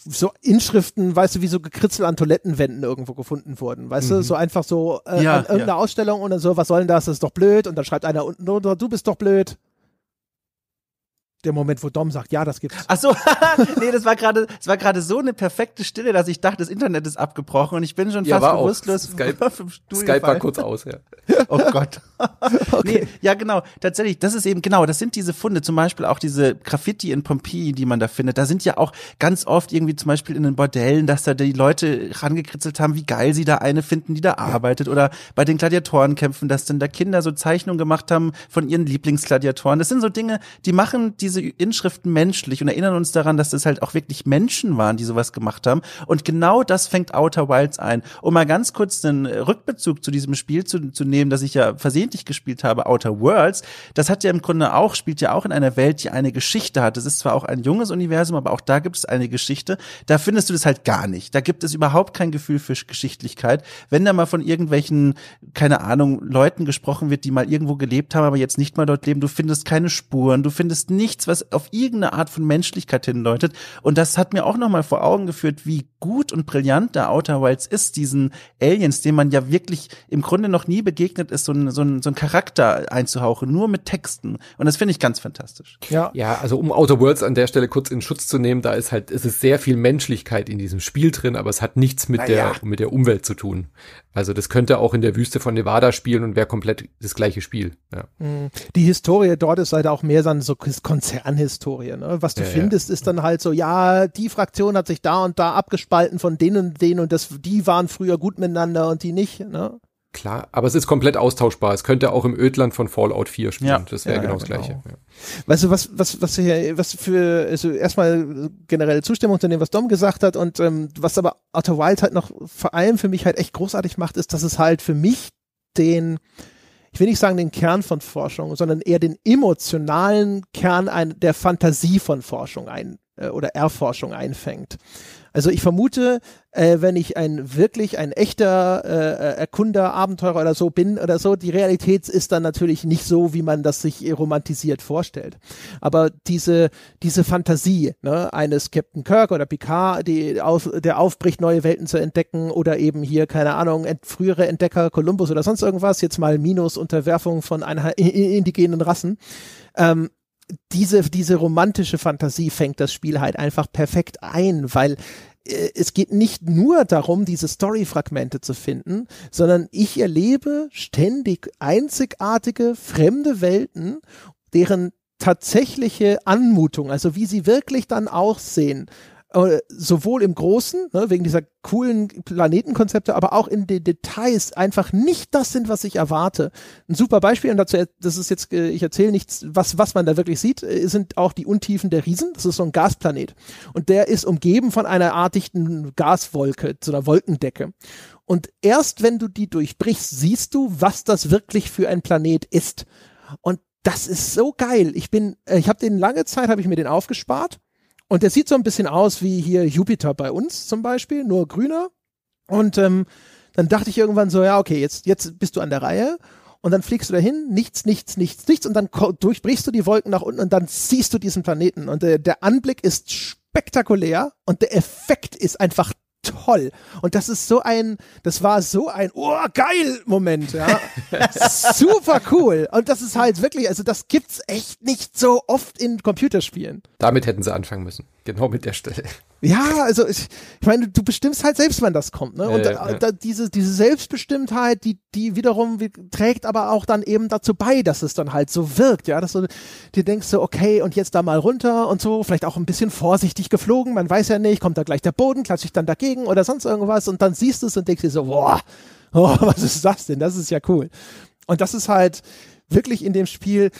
so Inschriften, weißt du, wie so gekritzel an Toilettenwänden irgendwo gefunden wurden, weißt mhm. du, so einfach so äh, ja, an irgendeiner ja. Ausstellung und so, was soll denn das, das ist doch blöd und dann schreibt einer unten drunter, du bist doch blöd der Moment, wo Dom sagt, ja, das gibt's. Ach so, nee, das war gerade, es war gerade so eine perfekte Stille, dass ich dachte, das Internet ist abgebrochen und ich bin schon ja, fast bewusstlos. Skype, Skype war kurz aus, ja. oh Gott. okay. Nee, ja, genau. Tatsächlich, das ist eben, genau, das sind diese Funde, zum Beispiel auch diese Graffiti in Pompeji, die man da findet. Da sind ja auch ganz oft irgendwie zum Beispiel in den Bordellen, dass da die Leute rangekritzelt haben, wie geil sie da eine finden, die da arbeitet. Oder bei den Gladiatorenkämpfen, dass dann da Kinder so Zeichnungen gemacht haben von ihren Lieblingsgladiatoren. Das sind so Dinge, die machen diese diese Inschriften menschlich und erinnern uns daran, dass das halt auch wirklich Menschen waren, die sowas gemacht haben. Und genau das fängt Outer Wilds ein. Um mal ganz kurz einen Rückbezug zu diesem Spiel zu, zu nehmen, das ich ja versehentlich gespielt habe, Outer Worlds, das hat ja im Grunde auch, spielt ja auch in einer Welt, die eine Geschichte hat. Es ist zwar auch ein junges Universum, aber auch da gibt es eine Geschichte. Da findest du das halt gar nicht. Da gibt es überhaupt kein Gefühl für Geschichtlichkeit. Wenn da mal von irgendwelchen, keine Ahnung, Leuten gesprochen wird, die mal irgendwo gelebt haben, aber jetzt nicht mal dort leben, du findest keine Spuren, du findest nichts was auf irgendeine Art von Menschlichkeit hindeutet. Und das hat mir auch nochmal vor Augen geführt, wie gut und brillant der Outer Wilds ist, diesen Aliens, dem man ja wirklich im Grunde noch nie begegnet ist, so einen so so ein Charakter einzuhauchen, nur mit Texten. Und das finde ich ganz fantastisch. Ja. ja, also um Outer Worlds an der Stelle kurz in Schutz zu nehmen, da ist halt, es ist sehr viel Menschlichkeit in diesem Spiel drin, aber es hat nichts mit, naja. der, mit der Umwelt zu tun. Also das könnte auch in der Wüste von Nevada spielen und wäre komplett das gleiche Spiel. Ja. Mhm. Die Historie dort ist halt auch mehr so eine Konzernhistorie. Ne? Was du ja, findest, ja. ist dann halt so, ja, die Fraktion hat sich da und da abgespalten von denen und denen und das, die waren früher gut miteinander und die nicht. Ne? Klar, aber es ist komplett austauschbar. Es könnte auch im Ödland von Fallout 4 spielen. Ja, das wäre ja, genau das Gleiche. Genau. Weißt du, was, was, was hier, was für, also erstmal generelle Zustimmung zu dem, was Dom gesagt hat und ähm, was aber Outer Wild halt noch vor allem für mich halt echt großartig macht, ist, dass es halt für mich den, ich will nicht sagen den Kern von Forschung, sondern eher den emotionalen Kern ein, der Fantasie von Forschung ein äh, oder Erforschung einfängt. Also ich vermute, äh, wenn ich ein wirklich ein echter äh, äh, Erkunder, Abenteurer oder so bin oder so, die Realität ist dann natürlich nicht so, wie man das sich romantisiert vorstellt. Aber diese diese Fantasie ne, eines Captain Kirk oder Picard, die auf, der aufbricht, neue Welten zu entdecken oder eben hier keine Ahnung ent, frühere Entdecker, Kolumbus oder sonst irgendwas, jetzt mal minus Unterwerfung von einer indigenen Rassen. Ähm, diese, diese romantische Fantasie fängt das Spiel halt einfach perfekt ein, weil äh, es geht nicht nur darum, diese Storyfragmente zu finden, sondern ich erlebe ständig einzigartige, fremde Welten, deren tatsächliche Anmutung, also wie sie wirklich dann aussehen, äh, sowohl im Großen, ne, wegen dieser coolen Planetenkonzepte, aber auch in den Details einfach nicht das sind, was ich erwarte. Ein super Beispiel, und dazu, äh, das ist jetzt, äh, ich erzähle nichts, was, was man da wirklich sieht, sind auch die Untiefen der Riesen. Das ist so ein Gasplanet. Und der ist umgeben von einer Art Gaswolke, so einer Wolkendecke. Und erst wenn du die durchbrichst, siehst du, was das wirklich für ein Planet ist. Und das ist so geil. Ich bin, ich habe den lange Zeit, habe ich mir den aufgespart und der sieht so ein bisschen aus wie hier Jupiter bei uns zum Beispiel, nur grüner. Und ähm, dann dachte ich irgendwann so, ja, okay, jetzt, jetzt bist du an der Reihe. Und dann fliegst du dahin, nichts, nichts, nichts, nichts. Und dann durchbrichst du die Wolken nach unten und dann siehst du diesen Planeten. Und äh, der Anblick ist spektakulär und der Effekt ist einfach toll. Und das ist so ein, das war so ein, oh, geil Moment, ja. Super cool. Und das ist halt wirklich, also das gibt's echt nicht so oft in Computerspielen. Damit hätten sie anfangen müssen genau mit der Stelle. Ja, also ich, ich meine, du bestimmst halt selbst, wann das kommt. Ne? Und äh, da, da, diese, diese Selbstbestimmtheit, die, die wiederum trägt aber auch dann eben dazu bei, dass es dann halt so wirkt, ja, dass du dir denkst so, okay, und jetzt da mal runter und so, vielleicht auch ein bisschen vorsichtig geflogen, man weiß ja nicht, kommt da gleich der Boden, klatsche ich dann dagegen oder sonst irgendwas und dann siehst du es und denkst dir so, boah, oh, was ist das denn? Das ist ja cool. Und das ist halt wirklich in dem Spiel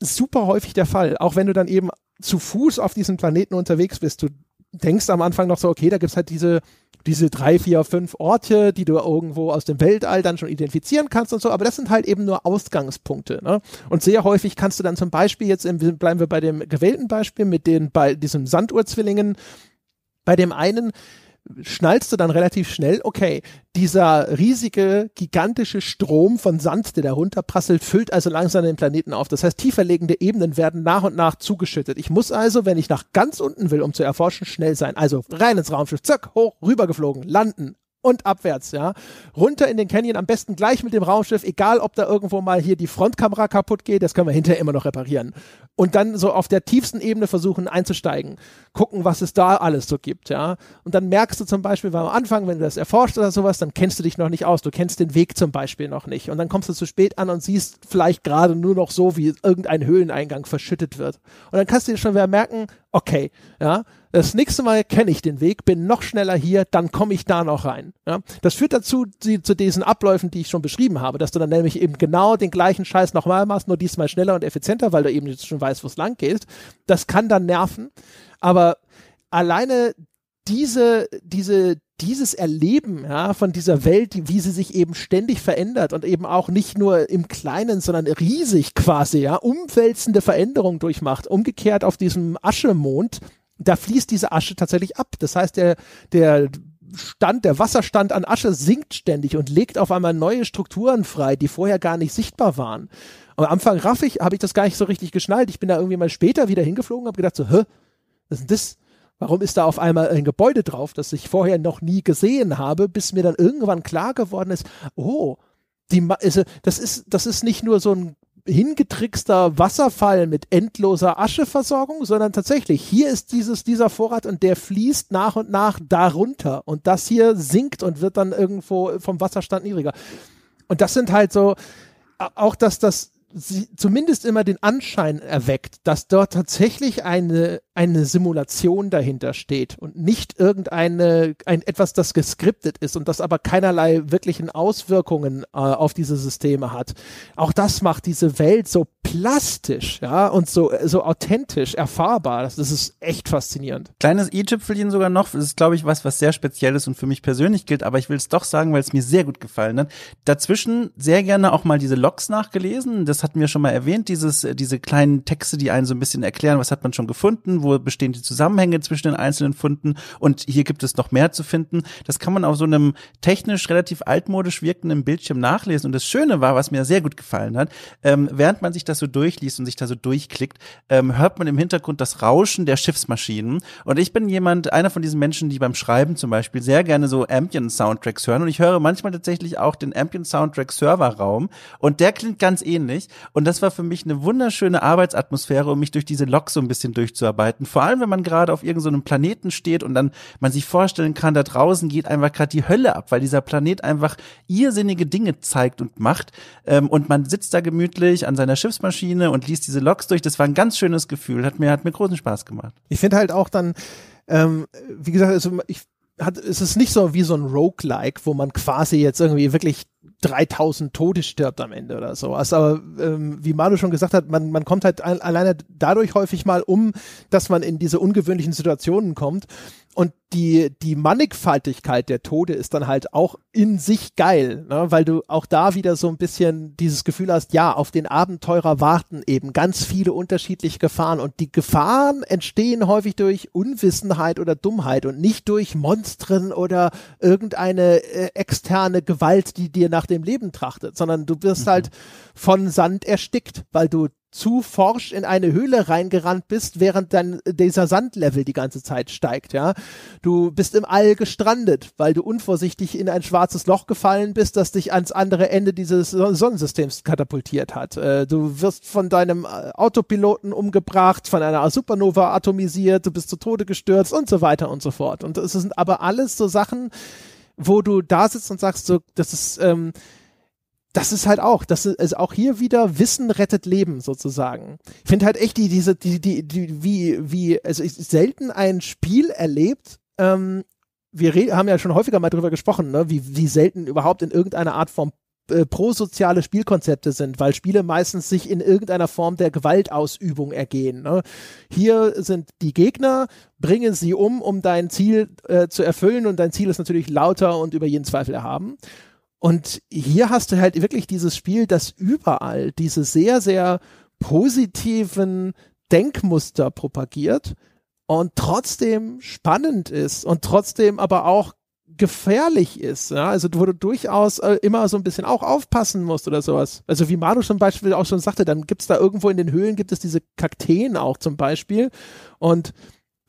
super häufig der Fall, auch wenn du dann eben zu Fuß auf diesem Planeten unterwegs bist, du denkst am Anfang noch so, okay, da gibt es halt diese, diese drei, vier, fünf Orte, die du irgendwo aus dem Weltall dann schon identifizieren kannst und so, aber das sind halt eben nur Ausgangspunkte. Ne? Und sehr häufig kannst du dann zum Beispiel jetzt, im, bleiben wir bei dem gewählten Beispiel mit den bei diesen Sanduhrzwillingen, bei dem einen schnallst du dann relativ schnell, okay, dieser riesige, gigantische Strom von Sand, der da runterprasselt, füllt also langsam den Planeten auf. Das heißt, tieferlegende Ebenen werden nach und nach zugeschüttet. Ich muss also, wenn ich nach ganz unten will, um zu erforschen, schnell sein. Also rein ins Raumschiff, zack, hoch, rübergeflogen, landen, und abwärts, ja. Runter in den Canyon, am besten gleich mit dem Raumschiff, egal ob da irgendwo mal hier die Frontkamera kaputt geht, das können wir hinterher immer noch reparieren. Und dann so auf der tiefsten Ebene versuchen einzusteigen, gucken, was es da alles so gibt, ja. Und dann merkst du zum Beispiel, weil am Anfang, wenn du das erforscht oder sowas, dann kennst du dich noch nicht aus, du kennst den Weg zum Beispiel noch nicht. Und dann kommst du zu spät an und siehst vielleicht gerade nur noch so, wie irgendein Höhleneingang verschüttet wird. Und dann kannst du dir schon wieder merken, okay, ja, das nächste Mal kenne ich den Weg, bin noch schneller hier, dann komme ich da noch rein. Ja. Das führt dazu, die, zu diesen Abläufen, die ich schon beschrieben habe, dass du dann nämlich eben genau den gleichen Scheiß nochmal machst, nur diesmal schneller und effizienter, weil du eben jetzt schon weißt, wo es lang geht. Das kann dann nerven, aber alleine diese, diese, dieses Erleben ja, von dieser Welt, wie sie sich eben ständig verändert und eben auch nicht nur im Kleinen, sondern riesig quasi, ja, umwälzende Veränderungen durchmacht. Umgekehrt auf diesem Aschemond, da fließt diese Asche tatsächlich ab. Das heißt, der, der Stand, der Wasserstand an Asche sinkt ständig und legt auf einmal neue Strukturen frei, die vorher gar nicht sichtbar waren. Am Anfang raffig habe ich das gar nicht so richtig geschnallt. Ich bin da irgendwie mal später wieder hingeflogen, und habe gedacht so, hä, was ist denn das? Warum ist da auf einmal ein Gebäude drauf, das ich vorher noch nie gesehen habe, bis mir dann irgendwann klar geworden ist, oh, die, also das, ist, das ist nicht nur so ein hingetrickster Wasserfall mit endloser Ascheversorgung, sondern tatsächlich, hier ist dieses, dieser Vorrat und der fließt nach und nach darunter. Und das hier sinkt und wird dann irgendwo vom Wasserstand niedriger. Und das sind halt so, auch dass das zumindest immer den Anschein erweckt, dass dort tatsächlich eine eine Simulation dahinter steht und nicht irgendeine, ein, etwas, das geskriptet ist und das aber keinerlei wirklichen Auswirkungen äh, auf diese Systeme hat. Auch das macht diese Welt so plastisch, ja, und so, so authentisch, erfahrbar. Das, das ist echt faszinierend. Kleines i-Tüpfelchen sogar noch, das ist, glaube ich, was, was sehr Spezielles und für mich persönlich gilt, aber ich will es doch sagen, weil es mir sehr gut gefallen hat. Dazwischen sehr gerne auch mal diese Logs nachgelesen, das hatten wir schon mal erwähnt, dieses, äh, diese kleinen Texte, die einen so ein bisschen erklären, was hat man schon gefunden, wo bestehen die Zusammenhänge zwischen den einzelnen Funden und hier gibt es noch mehr zu finden. Das kann man auf so einem technisch relativ altmodisch wirkenden Bildschirm nachlesen. Und das Schöne war, was mir sehr gut gefallen hat, ähm, während man sich das so durchliest und sich da so durchklickt, ähm, hört man im Hintergrund das Rauschen der Schiffsmaschinen. Und ich bin jemand, einer von diesen Menschen, die beim Schreiben zum Beispiel sehr gerne so Ambient-Soundtracks hören. Und ich höre manchmal tatsächlich auch den Ambient-Soundtrack-Serverraum. Und der klingt ganz ähnlich. Und das war für mich eine wunderschöne Arbeitsatmosphäre, um mich durch diese Lok so ein bisschen durchzuarbeiten arbeiten. Vor allem, wenn man gerade auf irgendeinem so Planeten steht und dann man sich vorstellen kann, da draußen geht einfach gerade die Hölle ab, weil dieser Planet einfach irrsinnige Dinge zeigt und macht. Ähm, und man sitzt da gemütlich an seiner Schiffsmaschine und liest diese Logs durch. Das war ein ganz schönes Gefühl. Hat mir, hat mir großen Spaß gemacht. Ich finde halt auch dann, ähm, wie gesagt, also ich hat, es ist nicht so wie so ein Roguelike, wo man quasi jetzt irgendwie wirklich 3000 Tote stirbt am Ende oder so. Also, aber ähm, wie Manu schon gesagt hat, man, man kommt halt alleine dadurch häufig mal um, dass man in diese ungewöhnlichen Situationen kommt. Und die, die Mannigfaltigkeit der Tode ist dann halt auch in sich geil, ne? weil du auch da wieder so ein bisschen dieses Gefühl hast, ja, auf den Abenteurer warten eben ganz viele unterschiedliche Gefahren und die Gefahren entstehen häufig durch Unwissenheit oder Dummheit und nicht durch Monstren oder irgendeine äh, externe Gewalt, die dir nach dem Leben trachtet, sondern du wirst mhm. halt von Sand erstickt, weil du zu forsch in eine Höhle reingerannt bist, während dann dieser Sandlevel die ganze Zeit steigt, ja. Du bist im All gestrandet, weil du unvorsichtig in ein schwarzes Loch gefallen bist, das dich ans andere Ende dieses Sonnensystems katapultiert hat. Äh, du wirst von deinem äh, Autopiloten umgebracht, von einer Supernova atomisiert, du bist zu Tode gestürzt und so weiter und so fort. Und es sind aber alles so Sachen, wo du da sitzt und sagst, so, das ist, ähm, das ist halt auch, das ist also auch hier wieder Wissen rettet Leben sozusagen. Ich finde halt echt die, diese, die, die, die, wie, wie, also ich selten ein Spiel erlebt, ähm, wir haben ja schon häufiger mal drüber gesprochen, ne? wie, wie selten überhaupt in irgendeiner Art von äh, prosoziale Spielkonzepte sind, weil Spiele meistens sich in irgendeiner Form der Gewaltausübung ergehen. Ne? Hier sind die Gegner, bringe sie um, um dein Ziel äh, zu erfüllen und dein Ziel ist natürlich lauter und über jeden Zweifel erhaben. Und hier hast du halt wirklich dieses Spiel, das überall diese sehr, sehr positiven Denkmuster propagiert und trotzdem spannend ist und trotzdem aber auch gefährlich ist, ja, also wo du durchaus äh, immer so ein bisschen auch aufpassen musst oder sowas. Also wie Manu zum Beispiel auch schon sagte, dann gibt's da irgendwo in den Höhlen gibt es diese Kakteen auch zum Beispiel und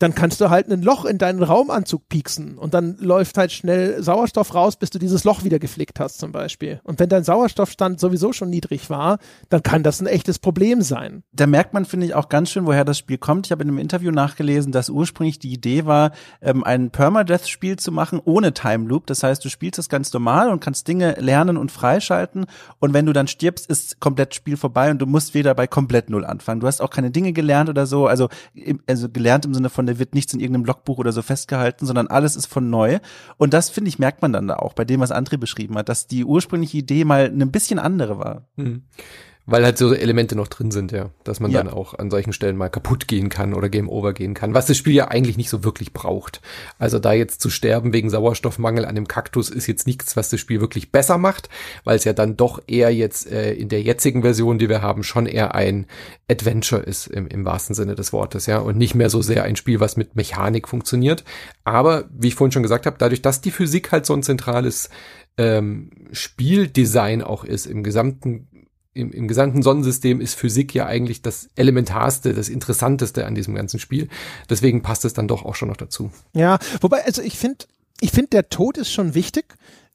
dann kannst du halt ein Loch in deinen Raumanzug pieksen und dann läuft halt schnell Sauerstoff raus, bis du dieses Loch wieder geflickt hast zum Beispiel. Und wenn dein Sauerstoffstand sowieso schon niedrig war, dann kann das ein echtes Problem sein. Da merkt man, finde ich, auch ganz schön, woher das Spiel kommt. Ich habe in einem Interview nachgelesen, dass ursprünglich die Idee war, ähm, ein Permadeath-Spiel zu machen ohne Time Loop. Das heißt, du spielst das ganz normal und kannst Dinge lernen und freischalten. Und wenn du dann stirbst, ist komplett Spiel vorbei und du musst wieder bei komplett null anfangen. Du hast auch keine Dinge gelernt oder so. Also, also gelernt im Sinne von der ne, wird nichts in irgendeinem Logbuch oder so festgehalten, sondern alles ist von neu. Und das, finde ich, merkt man dann da auch bei dem, was André beschrieben hat, dass die ursprüngliche Idee mal ein bisschen andere war. Mhm. Weil halt so Elemente noch drin sind, ja. Dass man ja. dann auch an solchen Stellen mal kaputt gehen kann oder Game Over gehen kann. Was das Spiel ja eigentlich nicht so wirklich braucht. Also da jetzt zu sterben wegen Sauerstoffmangel an dem Kaktus ist jetzt nichts, was das Spiel wirklich besser macht, weil es ja dann doch eher jetzt äh, in der jetzigen Version, die wir haben, schon eher ein Adventure ist im, im wahrsten Sinne des Wortes, ja. Und nicht mehr so sehr ein Spiel, was mit Mechanik funktioniert. Aber wie ich vorhin schon gesagt habe, dadurch, dass die Physik halt so ein zentrales ähm, Spieldesign auch ist im gesamten im, im gesamten Sonnensystem ist Physik ja eigentlich das Elementarste, das Interessanteste an diesem ganzen Spiel. Deswegen passt es dann doch auch schon noch dazu. Ja, wobei, also ich finde, ich finde, der Tod ist schon wichtig,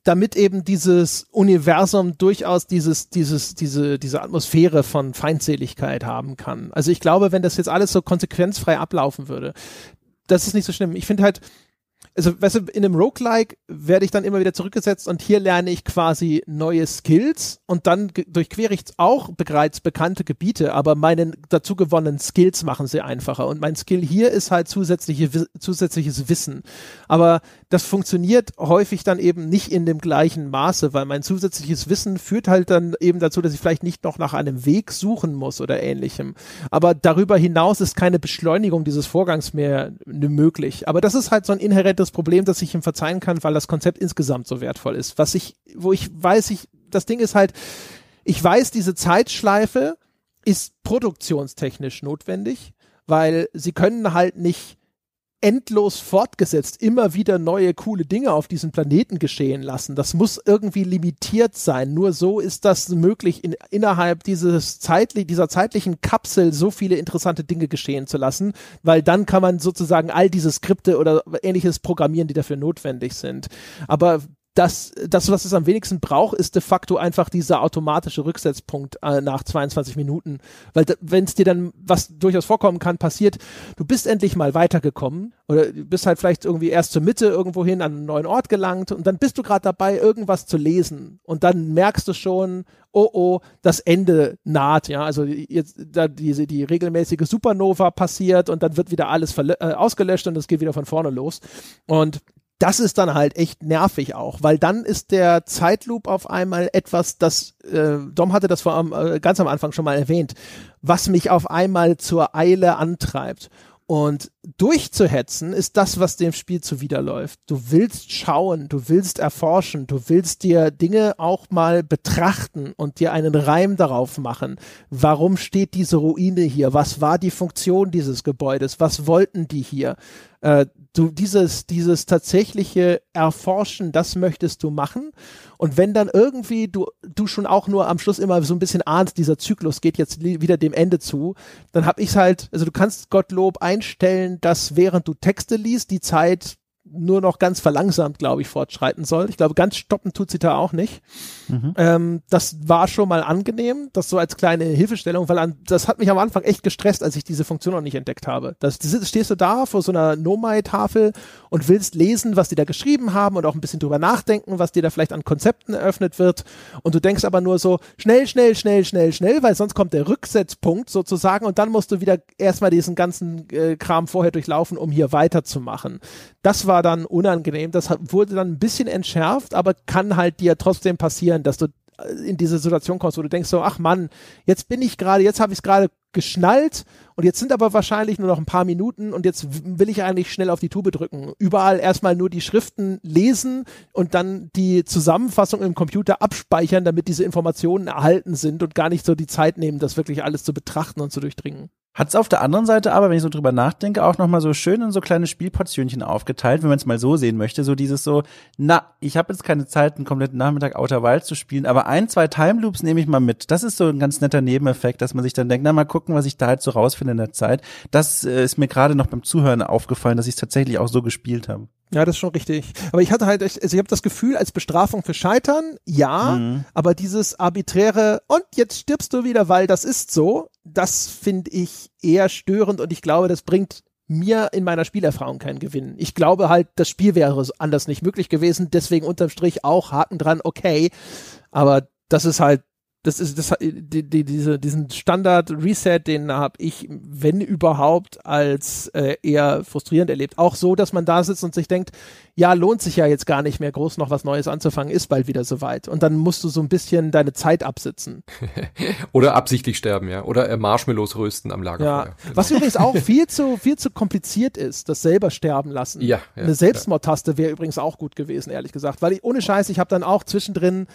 damit eben dieses Universum durchaus dieses, dieses, diese, diese Atmosphäre von Feindseligkeit haben kann. Also ich glaube, wenn das jetzt alles so konsequenzfrei ablaufen würde, das ist nicht so schlimm. Ich finde halt, also weißt du, in einem Roguelike werde ich dann immer wieder zurückgesetzt und hier lerne ich quasi neue Skills und dann durchquere ich auch bereits bekannte Gebiete, aber meine dazu gewonnenen Skills machen sie einfacher und mein Skill hier ist halt zusätzliche, zusätzliches Wissen. Aber das funktioniert häufig dann eben nicht in dem gleichen Maße, weil mein zusätzliches Wissen führt halt dann eben dazu, dass ich vielleicht nicht noch nach einem Weg suchen muss oder ähnlichem. Aber darüber hinaus ist keine Beschleunigung dieses Vorgangs mehr möglich. Aber das ist halt so ein inhärentes Problem, das ich ihm verzeihen kann, weil das Konzept insgesamt so wertvoll ist. Was ich, wo ich weiß, ich, das Ding ist halt, ich weiß, diese Zeitschleife ist produktionstechnisch notwendig, weil sie können halt nicht endlos fortgesetzt, immer wieder neue coole Dinge auf diesem Planeten geschehen lassen. Das muss irgendwie limitiert sein. Nur so ist das möglich, in, innerhalb dieses zeitlich, dieser zeitlichen Kapsel so viele interessante Dinge geschehen zu lassen, weil dann kann man sozusagen all diese Skripte oder ähnliches programmieren, die dafür notwendig sind. Aber das, das, was es am wenigsten braucht, ist de facto einfach dieser automatische Rücksetzpunkt äh, nach 22 Minuten. Weil wenn es dir dann, was durchaus vorkommen kann, passiert, du bist endlich mal weitergekommen oder du bist halt vielleicht irgendwie erst zur Mitte irgendwo hin an einen neuen Ort gelangt und dann bist du gerade dabei, irgendwas zu lesen und dann merkst du schon, oh oh, das Ende naht, ja, also jetzt da diese die regelmäßige Supernova passiert und dann wird wieder alles äh, ausgelöscht und es geht wieder von vorne los und das ist dann halt echt nervig auch, weil dann ist der Zeitloop auf einmal etwas, das äh, Dom hatte das vor, äh, ganz am Anfang schon mal erwähnt, was mich auf einmal zur Eile antreibt. Und durchzuhetzen ist das, was dem Spiel zuwiderläuft. Du willst schauen, du willst erforschen, du willst dir Dinge auch mal betrachten und dir einen Reim darauf machen. Warum steht diese Ruine hier? Was war die Funktion dieses Gebäudes? Was wollten die hier? Äh, du, dieses, dieses tatsächliche Erforschen, das möchtest du machen. Und wenn dann irgendwie du, du schon auch nur am Schluss immer so ein bisschen ahnst, dieser Zyklus geht jetzt wieder dem Ende zu, dann hab ich's halt, also du kannst Gottlob einstellen, dass während du Texte liest, die Zeit nur noch ganz verlangsamt, glaube ich, fortschreiten soll. Ich glaube, ganz stoppen tut sie da auch nicht. Mhm. Ähm, das war schon mal angenehm, das so als kleine Hilfestellung, weil an, das hat mich am Anfang echt gestresst, als ich diese Funktion noch nicht entdeckt habe. Das, das stehst du da vor so einer Nomai-Tafel und willst lesen, was die da geschrieben haben und auch ein bisschen drüber nachdenken, was dir da vielleicht an Konzepten eröffnet wird. Und du denkst aber nur so schnell, schnell, schnell, schnell, schnell, weil sonst kommt der Rücksetzpunkt sozusagen und dann musst du wieder erstmal diesen ganzen äh, Kram vorher durchlaufen, um hier weiterzumachen. Das war war dann unangenehm. Das wurde dann ein bisschen entschärft, aber kann halt dir trotzdem passieren, dass du äh, in diese Situation kommst, wo du denkst so, ach Mann, jetzt bin ich gerade, jetzt habe ich es gerade geschnallt und jetzt sind aber wahrscheinlich nur noch ein paar Minuten und jetzt will ich eigentlich schnell auf die Tube drücken. Überall erstmal nur die Schriften lesen und dann die Zusammenfassung im Computer abspeichern, damit diese Informationen erhalten sind und gar nicht so die Zeit nehmen, das wirklich alles zu betrachten und zu durchdringen. Hat es auf der anderen Seite aber, wenn ich so drüber nachdenke, auch nochmal so schön in so kleine Spielportionchen aufgeteilt, wenn man es mal so sehen möchte, so dieses so, na, ich habe jetzt keine Zeit, einen kompletten Nachmittag Outer Wild zu spielen, aber ein, zwei Time Loops nehme ich mal mit. Das ist so ein ganz netter Nebeneffekt, dass man sich dann denkt, na mal gucken, gucken, was ich da halt so rausfinde in der Zeit. Das äh, ist mir gerade noch beim Zuhören aufgefallen, dass ich es tatsächlich auch so gespielt habe. Ja, das ist schon richtig. Aber ich hatte halt, also ich habe das Gefühl, als Bestrafung für Scheitern, ja, mhm. aber dieses arbiträre und jetzt stirbst du wieder, weil das ist so, das finde ich eher störend und ich glaube, das bringt mir in meiner Spielerfahrung keinen Gewinn. Ich glaube halt, das Spiel wäre anders nicht möglich gewesen, deswegen unterm Strich auch Haken dran, okay. Aber das ist halt das ist das, die, die, diese, diesen Standard-Reset, den habe ich, wenn überhaupt, als äh, eher frustrierend erlebt. Auch so, dass man da sitzt und sich denkt, ja, lohnt sich ja jetzt gar nicht mehr groß noch was Neues anzufangen, ist bald wieder soweit. Und dann musst du so ein bisschen deine Zeit absitzen. Oder absichtlich sterben, ja. Oder äh, Marshmallows rösten am Lagerfeuer. Ja. Genau. Was übrigens auch viel zu, viel zu kompliziert ist, das selber sterben lassen. Ja. ja Eine Selbstmordtaste wäre übrigens auch gut gewesen, ehrlich gesagt. Weil ich, ohne Scheiß, ich habe dann auch zwischendrin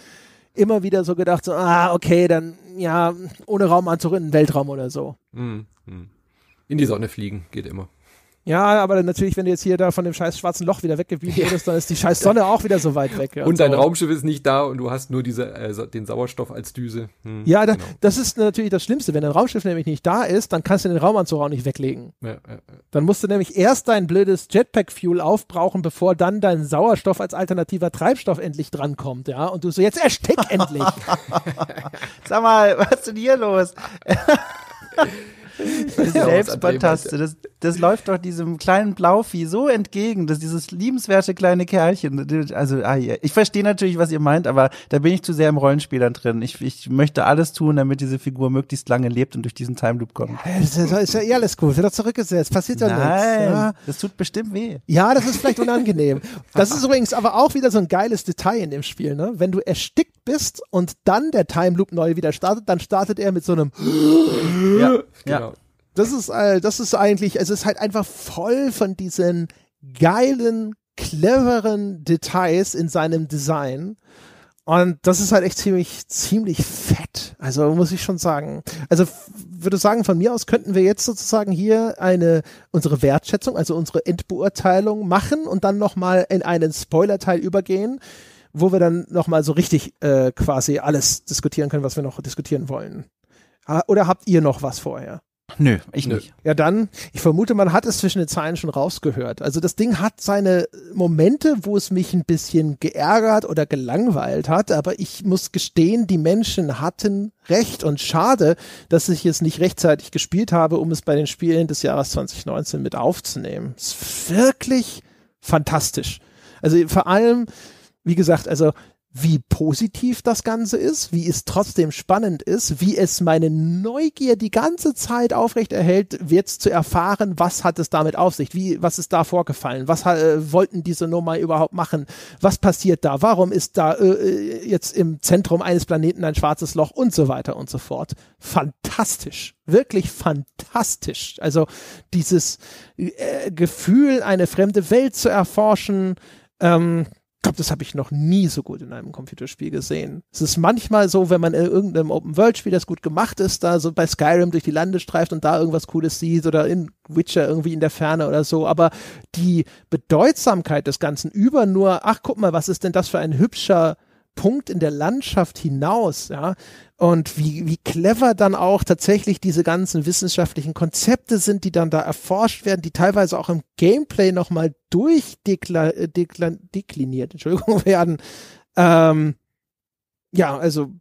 immer wieder so gedacht, so, ah, okay, dann ja, ohne Raumanzug in den Weltraum oder so. Hm, hm. In die Sonne fliegen geht immer. Ja, aber natürlich, wenn du jetzt hier da von dem scheiß schwarzen Loch wieder weggeblieben ja. würdest, dann ist die scheiß Sonne auch wieder so weit weg. Ja, und dein so. Raumschiff ist nicht da und du hast nur diese, äh, den Sauerstoff als Düse. Hm, ja, da, genau. das ist natürlich das Schlimmste. Wenn dein Raumschiff nämlich nicht da ist, dann kannst du den Raumanzug auch nicht weglegen. Ja, dann musst du nämlich erst dein blödes Jetpack-Fuel aufbrauchen, bevor dann dein Sauerstoff als alternativer Treibstoff endlich drankommt, ja. Und du so, jetzt erstick endlich. Sag mal, was ist denn hier los? Selbstbataste, halt, das, das läuft doch diesem kleinen Blaufieh so entgegen, dass dieses liebenswerte kleine Kerlchen, also ah, ich verstehe natürlich, was ihr meint, aber da bin ich zu sehr im Rollenspielern drin. Ich, ich möchte alles tun, damit diese Figur möglichst lange lebt und durch diesen Time Loop kommt. Ja, ist, ja, ist ja eh alles gut, wird doch zurückgesetzt, passiert doch Nein, nichts. Ja. Das tut bestimmt weh. Ja, das ist vielleicht unangenehm. Das ist übrigens aber auch wieder so ein geiles Detail in dem Spiel, ne? Wenn du erstickt bist und dann der Time Loop neu wieder startet, dann startet er mit so einem ja genau. Ja. Das ist, äh, das ist eigentlich, es ist halt einfach voll von diesen geilen, cleveren Details in seinem Design. Und das ist halt echt ziemlich, ziemlich fett. Also muss ich schon sagen. Also würde sagen, von mir aus könnten wir jetzt sozusagen hier eine, unsere Wertschätzung, also unsere Endbeurteilung machen und dann nochmal in einen Spoiler-Teil übergehen, wo wir dann nochmal so richtig äh, quasi alles diskutieren können, was wir noch diskutieren wollen. Oder habt ihr noch was vorher? Nö, ich Nö. nicht. Ja, dann, ich vermute, man hat es zwischen den Zeilen schon rausgehört. Also das Ding hat seine Momente, wo es mich ein bisschen geärgert oder gelangweilt hat, aber ich muss gestehen, die Menschen hatten recht und schade, dass ich es nicht rechtzeitig gespielt habe, um es bei den Spielen des Jahres 2019 mit aufzunehmen. Es ist wirklich fantastisch. Also vor allem, wie gesagt, also wie positiv das Ganze ist, wie es trotzdem spannend ist, wie es meine Neugier die ganze Zeit aufrechterhält, erhält, jetzt zu erfahren, was hat es damit auf sich, wie, was ist da vorgefallen, was äh, wollten diese Nummer überhaupt machen, was passiert da, warum ist da äh, äh, jetzt im Zentrum eines Planeten ein schwarzes Loch und so weiter und so fort. Fantastisch, wirklich fantastisch. Also dieses äh, Gefühl, eine fremde Welt zu erforschen, ähm, glaube, das habe ich noch nie so gut in einem Computerspiel gesehen. Es ist manchmal so, wenn man in irgendeinem Open-World-Spiel, das gut gemacht ist, da so bei Skyrim durch die Lande streift und da irgendwas Cooles sieht oder in Witcher irgendwie in der Ferne oder so. Aber die Bedeutsamkeit des Ganzen über nur, ach guck mal, was ist denn das für ein hübscher Punkt in der Landschaft hinaus, ja. Und wie, wie clever dann auch tatsächlich diese ganzen wissenschaftlichen Konzepte sind, die dann da erforscht werden, die teilweise auch im Gameplay nochmal durchdekliniert, äh, Entschuldigung, werden. Ähm, ja, also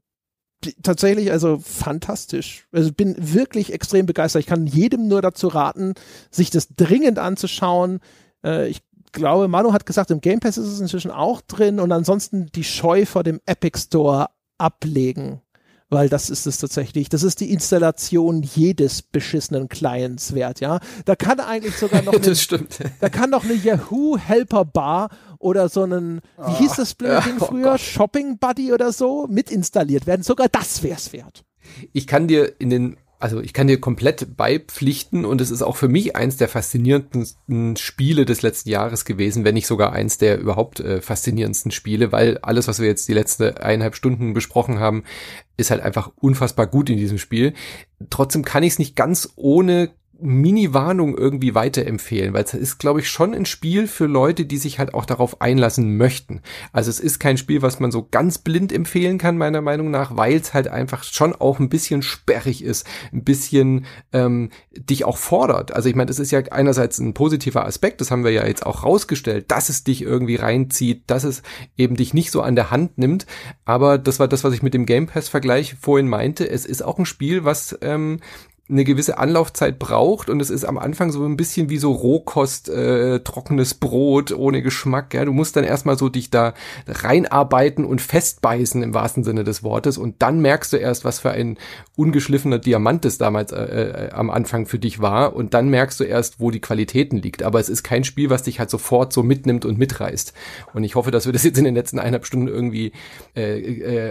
tatsächlich, also fantastisch. Also bin wirklich extrem begeistert. Ich kann jedem nur dazu raten, sich das dringend anzuschauen. Äh, ich glaube, Manu hat gesagt, im Game Pass ist es inzwischen auch drin und ansonsten die Scheu vor dem Epic Store ablegen. Weil das ist es tatsächlich. Das ist die Installation jedes beschissenen Clients wert, ja. Da kann eigentlich sogar noch, das eine, da kann noch eine Yahoo Helper Bar oder so einen, wie hieß das blöde ja, ah, oh früher? Oh Shopping Buddy oder so mit installiert werden. Sogar das wär's wert. Ich kann dir in den also ich kann dir komplett beipflichten und es ist auch für mich eins der faszinierendsten Spiele des letzten Jahres gewesen, wenn nicht sogar eins der überhaupt äh, faszinierendsten Spiele, weil alles, was wir jetzt die letzten eineinhalb Stunden besprochen haben, ist halt einfach unfassbar gut in diesem Spiel. Trotzdem kann ich es nicht ganz ohne Mini-Warnung irgendwie weiterempfehlen, weil es ist, glaube ich, schon ein Spiel für Leute, die sich halt auch darauf einlassen möchten. Also es ist kein Spiel, was man so ganz blind empfehlen kann, meiner Meinung nach, weil es halt einfach schon auch ein bisschen sperrig ist, ein bisschen ähm, dich auch fordert. Also ich meine, das ist ja einerseits ein positiver Aspekt, das haben wir ja jetzt auch rausgestellt, dass es dich irgendwie reinzieht, dass es eben dich nicht so an der Hand nimmt. Aber das war das, was ich mit dem Game Pass-Vergleich vorhin meinte. Es ist auch ein Spiel, was ähm, eine gewisse Anlaufzeit braucht und es ist am Anfang so ein bisschen wie so Rohkost, äh, trockenes Brot ohne Geschmack. Ja, du musst dann erstmal so dich da reinarbeiten und festbeißen im wahrsten Sinne des Wortes und dann merkst du erst, was für ein ungeschliffener Diamant es damals äh, äh, am Anfang für dich war und dann merkst du erst, wo die Qualitäten liegt. Aber es ist kein Spiel, was dich halt sofort so mitnimmt und mitreißt. Und ich hoffe, dass wir das jetzt in den letzten eineinhalb Stunden irgendwie äh,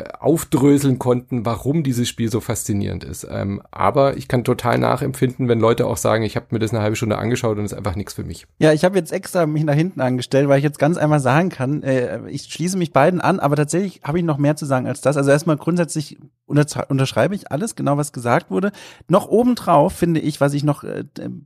äh, aufdröseln konnten, warum dieses Spiel so faszinierend ist. Ähm, aber ich kann total nachempfinden, wenn Leute auch sagen, ich habe mir das eine halbe Stunde angeschaut und es ist einfach nichts für mich. Ja, ich habe jetzt extra mich nach hinten angestellt, weil ich jetzt ganz einmal sagen kann, äh, ich schließe mich beiden an, aber tatsächlich habe ich noch mehr zu sagen als das. Also erstmal grundsätzlich unterschreibe ich alles, genau was gesagt wurde. Noch obendrauf finde ich, was ich noch äh,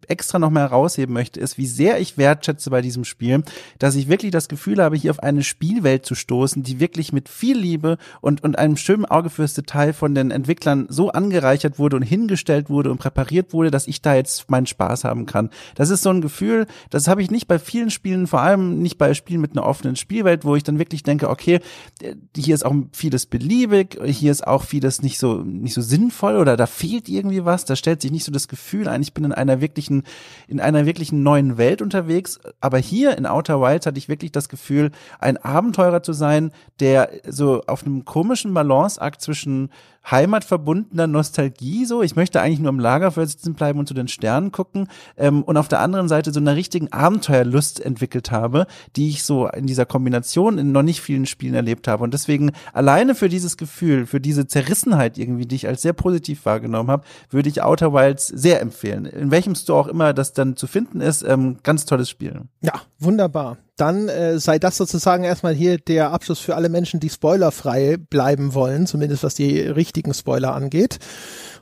extra noch mal herausheben möchte, ist, wie sehr ich wertschätze bei diesem Spiel, dass ich wirklich das Gefühl habe, hier auf eine Spielwelt zu stoßen, die wirklich mit viel Liebe und, und einem schönen Auge fürs Detail von den Entwicklern so angereichert wurde und hingestellt wurde, wurde und präpariert wurde, dass ich da jetzt meinen Spaß haben kann. Das ist so ein Gefühl, das habe ich nicht bei vielen Spielen, vor allem nicht bei Spielen mit einer offenen Spielwelt, wo ich dann wirklich denke, okay, äh, hier ist auch vieles beliebig, hier ist auch vieles nicht so, nicht so sinnvoll oder da fehlt irgendwie was, da stellt sich nicht so das Gefühl ein, ich bin in einer wirklichen, in einer wirklichen neuen Welt unterwegs. Aber hier in Outer Wilds hatte ich wirklich das Gefühl, ein Abenteurer zu sein, der so auf einem komischen Balanceakt zwischen heimatverbundener Nostalgie so. Ich möchte eigentlich nur im Lagerfeuer sitzen bleiben und zu den Sternen gucken. Ähm, und auf der anderen Seite so einer richtigen Abenteuerlust entwickelt habe, die ich so in dieser Kombination in noch nicht vielen Spielen erlebt habe. Und deswegen alleine für dieses Gefühl, für diese Zerrissenheit irgendwie, die ich als sehr positiv wahrgenommen habe, würde ich Outer Wilds sehr empfehlen. In welchem Store auch immer das dann zu finden ist, ähm, ganz tolles Spiel. Ja, wunderbar dann äh, sei das sozusagen erstmal hier der Abschluss für alle Menschen, die spoilerfrei bleiben wollen, zumindest was die richtigen Spoiler angeht.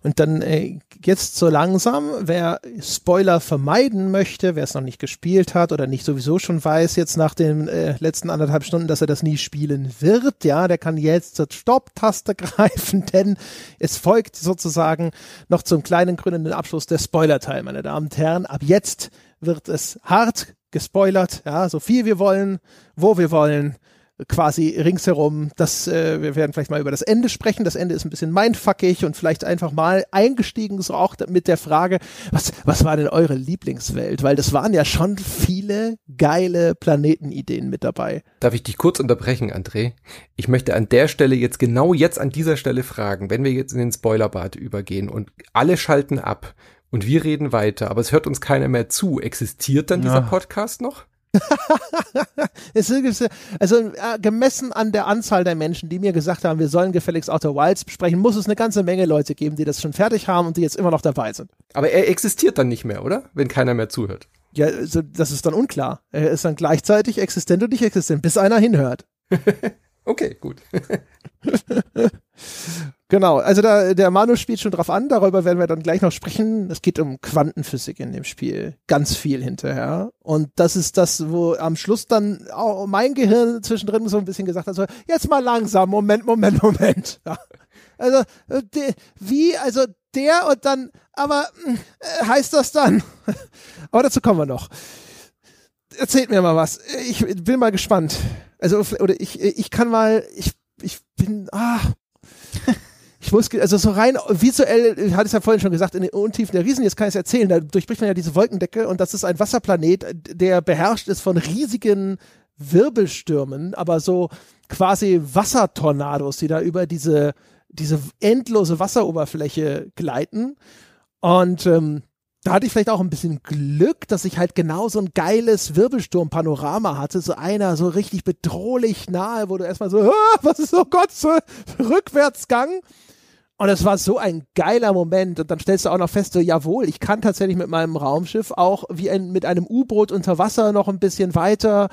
Und dann äh, jetzt so langsam, wer Spoiler vermeiden möchte, wer es noch nicht gespielt hat oder nicht sowieso schon weiß, jetzt nach den äh, letzten anderthalb Stunden, dass er das nie spielen wird, ja, der kann jetzt zur Stopptaste greifen, denn es folgt sozusagen noch zum kleinen gründenden Abschluss der Spoiler-Teil, meine Damen und Herren. Ab jetzt wird es hart, gespoilert, ja, so viel wir wollen, wo wir wollen, quasi ringsherum. Das, äh, wir werden vielleicht mal über das Ende sprechen. Das Ende ist ein bisschen mindfuckig und vielleicht einfach mal eingestiegen, so auch mit der Frage, was, was war denn eure Lieblingswelt? Weil das waren ja schon viele geile Planetenideen mit dabei. Darf ich dich kurz unterbrechen, André? Ich möchte an der Stelle jetzt, genau jetzt an dieser Stelle fragen, wenn wir jetzt in den Spoilerbad übergehen und alle schalten ab, und wir reden weiter, aber es hört uns keiner mehr zu. Existiert dann ja. dieser Podcast noch? also äh, gemessen an der Anzahl der Menschen, die mir gesagt haben, wir sollen gefälligst Outer Wilds besprechen, muss es eine ganze Menge Leute geben, die das schon fertig haben und die jetzt immer noch dabei sind. Aber er existiert dann nicht mehr, oder? Wenn keiner mehr zuhört. Ja, also das ist dann unklar. Er ist dann gleichzeitig existent und nicht existent, bis einer hinhört. okay, gut. Genau, also da, der Manu spielt schon drauf an, darüber werden wir dann gleich noch sprechen. Es geht um Quantenphysik in dem Spiel, ganz viel hinterher. Und das ist das, wo am Schluss dann auch mein Gehirn zwischendrin so ein bisschen gesagt hat, so, jetzt mal langsam, Moment, Moment, Moment. Ja. Also, äh, de, wie, also der und dann, aber äh, heißt das dann? aber dazu kommen wir noch. Erzählt mir mal was. Ich bin mal gespannt. Also, oder ich, ich kann mal, ich, ich bin, ah. ich wusste, also so rein visuell, ich hatte es ja vorhin schon gesagt, in den Untiefen der Riesen, jetzt kann ich es erzählen, da durchbricht man ja diese Wolkendecke und das ist ein Wasserplanet, der beherrscht ist von riesigen Wirbelstürmen, aber so quasi Wassertornados, die da über diese, diese endlose Wasseroberfläche gleiten. Und ähm, da hatte ich vielleicht auch ein bisschen Glück, dass ich halt genau so ein geiles Wirbelsturm-Panorama hatte. So einer so richtig bedrohlich nahe, wo du erstmal so, ah, was ist, oh Gott, so Rückwärtsgang. Und es war so ein geiler Moment. Und dann stellst du auch noch fest, so, jawohl, ich kann tatsächlich mit meinem Raumschiff auch wie ein, mit einem U-Boot unter Wasser noch ein bisschen weiter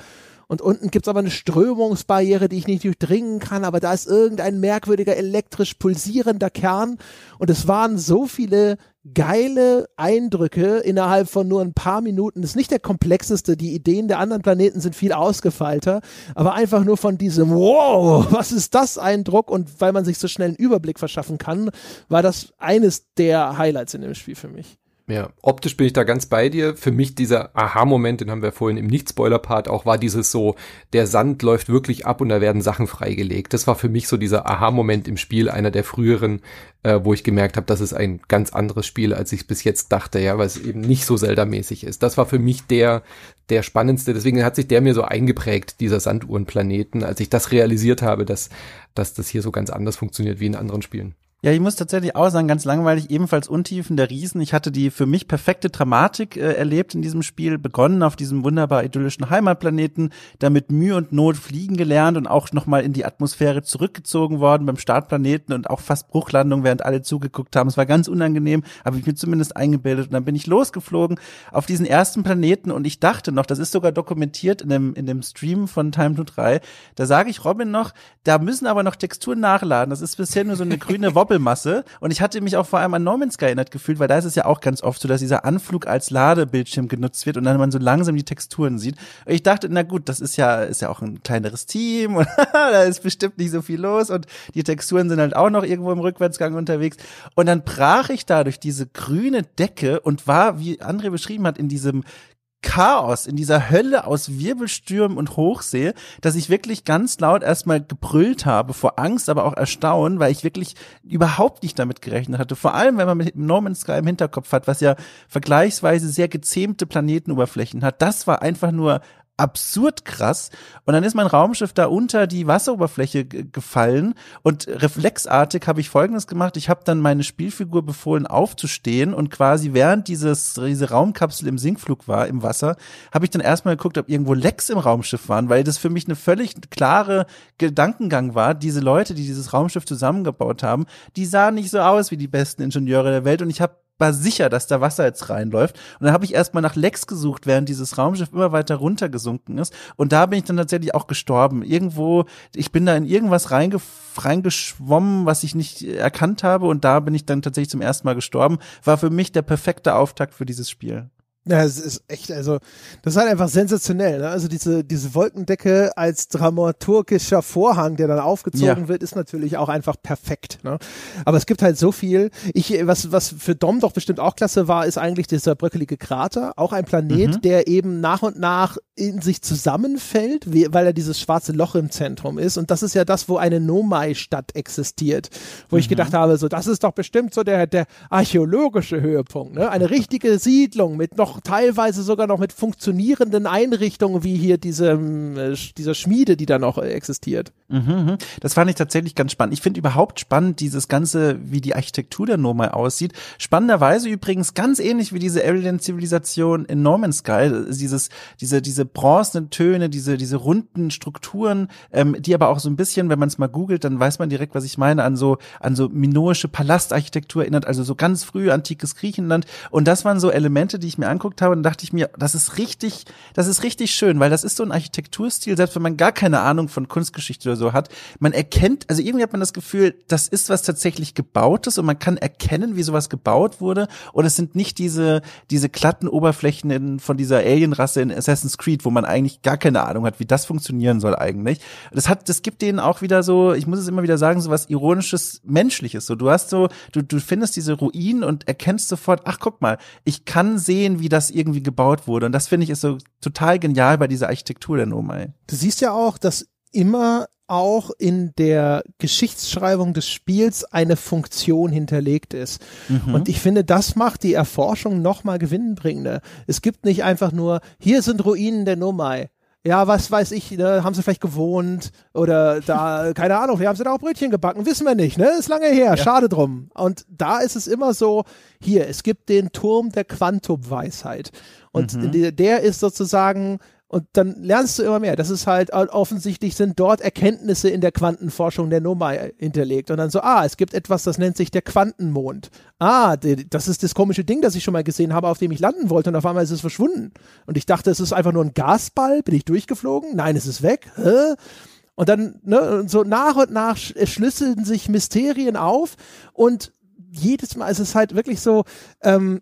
und unten gibt's aber eine Strömungsbarriere, die ich nicht durchdringen kann, aber da ist irgendein merkwürdiger elektrisch pulsierender Kern. Und es waren so viele geile Eindrücke innerhalb von nur ein paar Minuten. Das ist nicht der komplexeste, die Ideen der anderen Planeten sind viel ausgefeilter, aber einfach nur von diesem Wow, was ist das Eindruck? Und weil man sich so schnell einen Überblick verschaffen kann, war das eines der Highlights in dem Spiel für mich. Ja, optisch bin ich da ganz bei dir. Für mich dieser Aha-Moment, den haben wir vorhin im Nicht-Spoiler-Part auch, war dieses so, der Sand läuft wirklich ab und da werden Sachen freigelegt. Das war für mich so dieser Aha-Moment im Spiel, einer der früheren, äh, wo ich gemerkt habe, das ist ein ganz anderes Spiel, als ich bis jetzt dachte, ja, weil es eben nicht so Zelda-mäßig ist. Das war für mich der, der spannendste. Deswegen hat sich der mir so eingeprägt, dieser Sanduhrenplaneten, als ich das realisiert habe, dass, dass das hier so ganz anders funktioniert wie in anderen Spielen. Ja, ich muss tatsächlich auch sagen, ganz langweilig, ebenfalls Untiefen der Riesen. Ich hatte die für mich perfekte Dramatik äh, erlebt in diesem Spiel, begonnen auf diesem wunderbar idyllischen Heimatplaneten, damit Mühe und Not fliegen gelernt und auch nochmal in die Atmosphäre zurückgezogen worden beim Startplaneten und auch fast Bruchlandung, während alle zugeguckt haben. Es war ganz unangenehm, habe ich mir zumindest eingebildet und dann bin ich losgeflogen auf diesen ersten Planeten und ich dachte noch, das ist sogar dokumentiert in dem, in dem Stream von Time to 3, da sage ich Robin noch, da müssen aber noch Texturen nachladen. Das ist bisher nur so eine grüne Wob Doppelmasse. Und ich hatte mich auch vor allem an No Man's Sky erinnert gefühlt, weil da ist es ja auch ganz oft so, dass dieser Anflug als Ladebildschirm genutzt wird und dann man so langsam die Texturen sieht. Und ich dachte, na gut, das ist ja, ist ja auch ein kleineres Team und da ist bestimmt nicht so viel los und die Texturen sind halt auch noch irgendwo im Rückwärtsgang unterwegs. Und dann brach ich da durch diese grüne Decke und war, wie André beschrieben hat, in diesem Chaos, in dieser Hölle aus Wirbelstürmen und Hochsee, dass ich wirklich ganz laut erstmal gebrüllt habe vor Angst, aber auch Erstaunen, weil ich wirklich überhaupt nicht damit gerechnet hatte. Vor allem, wenn man mit No Man's Sky im Hinterkopf hat, was ja vergleichsweise sehr gezähmte Planetenoberflächen hat. Das war einfach nur absurd krass. Und dann ist mein Raumschiff da unter die Wasseroberfläche gefallen und reflexartig habe ich Folgendes gemacht. Ich habe dann meine Spielfigur befohlen, aufzustehen und quasi während dieses, diese Raumkapsel im Sinkflug war, im Wasser, habe ich dann erstmal geguckt, ob irgendwo Lecks im Raumschiff waren, weil das für mich eine völlig klare Gedankengang war. Diese Leute, die dieses Raumschiff zusammengebaut haben, die sahen nicht so aus wie die besten Ingenieure der Welt und ich habe war sicher, dass da Wasser jetzt reinläuft. Und dann habe ich erstmal nach Lecks gesucht, während dieses Raumschiff immer weiter runtergesunken ist. Und da bin ich dann tatsächlich auch gestorben. Irgendwo, ich bin da in irgendwas reingeschwommen, was ich nicht erkannt habe. Und da bin ich dann tatsächlich zum ersten Mal gestorben. War für mich der perfekte Auftakt für dieses Spiel. Ja, es ist echt, also, das ist halt einfach sensationell. Ne? Also diese, diese Wolkendecke als dramaturgischer Vorhang, der dann aufgezogen ja. wird, ist natürlich auch einfach perfekt. Ne? Aber es gibt halt so viel. Ich, was, was für Dom doch bestimmt auch klasse war, ist eigentlich dieser bröckelige Krater, auch ein Planet, mhm. der eben nach und nach in sich zusammenfällt, wie, weil er dieses schwarze Loch im Zentrum ist. Und das ist ja das, wo eine Nomai-Stadt existiert. Wo mhm. ich gedacht habe, so, das ist doch bestimmt so der, der archäologische Höhepunkt. Ne? Eine richtige Siedlung mit noch auch teilweise sogar noch mit funktionierenden Einrichtungen wie hier diesem, ähm, äh, dieser Schmiede, die da noch äh, existiert. Mhm, mhm, das fand ich tatsächlich ganz spannend. Ich finde überhaupt spannend dieses Ganze, wie die Architektur der Noma aussieht. Spannenderweise übrigens ganz ähnlich wie diese Alien-Zivilisation in No Sky. Äh, dieses, diese, diese bronzenen Töne, diese, diese runden Strukturen, ähm, die aber auch so ein bisschen, wenn man es mal googelt, dann weiß man direkt, was ich meine, an so, an so minoische Palastarchitektur erinnert, also so ganz früh antikes Griechenland. Und das waren so Elemente, die ich mir angucke angeguckt habe, dann dachte ich mir, das ist richtig, das ist richtig schön, weil das ist so ein Architekturstil, selbst wenn man gar keine Ahnung von Kunstgeschichte oder so hat, man erkennt, also irgendwie hat man das Gefühl, das ist was tatsächlich gebautes und man kann erkennen, wie sowas gebaut wurde und es sind nicht diese diese glatten Oberflächen in, von dieser Alienrasse in Assassin's Creed, wo man eigentlich gar keine Ahnung hat, wie das funktionieren soll eigentlich. Das hat das gibt denen auch wieder so, ich muss es immer wieder sagen, so was ironisches menschliches so. Du hast so du du findest diese Ruinen und erkennst sofort, ach guck mal, ich kann sehen, wie das irgendwie gebaut wurde. Und das finde ich ist so total genial bei dieser Architektur der Nomai. Du siehst ja auch, dass immer auch in der Geschichtsschreibung des Spiels eine Funktion hinterlegt ist. Mhm. Und ich finde, das macht die Erforschung nochmal gewinnbringender. Es gibt nicht einfach nur, hier sind Ruinen der Nomai ja, was weiß ich, ne, haben sie vielleicht gewohnt oder da, keine Ahnung, wir haben sie da auch Brötchen gebacken, wissen wir nicht, ne? Ist lange her, ja. schade drum. Und da ist es immer so, hier, es gibt den Turm der Quantumweisheit. Und mhm. der ist sozusagen und dann lernst du immer mehr. Das ist halt äh, offensichtlich sind dort Erkenntnisse in der Quantenforschung der Noma hinterlegt. Und dann so, ah, es gibt etwas, das nennt sich der Quantenmond. Ah, das ist das komische Ding, das ich schon mal gesehen habe, auf dem ich landen wollte. Und auf einmal ist es verschwunden. Und ich dachte, es ist einfach nur ein Gasball. Bin ich durchgeflogen? Nein, es ist weg. Hä? Und dann, ne, so nach und nach äh, schlüsseln sich Mysterien auf. Und jedes Mal ist es halt wirklich so, ähm,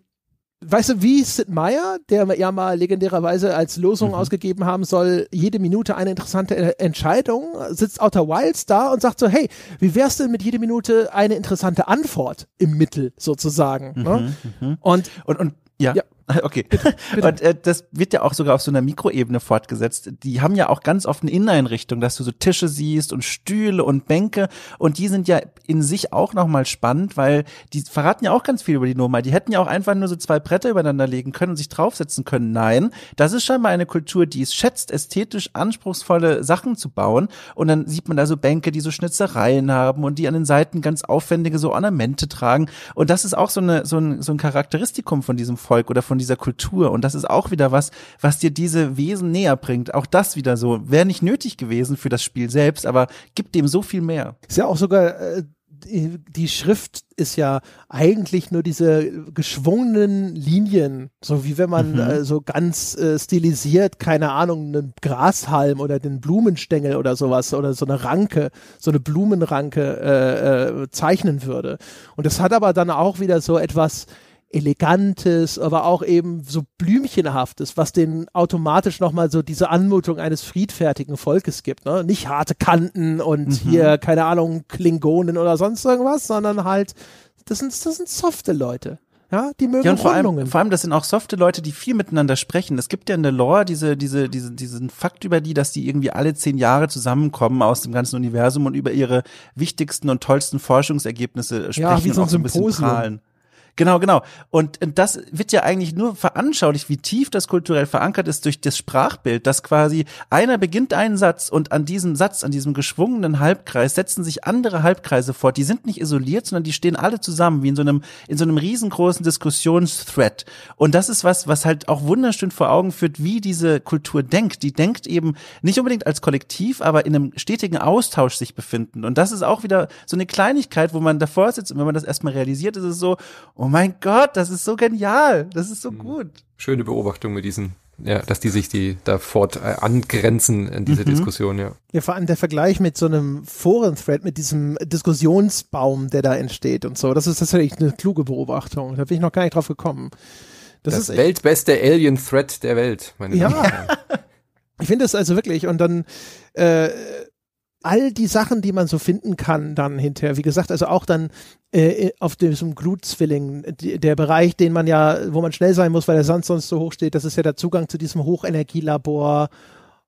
weißt du, wie Sid Meier, der ja mal legendärerweise als Losung mhm. ausgegeben haben soll, jede Minute eine interessante Entscheidung, sitzt Outer Wilds da und sagt so, hey, wie wär's denn mit jede Minute eine interessante Antwort im Mittel sozusagen? Ne? Mhm, ne? mhm. Und, und, und ja. ja. Okay. Bitte, Und äh, das wird ja auch sogar auf so einer Mikroebene fortgesetzt. Die haben ja auch ganz oft eine Inneneinrichtung, dass du so Tische siehst und Stühle und Bänke. Und die sind ja in sich auch nochmal spannend, weil die verraten ja auch ganz viel über die Nummer. Die hätten ja auch einfach nur so zwei Bretter übereinander legen können und sich draufsetzen können. Nein, das ist scheinbar eine Kultur, die es schätzt, ästhetisch anspruchsvolle Sachen zu bauen. Und dann sieht man da so Bänke, die so Schnitzereien haben und die an den Seiten ganz aufwendige so Ornamente tragen. Und das ist auch so, eine, so, ein, so ein Charakteristikum von diesem Volk oder von von dieser Kultur. Und das ist auch wieder was, was dir diese Wesen näher bringt. Auch das wieder so. Wäre nicht nötig gewesen für das Spiel selbst, aber gibt dem so viel mehr. Ist ja auch sogar. Äh die Schrift ist ja eigentlich nur diese geschwungenen Linien, so wie wenn man mhm. äh, so ganz äh, stilisiert, keine Ahnung, einen Grashalm oder den Blumenstängel oder sowas oder so eine Ranke, so eine Blumenranke äh, äh zeichnen würde. Und das hat aber dann auch wieder so etwas Elegantes, aber auch eben so Blümchenhaftes, was den automatisch nochmal so diese Anmutung eines friedfertigen Volkes gibt. Ne? Nicht harte Kanten und mhm. hier, keine Ahnung, Klingonen oder sonst irgendwas, sondern halt, das sind, das sind softe Leute. Ja, die mögen ja, und vor allem, vor allem, das sind auch softe Leute, die viel miteinander sprechen. Es gibt ja in der Lore diese, diese, diese, diesen Fakt über die, dass die irgendwie alle zehn Jahre zusammenkommen aus dem ganzen Universum und über ihre wichtigsten und tollsten Forschungsergebnisse sprechen. Ja, wie so ein, auch so ein Bisschen prahlen. Genau, genau. Und das wird ja eigentlich nur veranschaulicht, wie tief das kulturell verankert ist durch das Sprachbild, dass quasi einer beginnt einen Satz und an diesem Satz, an diesem geschwungenen Halbkreis setzen sich andere Halbkreise fort. Die sind nicht isoliert, sondern die stehen alle zusammen, wie in so einem, in so einem riesengroßen Diskussionsthread. Und das ist was, was halt auch wunderschön vor Augen führt, wie diese Kultur denkt. Die denkt eben nicht unbedingt als Kollektiv, aber in einem stetigen Austausch sich befinden. Und das ist auch wieder so eine Kleinigkeit, wo man davor sitzt und wenn man das erstmal realisiert, ist es so, oh oh mein Gott, das ist so genial. Das ist so hm. gut. Schöne Beobachtung mit diesen ja, dass die sich die da fort äh, angrenzen in dieser mhm. Diskussion, ja. Ja, vor allem der Vergleich mit so einem Foren-Thread, mit diesem Diskussionsbaum, der da entsteht und so, das ist tatsächlich eine kluge Beobachtung. Da bin ich noch gar nicht drauf gekommen. Das, das ist weltbeste Alien-Thread der Welt, meine ja. Damen und Herren. ich finde das also wirklich und dann äh, all die Sachen, die man so finden kann, dann hinterher, wie gesagt, also auch dann äh, auf diesem Glutzwilling, der Bereich, den man ja, wo man schnell sein muss, weil der Sand sonst so hoch steht, das ist ja der Zugang zu diesem Hochenergielabor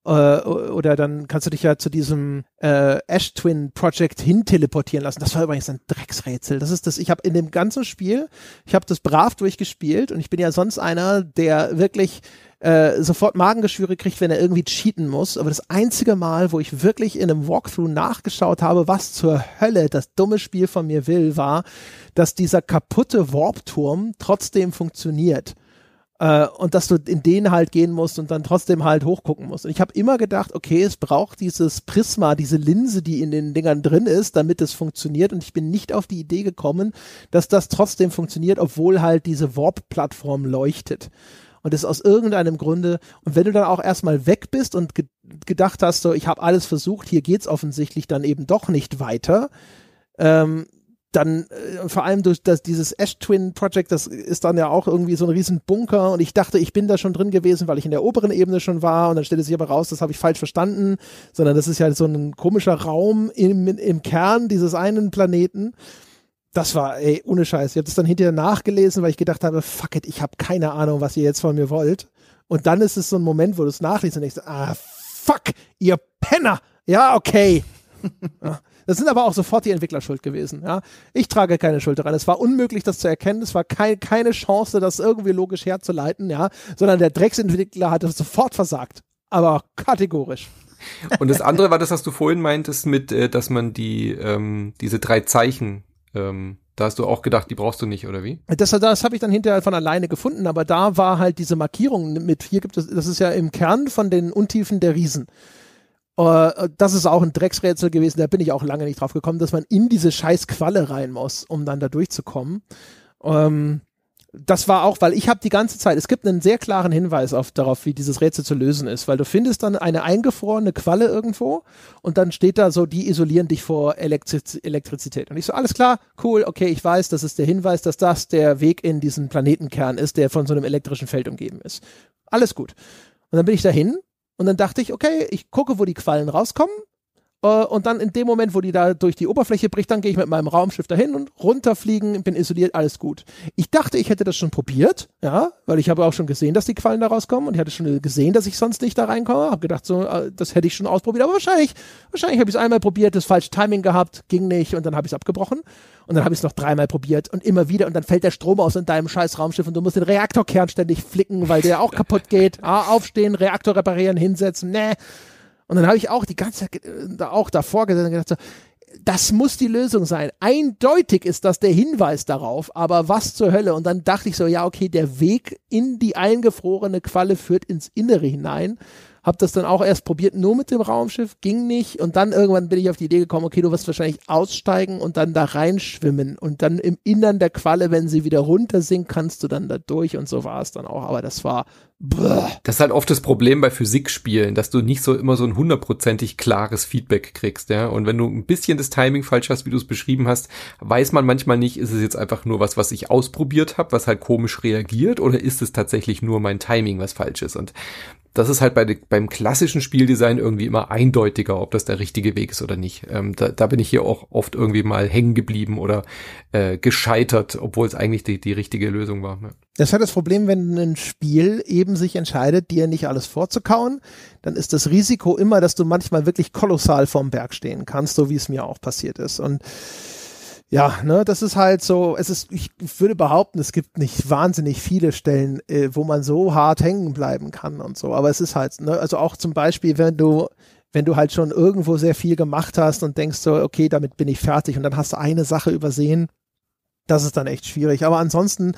äh, oder dann kannst du dich ja zu diesem äh, Ash Twin Project hin teleportieren lassen. Das war übrigens ein Drecksrätsel. Das ist das. Ich habe in dem ganzen Spiel, ich habe das brav durchgespielt und ich bin ja sonst einer, der wirklich äh, sofort Magengeschwüre kriegt, wenn er irgendwie cheaten muss. Aber das einzige Mal, wo ich wirklich in einem Walkthrough nachgeschaut habe, was zur Hölle das dumme Spiel von mir will, war, dass dieser kaputte Warpturm trotzdem funktioniert äh, und dass du in den halt gehen musst und dann trotzdem halt hochgucken musst. Und ich habe immer gedacht, okay, es braucht dieses Prisma, diese Linse, die in den Dingern drin ist, damit es funktioniert. Und ich bin nicht auf die Idee gekommen, dass das trotzdem funktioniert, obwohl halt diese Warp-Plattform leuchtet und ist aus irgendeinem Grunde. Und wenn du dann auch erstmal weg bist und ge gedacht hast, so, ich habe alles versucht, hier geht's offensichtlich dann eben doch nicht weiter, ähm, dann äh, vor allem durch das, dieses Ash-Twin-Project, das ist dann ja auch irgendwie so ein riesen Bunker und ich dachte, ich bin da schon drin gewesen, weil ich in der oberen Ebene schon war und dann stellte sich aber raus, das habe ich falsch verstanden, sondern das ist ja so ein komischer Raum im, im Kern dieses einen Planeten das war, ey, ohne Scheiß. Ich habe das dann hinterher nachgelesen, weil ich gedacht habe, fuck it, ich habe keine Ahnung, was ihr jetzt von mir wollt. Und dann ist es so ein Moment, wo du es nachliest und denkst, ah, fuck, ihr Penner. Ja, okay. Das sind aber auch sofort die Entwickler schuld gewesen. Ja? Ich trage keine Schuld daran. Es war unmöglich, das zu erkennen. Es war kein, keine Chance, das irgendwie logisch herzuleiten, ja? sondern der Drecksentwickler hat hatte sofort versagt. Aber kategorisch. Und das andere war das, was du vorhin meintest, mit, äh, dass man die, ähm, diese drei Zeichen ähm, da hast du auch gedacht, die brauchst du nicht, oder wie? Das, das habe ich dann hinterher von alleine gefunden, aber da war halt diese Markierung mit, hier gibt es, das ist ja im Kern von den Untiefen der Riesen. Uh, das ist auch ein Drecksrätsel gewesen, da bin ich auch lange nicht drauf gekommen, dass man in diese scheiß Qualle rein muss, um dann da durchzukommen. Ähm, das war auch, weil ich habe die ganze Zeit, es gibt einen sehr klaren Hinweis auf, darauf, wie dieses Rätsel zu lösen ist, weil du findest dann eine eingefrorene Qualle irgendwo und dann steht da so, die isolieren dich vor Elektriz Elektrizität. Und ich so, alles klar, cool, okay, ich weiß, das ist der Hinweis, dass das der Weg in diesen Planetenkern ist, der von so einem elektrischen Feld umgeben ist. Alles gut. Und dann bin ich dahin und dann dachte ich, okay, ich gucke, wo die Quallen rauskommen äh, und dann in dem Moment, wo die da durch die Oberfläche bricht, dann gehe ich mit meinem Raumschiff dahin und runterfliegen, bin isoliert, alles gut. Ich dachte, ich hätte das schon probiert, ja, weil ich habe auch schon gesehen, dass die Quallen da rauskommen und ich hatte schon gesehen, dass ich sonst nicht da reinkomme. Habe gedacht, so, äh, das hätte ich schon ausprobiert, aber wahrscheinlich, wahrscheinlich habe ich es einmal probiert, das falsche Timing gehabt, ging nicht und dann habe ich es abgebrochen und dann habe ich es noch dreimal probiert und immer wieder und dann fällt der Strom aus in deinem scheiß Raumschiff und du musst den Reaktorkern ständig flicken, weil der auch kaputt geht. Ah, aufstehen, Reaktor reparieren, hinsetzen, ne. Und dann habe ich auch die ganze Zeit äh, auch davor gesessen und gedacht, so, das muss die Lösung sein. Eindeutig ist das der Hinweis darauf, aber was zur Hölle? Und dann dachte ich so, ja, okay, der Weg in die eingefrorene Qualle führt ins Innere hinein. Hab das dann auch erst probiert, nur mit dem Raumschiff, ging nicht. Und dann irgendwann bin ich auf die Idee gekommen, okay, du wirst wahrscheinlich aussteigen und dann da reinschwimmen. Und dann im Innern der Qualle, wenn sie wieder runter sinkt, kannst du dann da durch. Und so war es dann auch. Aber das war das ist halt oft das Problem bei Physikspielen, dass du nicht so immer so ein hundertprozentig klares Feedback kriegst, ja. Und wenn du ein bisschen das Timing falsch hast, wie du es beschrieben hast, weiß man manchmal nicht, ist es jetzt einfach nur was, was ich ausprobiert habe, was halt komisch reagiert, oder ist es tatsächlich nur mein Timing, was falsch ist? Und das ist halt bei, beim klassischen Spieldesign irgendwie immer eindeutiger, ob das der richtige Weg ist oder nicht. Ähm, da, da, bin ich hier auch oft irgendwie mal hängen geblieben oder äh, gescheitert, obwohl es eigentlich die, die richtige Lösung war. Ja. Das ist halt das Problem, wenn ein Spiel eben sich entscheidet, dir nicht alles vorzukauen, dann ist das Risiko immer, dass du manchmal wirklich kolossal vorm Berg stehen kannst, so wie es mir auch passiert ist. Und ja, ne, das ist halt so, es ist, ich würde behaupten, es gibt nicht wahnsinnig viele Stellen, äh, wo man so hart hängen bleiben kann und so. Aber es ist halt, ne, also auch zum Beispiel, wenn du, wenn du halt schon irgendwo sehr viel gemacht hast und denkst so, okay, damit bin ich fertig und dann hast du eine Sache übersehen, das ist dann echt schwierig. Aber ansonsten,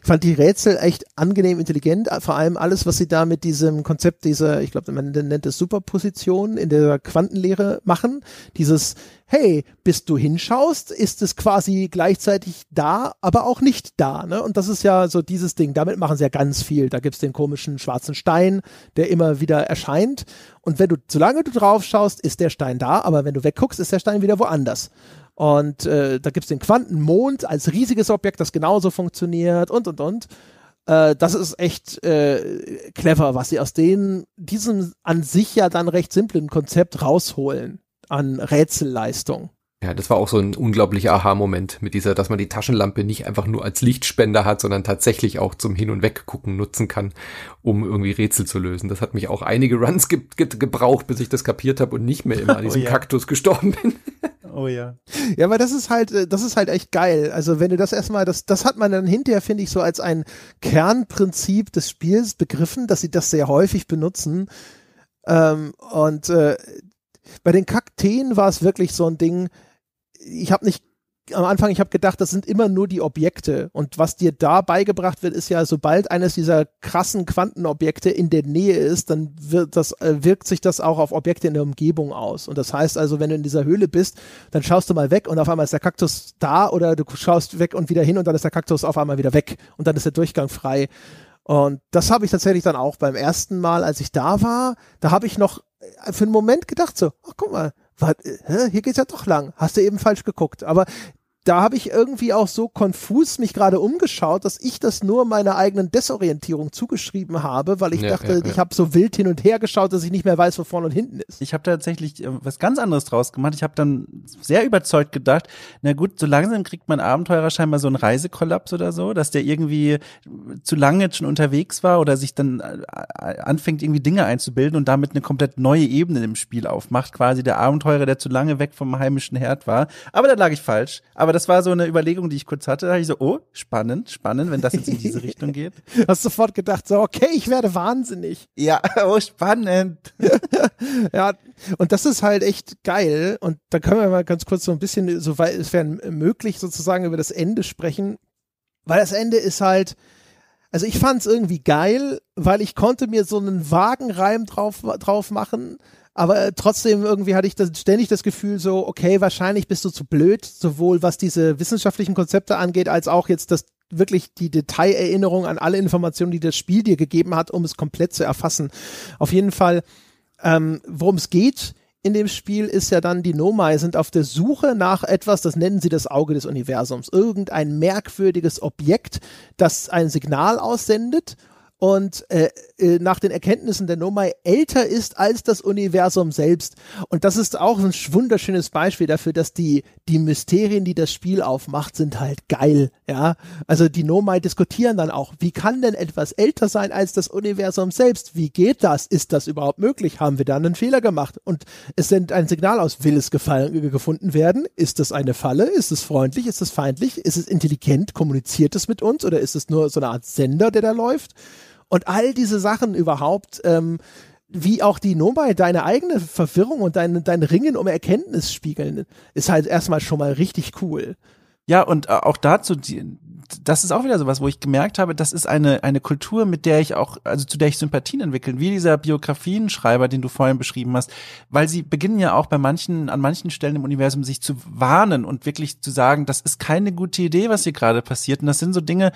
ich fand die Rätsel echt angenehm intelligent, vor allem alles, was sie da mit diesem Konzept dieser, ich glaube, man nennt es Superposition in der Quantenlehre machen. Dieses, hey, bis du hinschaust, ist es quasi gleichzeitig da, aber auch nicht da. Ne? Und das ist ja so dieses Ding. Damit machen sie ja ganz viel. Da gibt's den komischen schwarzen Stein, der immer wieder erscheint. Und wenn du, solange du drauf schaust, ist der Stein da, aber wenn du wegguckst, ist der Stein wieder woanders. Und äh, da gibt es den Quantenmond als riesiges Objekt, das genauso funktioniert und und und. Äh, das ist echt äh, clever, was sie aus den, diesem an sich ja dann recht simplen Konzept rausholen an Rätselleistung. Ja, das war auch so ein unglaublicher Aha-Moment mit dieser, dass man die Taschenlampe nicht einfach nur als Lichtspender hat, sondern tatsächlich auch zum Hin- und Weggucken nutzen kann, um irgendwie Rätsel zu lösen. Das hat mich auch einige Runs ge ge gebraucht, bis ich das kapiert habe und nicht mehr immer an oh diesem oh ja. Kaktus gestorben bin. oh ja. Ja, aber das ist halt, äh, das ist halt echt geil. Also wenn du das erstmal, das, das hat man dann hinterher, finde ich, so als ein Kernprinzip des Spiels begriffen, dass sie das sehr häufig benutzen. Ähm, und äh, bei den Kakteen war es wirklich so ein Ding, ich habe nicht am Anfang, ich habe gedacht, das sind immer nur die Objekte. Und was dir da beigebracht wird, ist ja, sobald eines dieser krassen Quantenobjekte in der Nähe ist, dann wird das, äh, wirkt sich das auch auf Objekte in der Umgebung aus. Und das heißt also, wenn du in dieser Höhle bist, dann schaust du mal weg und auf einmal ist der Kaktus da oder du schaust weg und wieder hin und dann ist der Kaktus auf einmal wieder weg und dann ist der Durchgang frei. Und das habe ich tatsächlich dann auch beim ersten Mal, als ich da war, da habe ich noch äh, für einen Moment gedacht so, ach guck mal, war, äh, hä, hier geht's ja doch lang. Hast du eben falsch geguckt. Aber da habe ich irgendwie auch so konfus mich gerade umgeschaut, dass ich das nur meiner eigenen Desorientierung zugeschrieben habe, weil ich ja, dachte, ja, ja. ich habe so wild hin und her geschaut, dass ich nicht mehr weiß, wo vorne und hinten ist. Ich habe tatsächlich äh, was ganz anderes draus gemacht. Ich habe dann sehr überzeugt gedacht, na gut, so langsam kriegt mein Abenteurer scheinbar so einen Reisekollaps oder so, dass der irgendwie zu lange jetzt schon unterwegs war oder sich dann äh, äh, anfängt irgendwie Dinge einzubilden und damit eine komplett neue Ebene im Spiel aufmacht, quasi der Abenteurer, der zu lange weg vom heimischen Herd war. Aber da lag ich falsch. Aber das war so eine Überlegung, die ich kurz hatte. Da habe ich so, oh, spannend, spannend, wenn das jetzt in diese Richtung geht. Hast sofort gedacht, so, okay, ich werde wahnsinnig. Ja, oh, spannend. ja, und das ist halt echt geil. Und da können wir mal ganz kurz so ein bisschen, soweit es wäre möglich, sozusagen über das Ende sprechen. Weil das Ende ist halt, also ich fand es irgendwie geil, weil ich konnte mir so einen Wagenreim drauf, drauf machen aber äh, trotzdem irgendwie hatte ich das, ständig das Gefühl so, okay, wahrscheinlich bist du zu blöd, sowohl was diese wissenschaftlichen Konzepte angeht, als auch jetzt das wirklich die Detailerinnerung an alle Informationen, die das Spiel dir gegeben hat, um es komplett zu erfassen. Auf jeden Fall, ähm, worum es geht in dem Spiel ist ja dann, die Nomai sind auf der Suche nach etwas, das nennen sie das Auge des Universums. Irgendein merkwürdiges Objekt, das ein Signal aussendet und äh, äh, nach den Erkenntnissen der Nomai älter ist als das Universum selbst. Und das ist auch ein wunderschönes Beispiel dafür, dass die, die Mysterien, die das Spiel aufmacht, sind halt geil. Ja, also die Nomai diskutieren dann auch, wie kann denn etwas älter sein als das Universum selbst? Wie geht das? Ist das überhaupt möglich? Haben wir da einen Fehler gemacht? Und es sendet ein Signal aus, will es gefallen, äh, gefunden werden? Ist das eine Falle? Ist es freundlich? Ist es feindlich? Ist es intelligent? Kommuniziert es mit uns? Oder ist es nur so eine Art Sender, der da läuft? Und all diese Sachen überhaupt, ähm, wie auch die Nomai deine eigene Verwirrung und dein, dein Ringen um Erkenntnis spiegeln, ist halt erstmal schon mal richtig cool. Ja, und äh, auch dazu, die, das ist auch wieder sowas, wo ich gemerkt habe, das ist eine, eine Kultur, mit der ich auch, also zu der ich Sympathien entwickeln, wie dieser Biografienschreiber, den du vorhin beschrieben hast, weil sie beginnen ja auch bei manchen, an manchen Stellen im Universum sich zu warnen und wirklich zu sagen, das ist keine gute Idee, was hier gerade passiert. Und das sind so Dinge,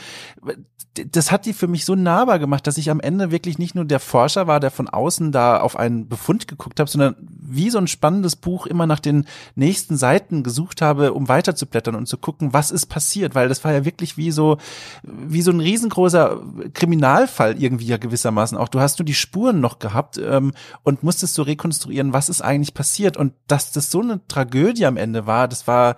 das hat die für mich so nahbar gemacht, dass ich am Ende wirklich nicht nur der Forscher war, der von außen da auf einen Befund geguckt habe, sondern wie so ein spannendes Buch immer nach den nächsten Seiten gesucht habe, um weiter zu blättern und zu gucken, gucken, was ist passiert, weil das war ja wirklich wie so, wie so ein riesengroßer Kriminalfall irgendwie ja gewissermaßen. Auch du hast nur die Spuren noch gehabt ähm, und musstest so rekonstruieren, was ist eigentlich passiert. Und dass das so eine Tragödie am Ende war, das war,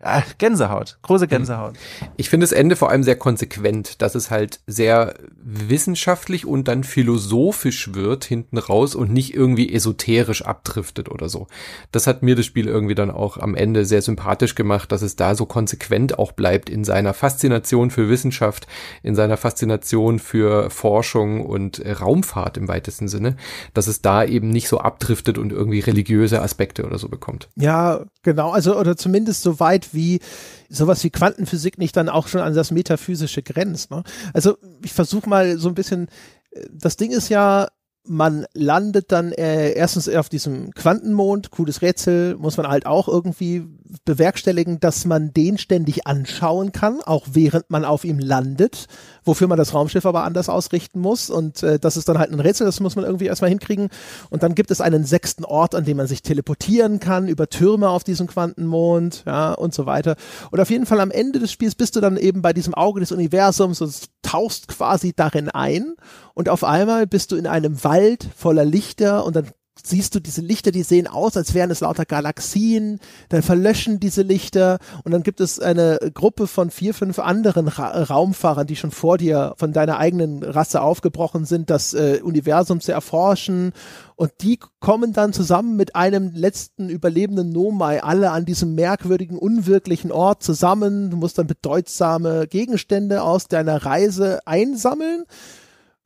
ah, Gänsehaut, große hm. Gänsehaut. Ich finde das Ende vor allem sehr konsequent, dass es halt sehr wissenschaftlich und dann philosophisch wird hinten raus und nicht irgendwie esoterisch abdriftet oder so. Das hat mir das Spiel irgendwie dann auch am Ende sehr sympathisch gemacht, dass es da so konsequent auch bleibt in seiner Faszination für Wissenschaft, in seiner Faszination für Forschung und Raumfahrt im weitesten Sinne, dass es da eben nicht so abdriftet und irgendwie religiöse Aspekte oder so bekommt. Ja, genau, also oder zumindest so weit wie sowas wie Quantenphysik nicht dann auch schon an das Metaphysische grenzt. Ne? Also ich versuche mal so ein bisschen, äh, das Ding ist ja, man landet dann äh, erstens auf diesem Quantenmond, cooles Rätsel, muss man halt auch irgendwie bewerkstelligen, dass man den ständig anschauen kann, auch während man auf ihm landet, wofür man das Raumschiff aber anders ausrichten muss. Und äh, das ist dann halt ein Rätsel, das muss man irgendwie erstmal hinkriegen. Und dann gibt es einen sechsten Ort, an dem man sich teleportieren kann, über Türme auf diesem Quantenmond, ja, und so weiter. Und auf jeden Fall am Ende des Spiels bist du dann eben bei diesem Auge des Universums und tauchst quasi darin ein. Und auf einmal bist du in einem Wald Wald voller Lichter und dann siehst du diese Lichter, die sehen aus, als wären es lauter Galaxien, dann verlöschen diese Lichter und dann gibt es eine Gruppe von vier, fünf anderen Ra Raumfahrern, die schon vor dir von deiner eigenen Rasse aufgebrochen sind, das äh, Universum zu erforschen und die kommen dann zusammen mit einem letzten überlebenden Nomai alle an diesem merkwürdigen, unwirklichen Ort zusammen. Du musst dann bedeutsame Gegenstände aus deiner Reise einsammeln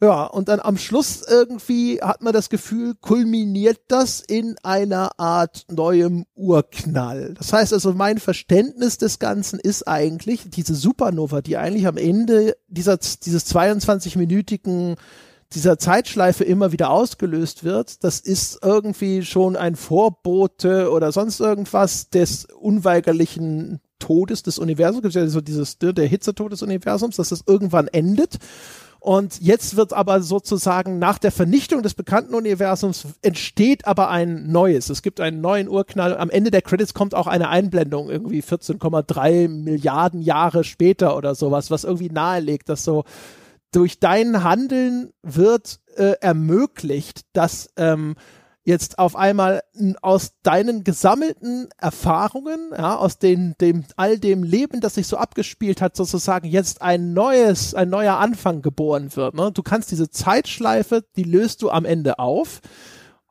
ja, und dann am Schluss irgendwie hat man das Gefühl, kulminiert das in einer Art neuem Urknall. Das heißt also, mein Verständnis des Ganzen ist eigentlich diese Supernova, die eigentlich am Ende dieser, dieses 22-minütigen dieser Zeitschleife immer wieder ausgelöst wird, das ist irgendwie schon ein Vorbote oder sonst irgendwas des unweigerlichen Todes des Universums, also dieses, ne, der Hitzetod des Universums, dass das irgendwann endet und jetzt wird aber sozusagen nach der Vernichtung des bekannten Universums entsteht aber ein neues. Es gibt einen neuen Urknall. Am Ende der Credits kommt auch eine Einblendung irgendwie 14,3 Milliarden Jahre später oder sowas, was irgendwie nahelegt, dass so durch dein Handeln wird äh, ermöglicht, dass ähm, jetzt auf einmal aus deinen gesammelten Erfahrungen, ja, aus den, dem, all dem Leben, das sich so abgespielt hat, sozusagen jetzt ein neues, ein neuer Anfang geboren wird. Ne? Du kannst diese Zeitschleife, die löst du am Ende auf.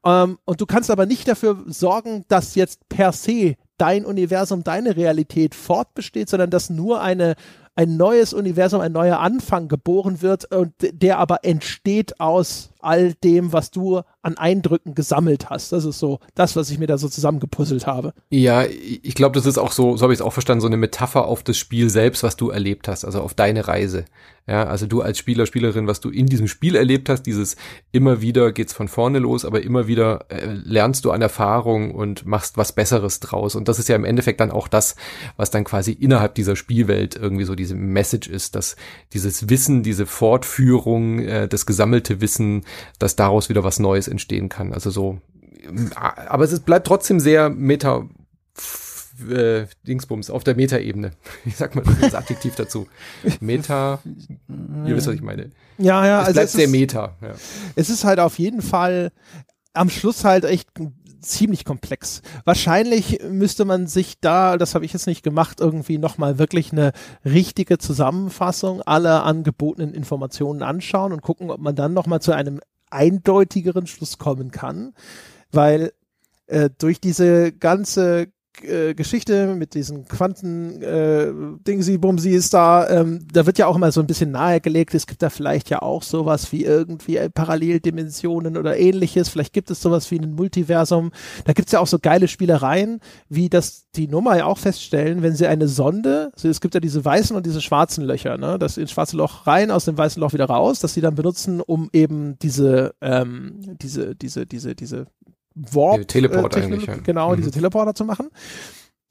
Ähm, und du kannst aber nicht dafür sorgen, dass jetzt per se dein Universum, deine Realität fortbesteht, sondern dass nur eine ein neues Universum, ein neuer Anfang geboren wird und der aber entsteht aus all dem, was du an Eindrücken gesammelt hast. Das ist so das, was ich mir da so zusammengepuzzelt habe. Ja, ich glaube, das ist auch so, so habe ich es auch verstanden, so eine Metapher auf das Spiel selbst, was du erlebt hast, also auf deine Reise. Ja, also du als Spieler, Spielerin, was du in diesem Spiel erlebt hast, dieses immer wieder geht's von vorne los, aber immer wieder äh, lernst du an Erfahrung und machst was Besseres draus. Und das ist ja im Endeffekt dann auch das, was dann quasi innerhalb dieser Spielwelt irgendwie so diese Message ist, dass dieses Wissen, diese Fortführung, äh, das gesammelte Wissen, dass daraus wieder was Neues entstehen kann. Also so, äh, aber es ist, bleibt trotzdem sehr meta äh, Dingsbums, auf der Meta-Ebene. Ich sag mal das Adjektiv dazu. Meta, ihr wisst, was ich meine. Ja, ja, es also. Bleibt es sehr ist, Meta. Ja. Es ist halt auf jeden Fall am Schluss halt echt ziemlich komplex. Wahrscheinlich müsste man sich da, das habe ich jetzt nicht gemacht, irgendwie nochmal wirklich eine richtige Zusammenfassung aller angebotenen Informationen anschauen und gucken, ob man dann nochmal zu einem eindeutigeren Schluss kommen kann. Weil äh, durch diese ganze äh, Geschichte mit diesen Quanten äh, Dingsi Bumsi ist da, ähm, da wird ja auch immer so ein bisschen nahegelegt, es gibt da vielleicht ja auch sowas wie irgendwie Paralleldimensionen oder ähnliches, vielleicht gibt es sowas wie ein Multiversum. Da gibt es ja auch so geile Spielereien, wie das die Nummer ja auch feststellen, wenn sie eine Sonde, also es gibt ja diese weißen und diese schwarzen Löcher, ne, das ins schwarze Loch rein, aus dem weißen Loch wieder raus, dass sie dann benutzen, um eben diese ähm, diese diese diese diese Warp. Teleport äh, eigentlich. Ja. Genau, mhm. diese Teleporter zu machen.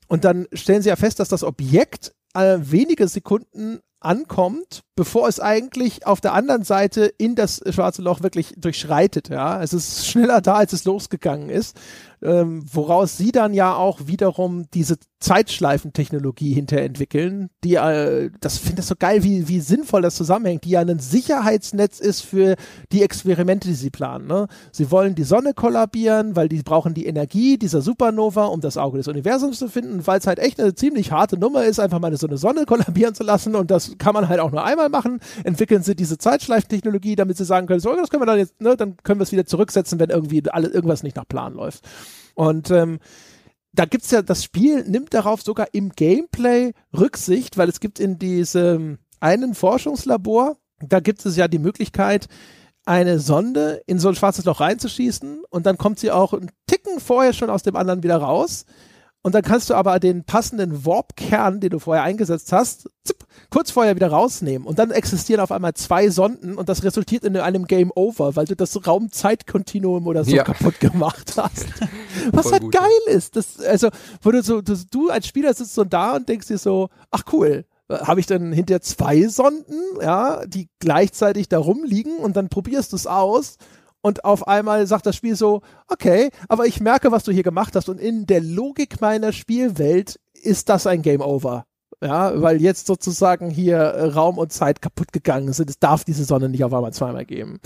Und dann stellen sie ja fest, dass das Objekt äh, wenige Sekunden ankommt, bevor es eigentlich auf der anderen Seite in das schwarze Loch wirklich durchschreitet. Ja, es ist schneller da, als es losgegangen ist ähm, woraus sie dann ja auch wiederum diese Zeitschleifentechnologie hinterentwickeln, die äh, das finde ich so geil, wie, wie sinnvoll das zusammenhängt, die ja ein Sicherheitsnetz ist für die Experimente, die sie planen. Ne? Sie wollen die Sonne kollabieren, weil die brauchen die Energie dieser Supernova, um das Auge des Universums zu finden, weil es halt echt eine ziemlich harte Nummer ist, einfach mal so eine Sonne kollabieren zu lassen und das kann man halt auch nur einmal machen. Entwickeln sie diese Zeitschleifentechnologie, damit sie sagen können, so, das können wir dann jetzt, ne, dann können wir es wieder zurücksetzen, wenn irgendwie alles, irgendwas nicht nach Plan läuft. Und ähm, da es ja, das Spiel nimmt darauf sogar im Gameplay Rücksicht, weil es gibt in diesem einen Forschungslabor, da gibt es ja die Möglichkeit, eine Sonde in so ein schwarzes Loch reinzuschießen und dann kommt sie auch einen Ticken vorher schon aus dem anderen wieder raus. Und dann kannst du aber den passenden Warp-Kern, den du vorher eingesetzt hast, zipp, kurz vorher wieder rausnehmen. Und dann existieren auf einmal zwei Sonden und das resultiert in einem Game Over, weil du das raum zeit oder so ja. kaputt gemacht hast. Was Voll halt gut. geil ist. Das, also, wo du so, du, du als Spieler sitzt so da und denkst dir so, ach cool, habe ich dann hinter zwei Sonden, ja, die gleichzeitig da rumliegen und dann probierst du es aus und auf einmal sagt das Spiel so, okay, aber ich merke, was du hier gemacht hast und in der Logik meiner Spielwelt ist das ein Game Over. Ja, weil jetzt sozusagen hier äh, Raum und Zeit kaputt gegangen sind. Es darf diese Sonne nicht auf einmal zweimal geben.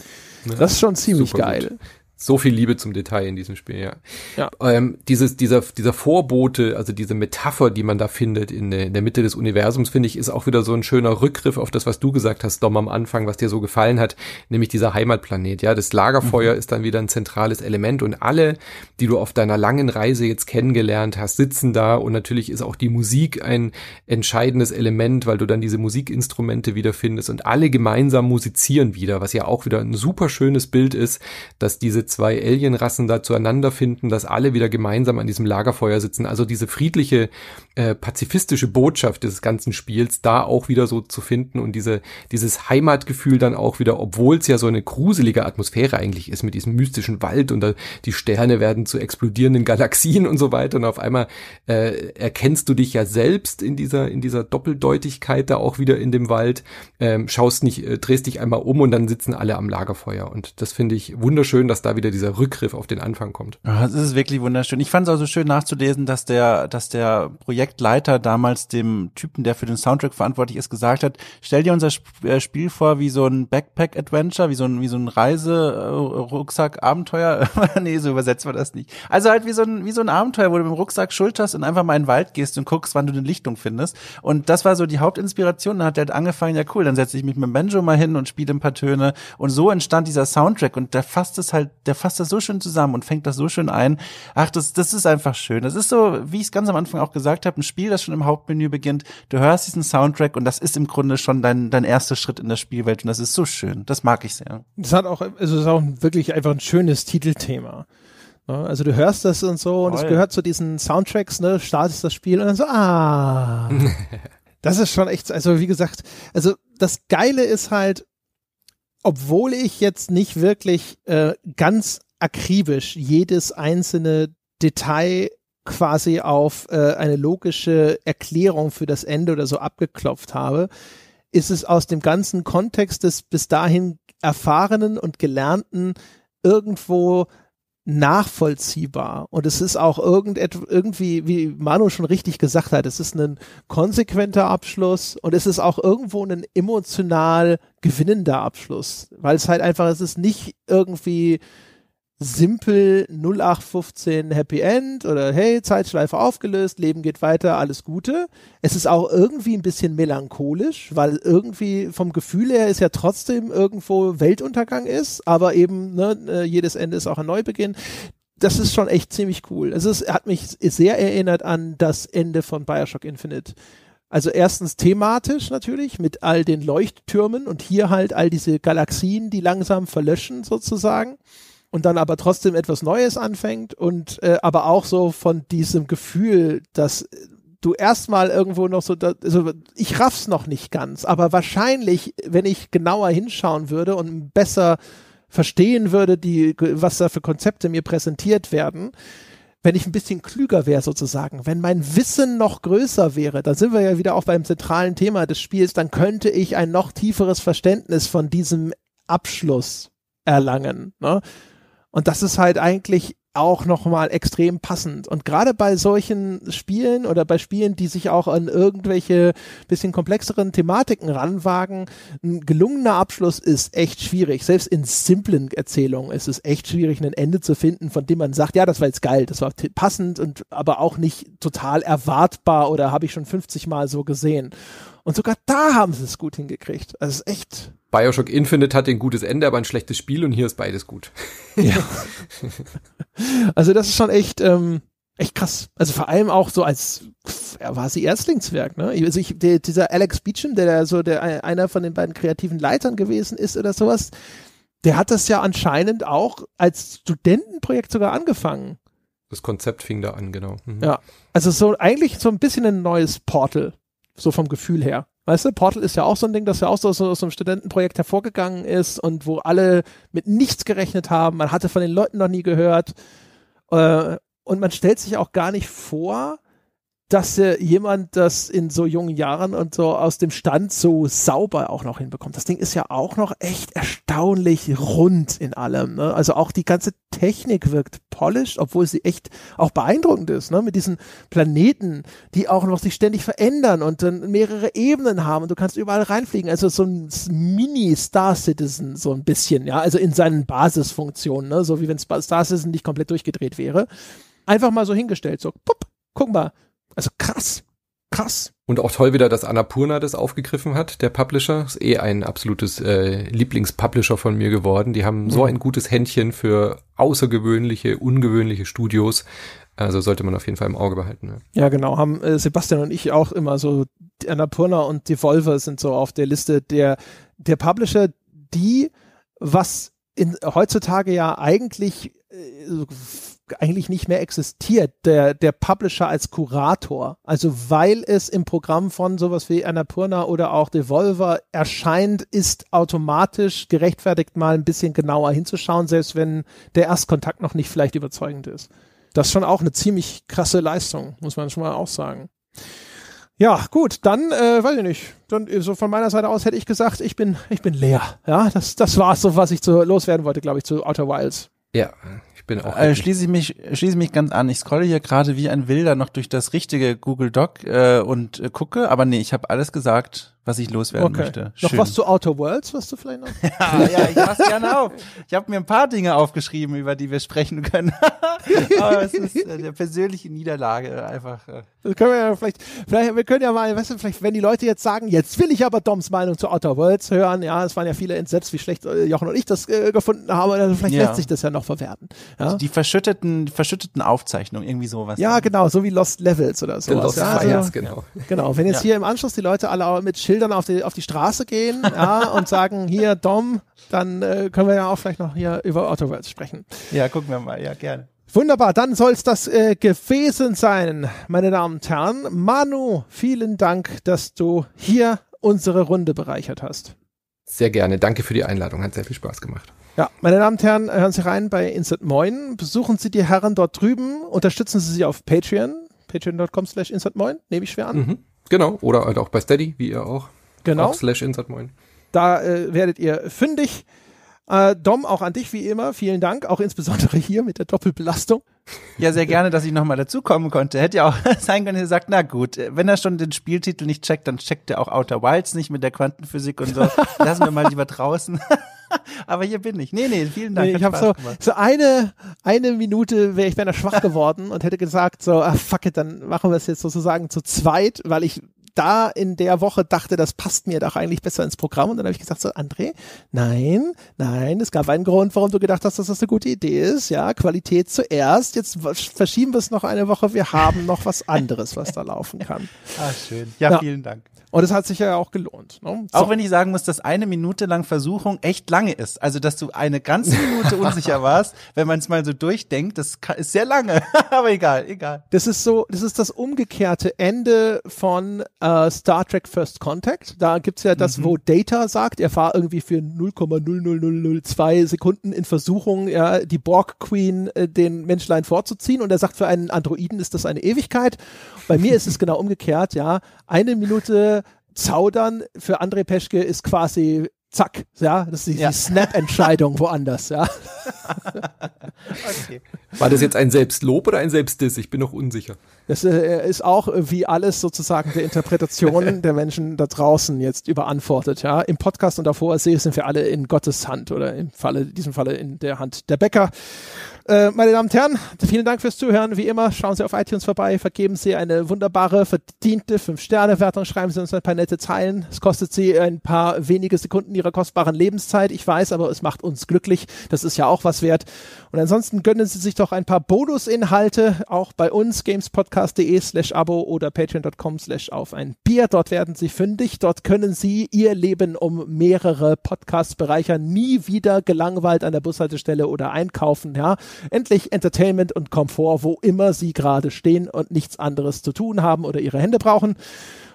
Ja, das ist schon ziemlich geil. Gut. So viel Liebe zum Detail in diesem Spiel, ja. ja. Ähm, dieses, dieser, dieser Vorbote, also diese Metapher, die man da findet in, in der Mitte des Universums, finde ich, ist auch wieder so ein schöner Rückgriff auf das, was du gesagt hast, Dom, am Anfang, was dir so gefallen hat, nämlich dieser Heimatplanet, ja. Das Lagerfeuer mhm. ist dann wieder ein zentrales Element und alle, die du auf deiner langen Reise jetzt kennengelernt hast, sitzen da und natürlich ist auch die Musik ein entscheidendes Element, weil du dann diese Musikinstrumente wieder findest und alle gemeinsam musizieren wieder, was ja auch wieder ein super schönes Bild ist, dass diese zwei Alienrassen da zueinander finden, dass alle wieder gemeinsam an diesem Lagerfeuer sitzen. Also diese friedliche, äh, pazifistische Botschaft des ganzen Spiels da auch wieder so zu finden und diese, dieses Heimatgefühl dann auch wieder, obwohl es ja so eine gruselige Atmosphäre eigentlich ist mit diesem mystischen Wald und da, die Sterne werden zu explodierenden Galaxien und so weiter und auf einmal äh, erkennst du dich ja selbst in dieser, in dieser Doppeldeutigkeit da auch wieder in dem Wald, ähm, schaust nicht, äh, drehst dich einmal um und dann sitzen alle am Lagerfeuer und das finde ich wunderschön, dass da da wieder dieser Rückgriff auf den Anfang kommt. Ja, das ist wirklich wunderschön. Ich fand es so schön nachzulesen, dass der, dass der Projektleiter damals dem Typen, der für den Soundtrack verantwortlich ist, gesagt hat, stell dir unser äh, Spiel vor wie so ein Backpack-Adventure, wie so ein, wie so ein Reise-Rucksack-Abenteuer. Äh, nee, so übersetzt man das nicht. Also halt wie so ein, wie so ein Abenteuer, wo du mit dem Rucksack schulterst und einfach mal in den Wald gehst und guckst, wann du eine Lichtung findest. Und das war so die Hauptinspiration. Dann hat er halt angefangen, ja cool, dann setze ich mich mit dem Benjo mal hin und spiele ein paar Töne. Und so entstand dieser Soundtrack und der fasst es halt der fasst das so schön zusammen und fängt das so schön ein. Ach, das, das ist einfach schön. Das ist so, wie ich es ganz am Anfang auch gesagt habe, ein Spiel, das schon im Hauptmenü beginnt. Du hörst diesen Soundtrack und das ist im Grunde schon dein, dein erster Schritt in der Spielwelt und das ist so schön. Das mag ich sehr. Das hat auch, also ist auch wirklich einfach ein schönes Titelthema. Ne? Also du hörst das und so und es gehört zu diesen Soundtracks, ne, startest das Spiel und dann so, ah. das ist schon echt, also wie gesagt, also das Geile ist halt, obwohl ich jetzt nicht wirklich äh, ganz akribisch jedes einzelne Detail quasi auf äh, eine logische Erklärung für das Ende oder so abgeklopft habe, ist es aus dem ganzen Kontext des bis dahin erfahrenen und gelernten irgendwo nachvollziehbar und es ist auch irgendwie, wie Manu schon richtig gesagt hat, es ist ein konsequenter Abschluss und es ist auch irgendwo ein emotional gewinnender Abschluss, weil es halt einfach, es ist nicht irgendwie simpel 0815 Happy End oder hey, Zeitschleife aufgelöst, Leben geht weiter, alles Gute. Es ist auch irgendwie ein bisschen melancholisch, weil irgendwie vom Gefühl her ist ja trotzdem irgendwo Weltuntergang ist, aber eben ne, äh, jedes Ende ist auch ein Neubeginn. Das ist schon echt ziemlich cool. Also es hat mich sehr erinnert an das Ende von Bioshock Infinite. Also erstens thematisch natürlich mit all den Leuchttürmen und hier halt all diese Galaxien, die langsam verlöschen sozusagen und dann aber trotzdem etwas Neues anfängt und äh, aber auch so von diesem Gefühl, dass äh, du erstmal irgendwo noch so, da, also ich raff's noch nicht ganz, aber wahrscheinlich, wenn ich genauer hinschauen würde und besser verstehen würde, die, was da für Konzepte mir präsentiert werden, wenn ich ein bisschen klüger wäre sozusagen, wenn mein Wissen noch größer wäre, da sind wir ja wieder auch beim zentralen Thema des Spiels, dann könnte ich ein noch tieferes Verständnis von diesem Abschluss erlangen. Ne? Und das ist halt eigentlich auch nochmal extrem passend. Und gerade bei solchen Spielen oder bei Spielen, die sich auch an irgendwelche bisschen komplexeren Thematiken ranwagen, ein gelungener Abschluss ist echt schwierig. Selbst in simplen Erzählungen ist es echt schwierig, ein Ende zu finden, von dem man sagt, ja, das war jetzt geil, das war passend und aber auch nicht total erwartbar oder habe ich schon 50 Mal so gesehen. Und sogar da haben sie es gut hingekriegt. Also ist echt. Bioshock Infinite hat ein gutes Ende, aber ein schlechtes Spiel und hier ist beides gut. ja. Also das ist schon echt, ähm, echt krass. Also vor allem auch so als er war sie Erstlingswerk, ne? Also ich, der, dieser Alex Beecham, der, der so der einer von den beiden kreativen Leitern gewesen ist oder sowas, der hat das ja anscheinend auch als Studentenprojekt sogar angefangen. Das Konzept fing da an, genau. Mhm. Ja, also so eigentlich so ein bisschen ein neues Portal. So vom Gefühl her. Weißt du, Portal ist ja auch so ein Ding, das ja auch so aus, aus einem Studentenprojekt hervorgegangen ist und wo alle mit nichts gerechnet haben. Man hatte von den Leuten noch nie gehört. Äh, und man stellt sich auch gar nicht vor, dass äh, jemand das in so jungen Jahren und so aus dem Stand so sauber auch noch hinbekommt. Das Ding ist ja auch noch echt erstaunlich rund in allem. Ne? Also auch die ganze Technik wirkt polished, obwohl sie echt auch beeindruckend ist, ne? mit diesen Planeten, die auch noch sich ständig verändern und dann mehrere Ebenen haben und du kannst überall reinfliegen. Also so ein Mini-Star Citizen, so ein bisschen, ja, also in seinen Basisfunktionen, ne? so wie wenn Star Citizen nicht komplett durchgedreht wäre. Einfach mal so hingestellt, so, pupp, guck mal, also krass. Krass. Und auch toll wieder, dass Annapurna das aufgegriffen hat, der Publisher. Ist eh ein absolutes äh, Lieblingspublisher von mir geworden. Die haben mhm. so ein gutes Händchen für außergewöhnliche, ungewöhnliche Studios. Also sollte man auf jeden Fall im Auge behalten. Ne? Ja, genau. Haben äh, Sebastian und ich auch immer so, Annapurna und Devolver sind so auf der Liste der, der Publisher, die, was in, heutzutage ja eigentlich äh, eigentlich nicht mehr existiert, der, der Publisher als Kurator. Also weil es im Programm von sowas wie Annapurna oder auch Devolver erscheint, ist automatisch gerechtfertigt, mal ein bisschen genauer hinzuschauen, selbst wenn der Erstkontakt noch nicht vielleicht überzeugend ist. Das ist schon auch eine ziemlich krasse Leistung, muss man schon mal auch sagen. Ja, gut, dann, äh, weiß ich nicht. Dann, äh, so von meiner Seite aus hätte ich gesagt, ich bin, ich bin leer. Ja, das, das war so, was ich zu, loswerden wollte, glaube ich, zu Outer Wilds. Ja, ich bin auch. Äh, schließe ich mich, schließe mich ganz an. Ich scrolle hier gerade wie ein Wilder noch durch das richtige Google Doc äh, und äh, gucke, aber nee, ich habe alles gesagt was ich loswerden okay. möchte. Schön. Noch was zu Outer Worlds, was du vielleicht noch? ja, ja, ich mach's gerne auf. Ich habe mir ein paar Dinge aufgeschrieben, über die wir sprechen können. Aber es ist äh, eine persönliche Niederlage einfach. Äh. Das können wir ja vielleicht, vielleicht, wir können ja mal, weißt du, vielleicht, wenn die Leute jetzt sagen, jetzt will ich aber Doms Meinung zu Outer Worlds hören, ja, es waren ja viele entsetzt, wie schlecht äh, Jochen und ich das äh, gefunden haben, dann also vielleicht ja. lässt sich das ja noch verwerten. Ja? Also die verschütteten, verschütteten Aufzeichnungen, irgendwie sowas. Ja, genau, so wie Lost Levels oder so. Lost ja, also, Fires, genau. Genau, wenn jetzt hier im Anschluss die Leute alle mit Schild Schildern auf die, auf die Straße gehen ja, und sagen, hier Dom, dann äh, können wir ja auch vielleicht noch hier über Autoworlds sprechen. Ja, gucken wir mal, ja, gerne. Wunderbar, dann soll es das äh, gewesen sein, meine Damen und Herren. Manu, vielen Dank, dass du hier unsere Runde bereichert hast. Sehr gerne, danke für die Einladung, hat sehr viel Spaß gemacht. Ja, meine Damen und Herren, hören Sie rein bei Instant Moin, besuchen Sie die Herren dort drüben, unterstützen Sie sie auf Patreon, patreon.com slash Moin, nehme ich schwer an. Mhm. Genau, oder halt auch bei Steady, wie ihr auch. Genau. Auch slash Insert Moin. Da äh, werdet ihr fündig. Äh, Dom, auch an dich wie immer, vielen Dank, auch insbesondere hier mit der Doppelbelastung. Ja, sehr gerne, dass ich nochmal dazukommen konnte. Hätte ja auch sein können, ihr sagt, na gut, äh, wenn er schon den Spieltitel nicht checkt, dann checkt er auch Outer Wilds nicht mit der Quantenphysik und so. Lassen wir mal lieber draußen. Aber hier bin ich. Nee, nee, vielen Dank. Nee, ich habe so, so eine, eine Minute wäre ich wäre schwach geworden und hätte gesagt, so, ah, fuck it, dann machen wir es jetzt sozusagen zu zweit, weil ich da in der Woche dachte, das passt mir doch eigentlich besser ins Programm. Und dann habe ich gesagt, so, André, nein, nein, es gab einen Grund, warum du gedacht hast, dass das eine gute Idee ist. Ja, Qualität zuerst. Jetzt verschieben wir es noch eine Woche. Wir haben noch was anderes, was da laufen kann. Ah, schön. Ja, ja. vielen Dank. Und es hat sich ja auch gelohnt. Ne? So. Auch wenn ich sagen muss, dass eine Minute lang Versuchung echt lange ist. Also, dass du eine ganze Minute unsicher warst, wenn man es mal so durchdenkt, das ist sehr lange. Aber egal, egal. Das ist so, das ist das umgekehrte Ende von äh, Star Trek First Contact. Da gibt es ja das, mhm. wo Data sagt, er war irgendwie für 0,00002 Sekunden in Versuchung, ja, die Borg Queen äh, den Menschlein vorzuziehen. Und er sagt, für einen Androiden ist das eine Ewigkeit. Bei mir ist es genau umgekehrt, ja. Eine Minute zaudern für André Peschke ist quasi zack, ja, das ist die, ja. die Snap-Entscheidung woanders, ja. okay. War das jetzt ein Selbstlob oder ein Selbstdiss? Ich bin noch unsicher. Das äh, ist auch äh, wie alles sozusagen der Interpretation der Menschen da draußen jetzt überantwortet, ja. Im Podcast und davor sehe sind wir alle in Gottes Hand oder im Falle, in diesem Falle in der Hand der Bäcker. Äh, meine Damen und Herren, vielen Dank fürs Zuhören. Wie immer, schauen Sie auf iTunes vorbei, vergeben Sie eine wunderbare, verdiente 5-Sterne-Wertung, schreiben Sie uns ein paar nette Zeilen. Es kostet Sie ein paar wenige Sekunden Ihrer kostbaren Lebenszeit. Ich weiß, aber es macht uns glücklich. Das ist ja auch was wert. Und ansonsten gönnen Sie sich doch ein paar Bonusinhalte, auch bei uns, gamespodcast.de slash Abo oder patreon.com slash auf ein Bier. Dort werden Sie fündig. Dort können Sie Ihr Leben um mehrere Podcasts bereichern. Nie wieder gelangweilt an der Bushaltestelle oder einkaufen, ja. Endlich Entertainment und Komfort, wo immer Sie gerade stehen und nichts anderes zu tun haben oder Ihre Hände brauchen.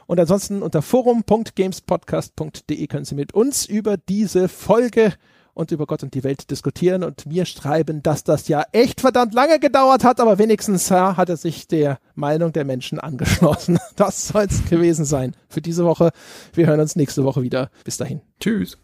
Und ansonsten unter forum.gamespodcast.de können Sie mit uns über diese Folge und über Gott und die Welt diskutieren und mir schreiben, dass das ja echt verdammt lange gedauert hat, aber wenigstens ja, hat er sich der Meinung der Menschen angeschlossen. Das soll es gewesen sein für diese Woche. Wir hören uns nächste Woche wieder. Bis dahin. Tschüss.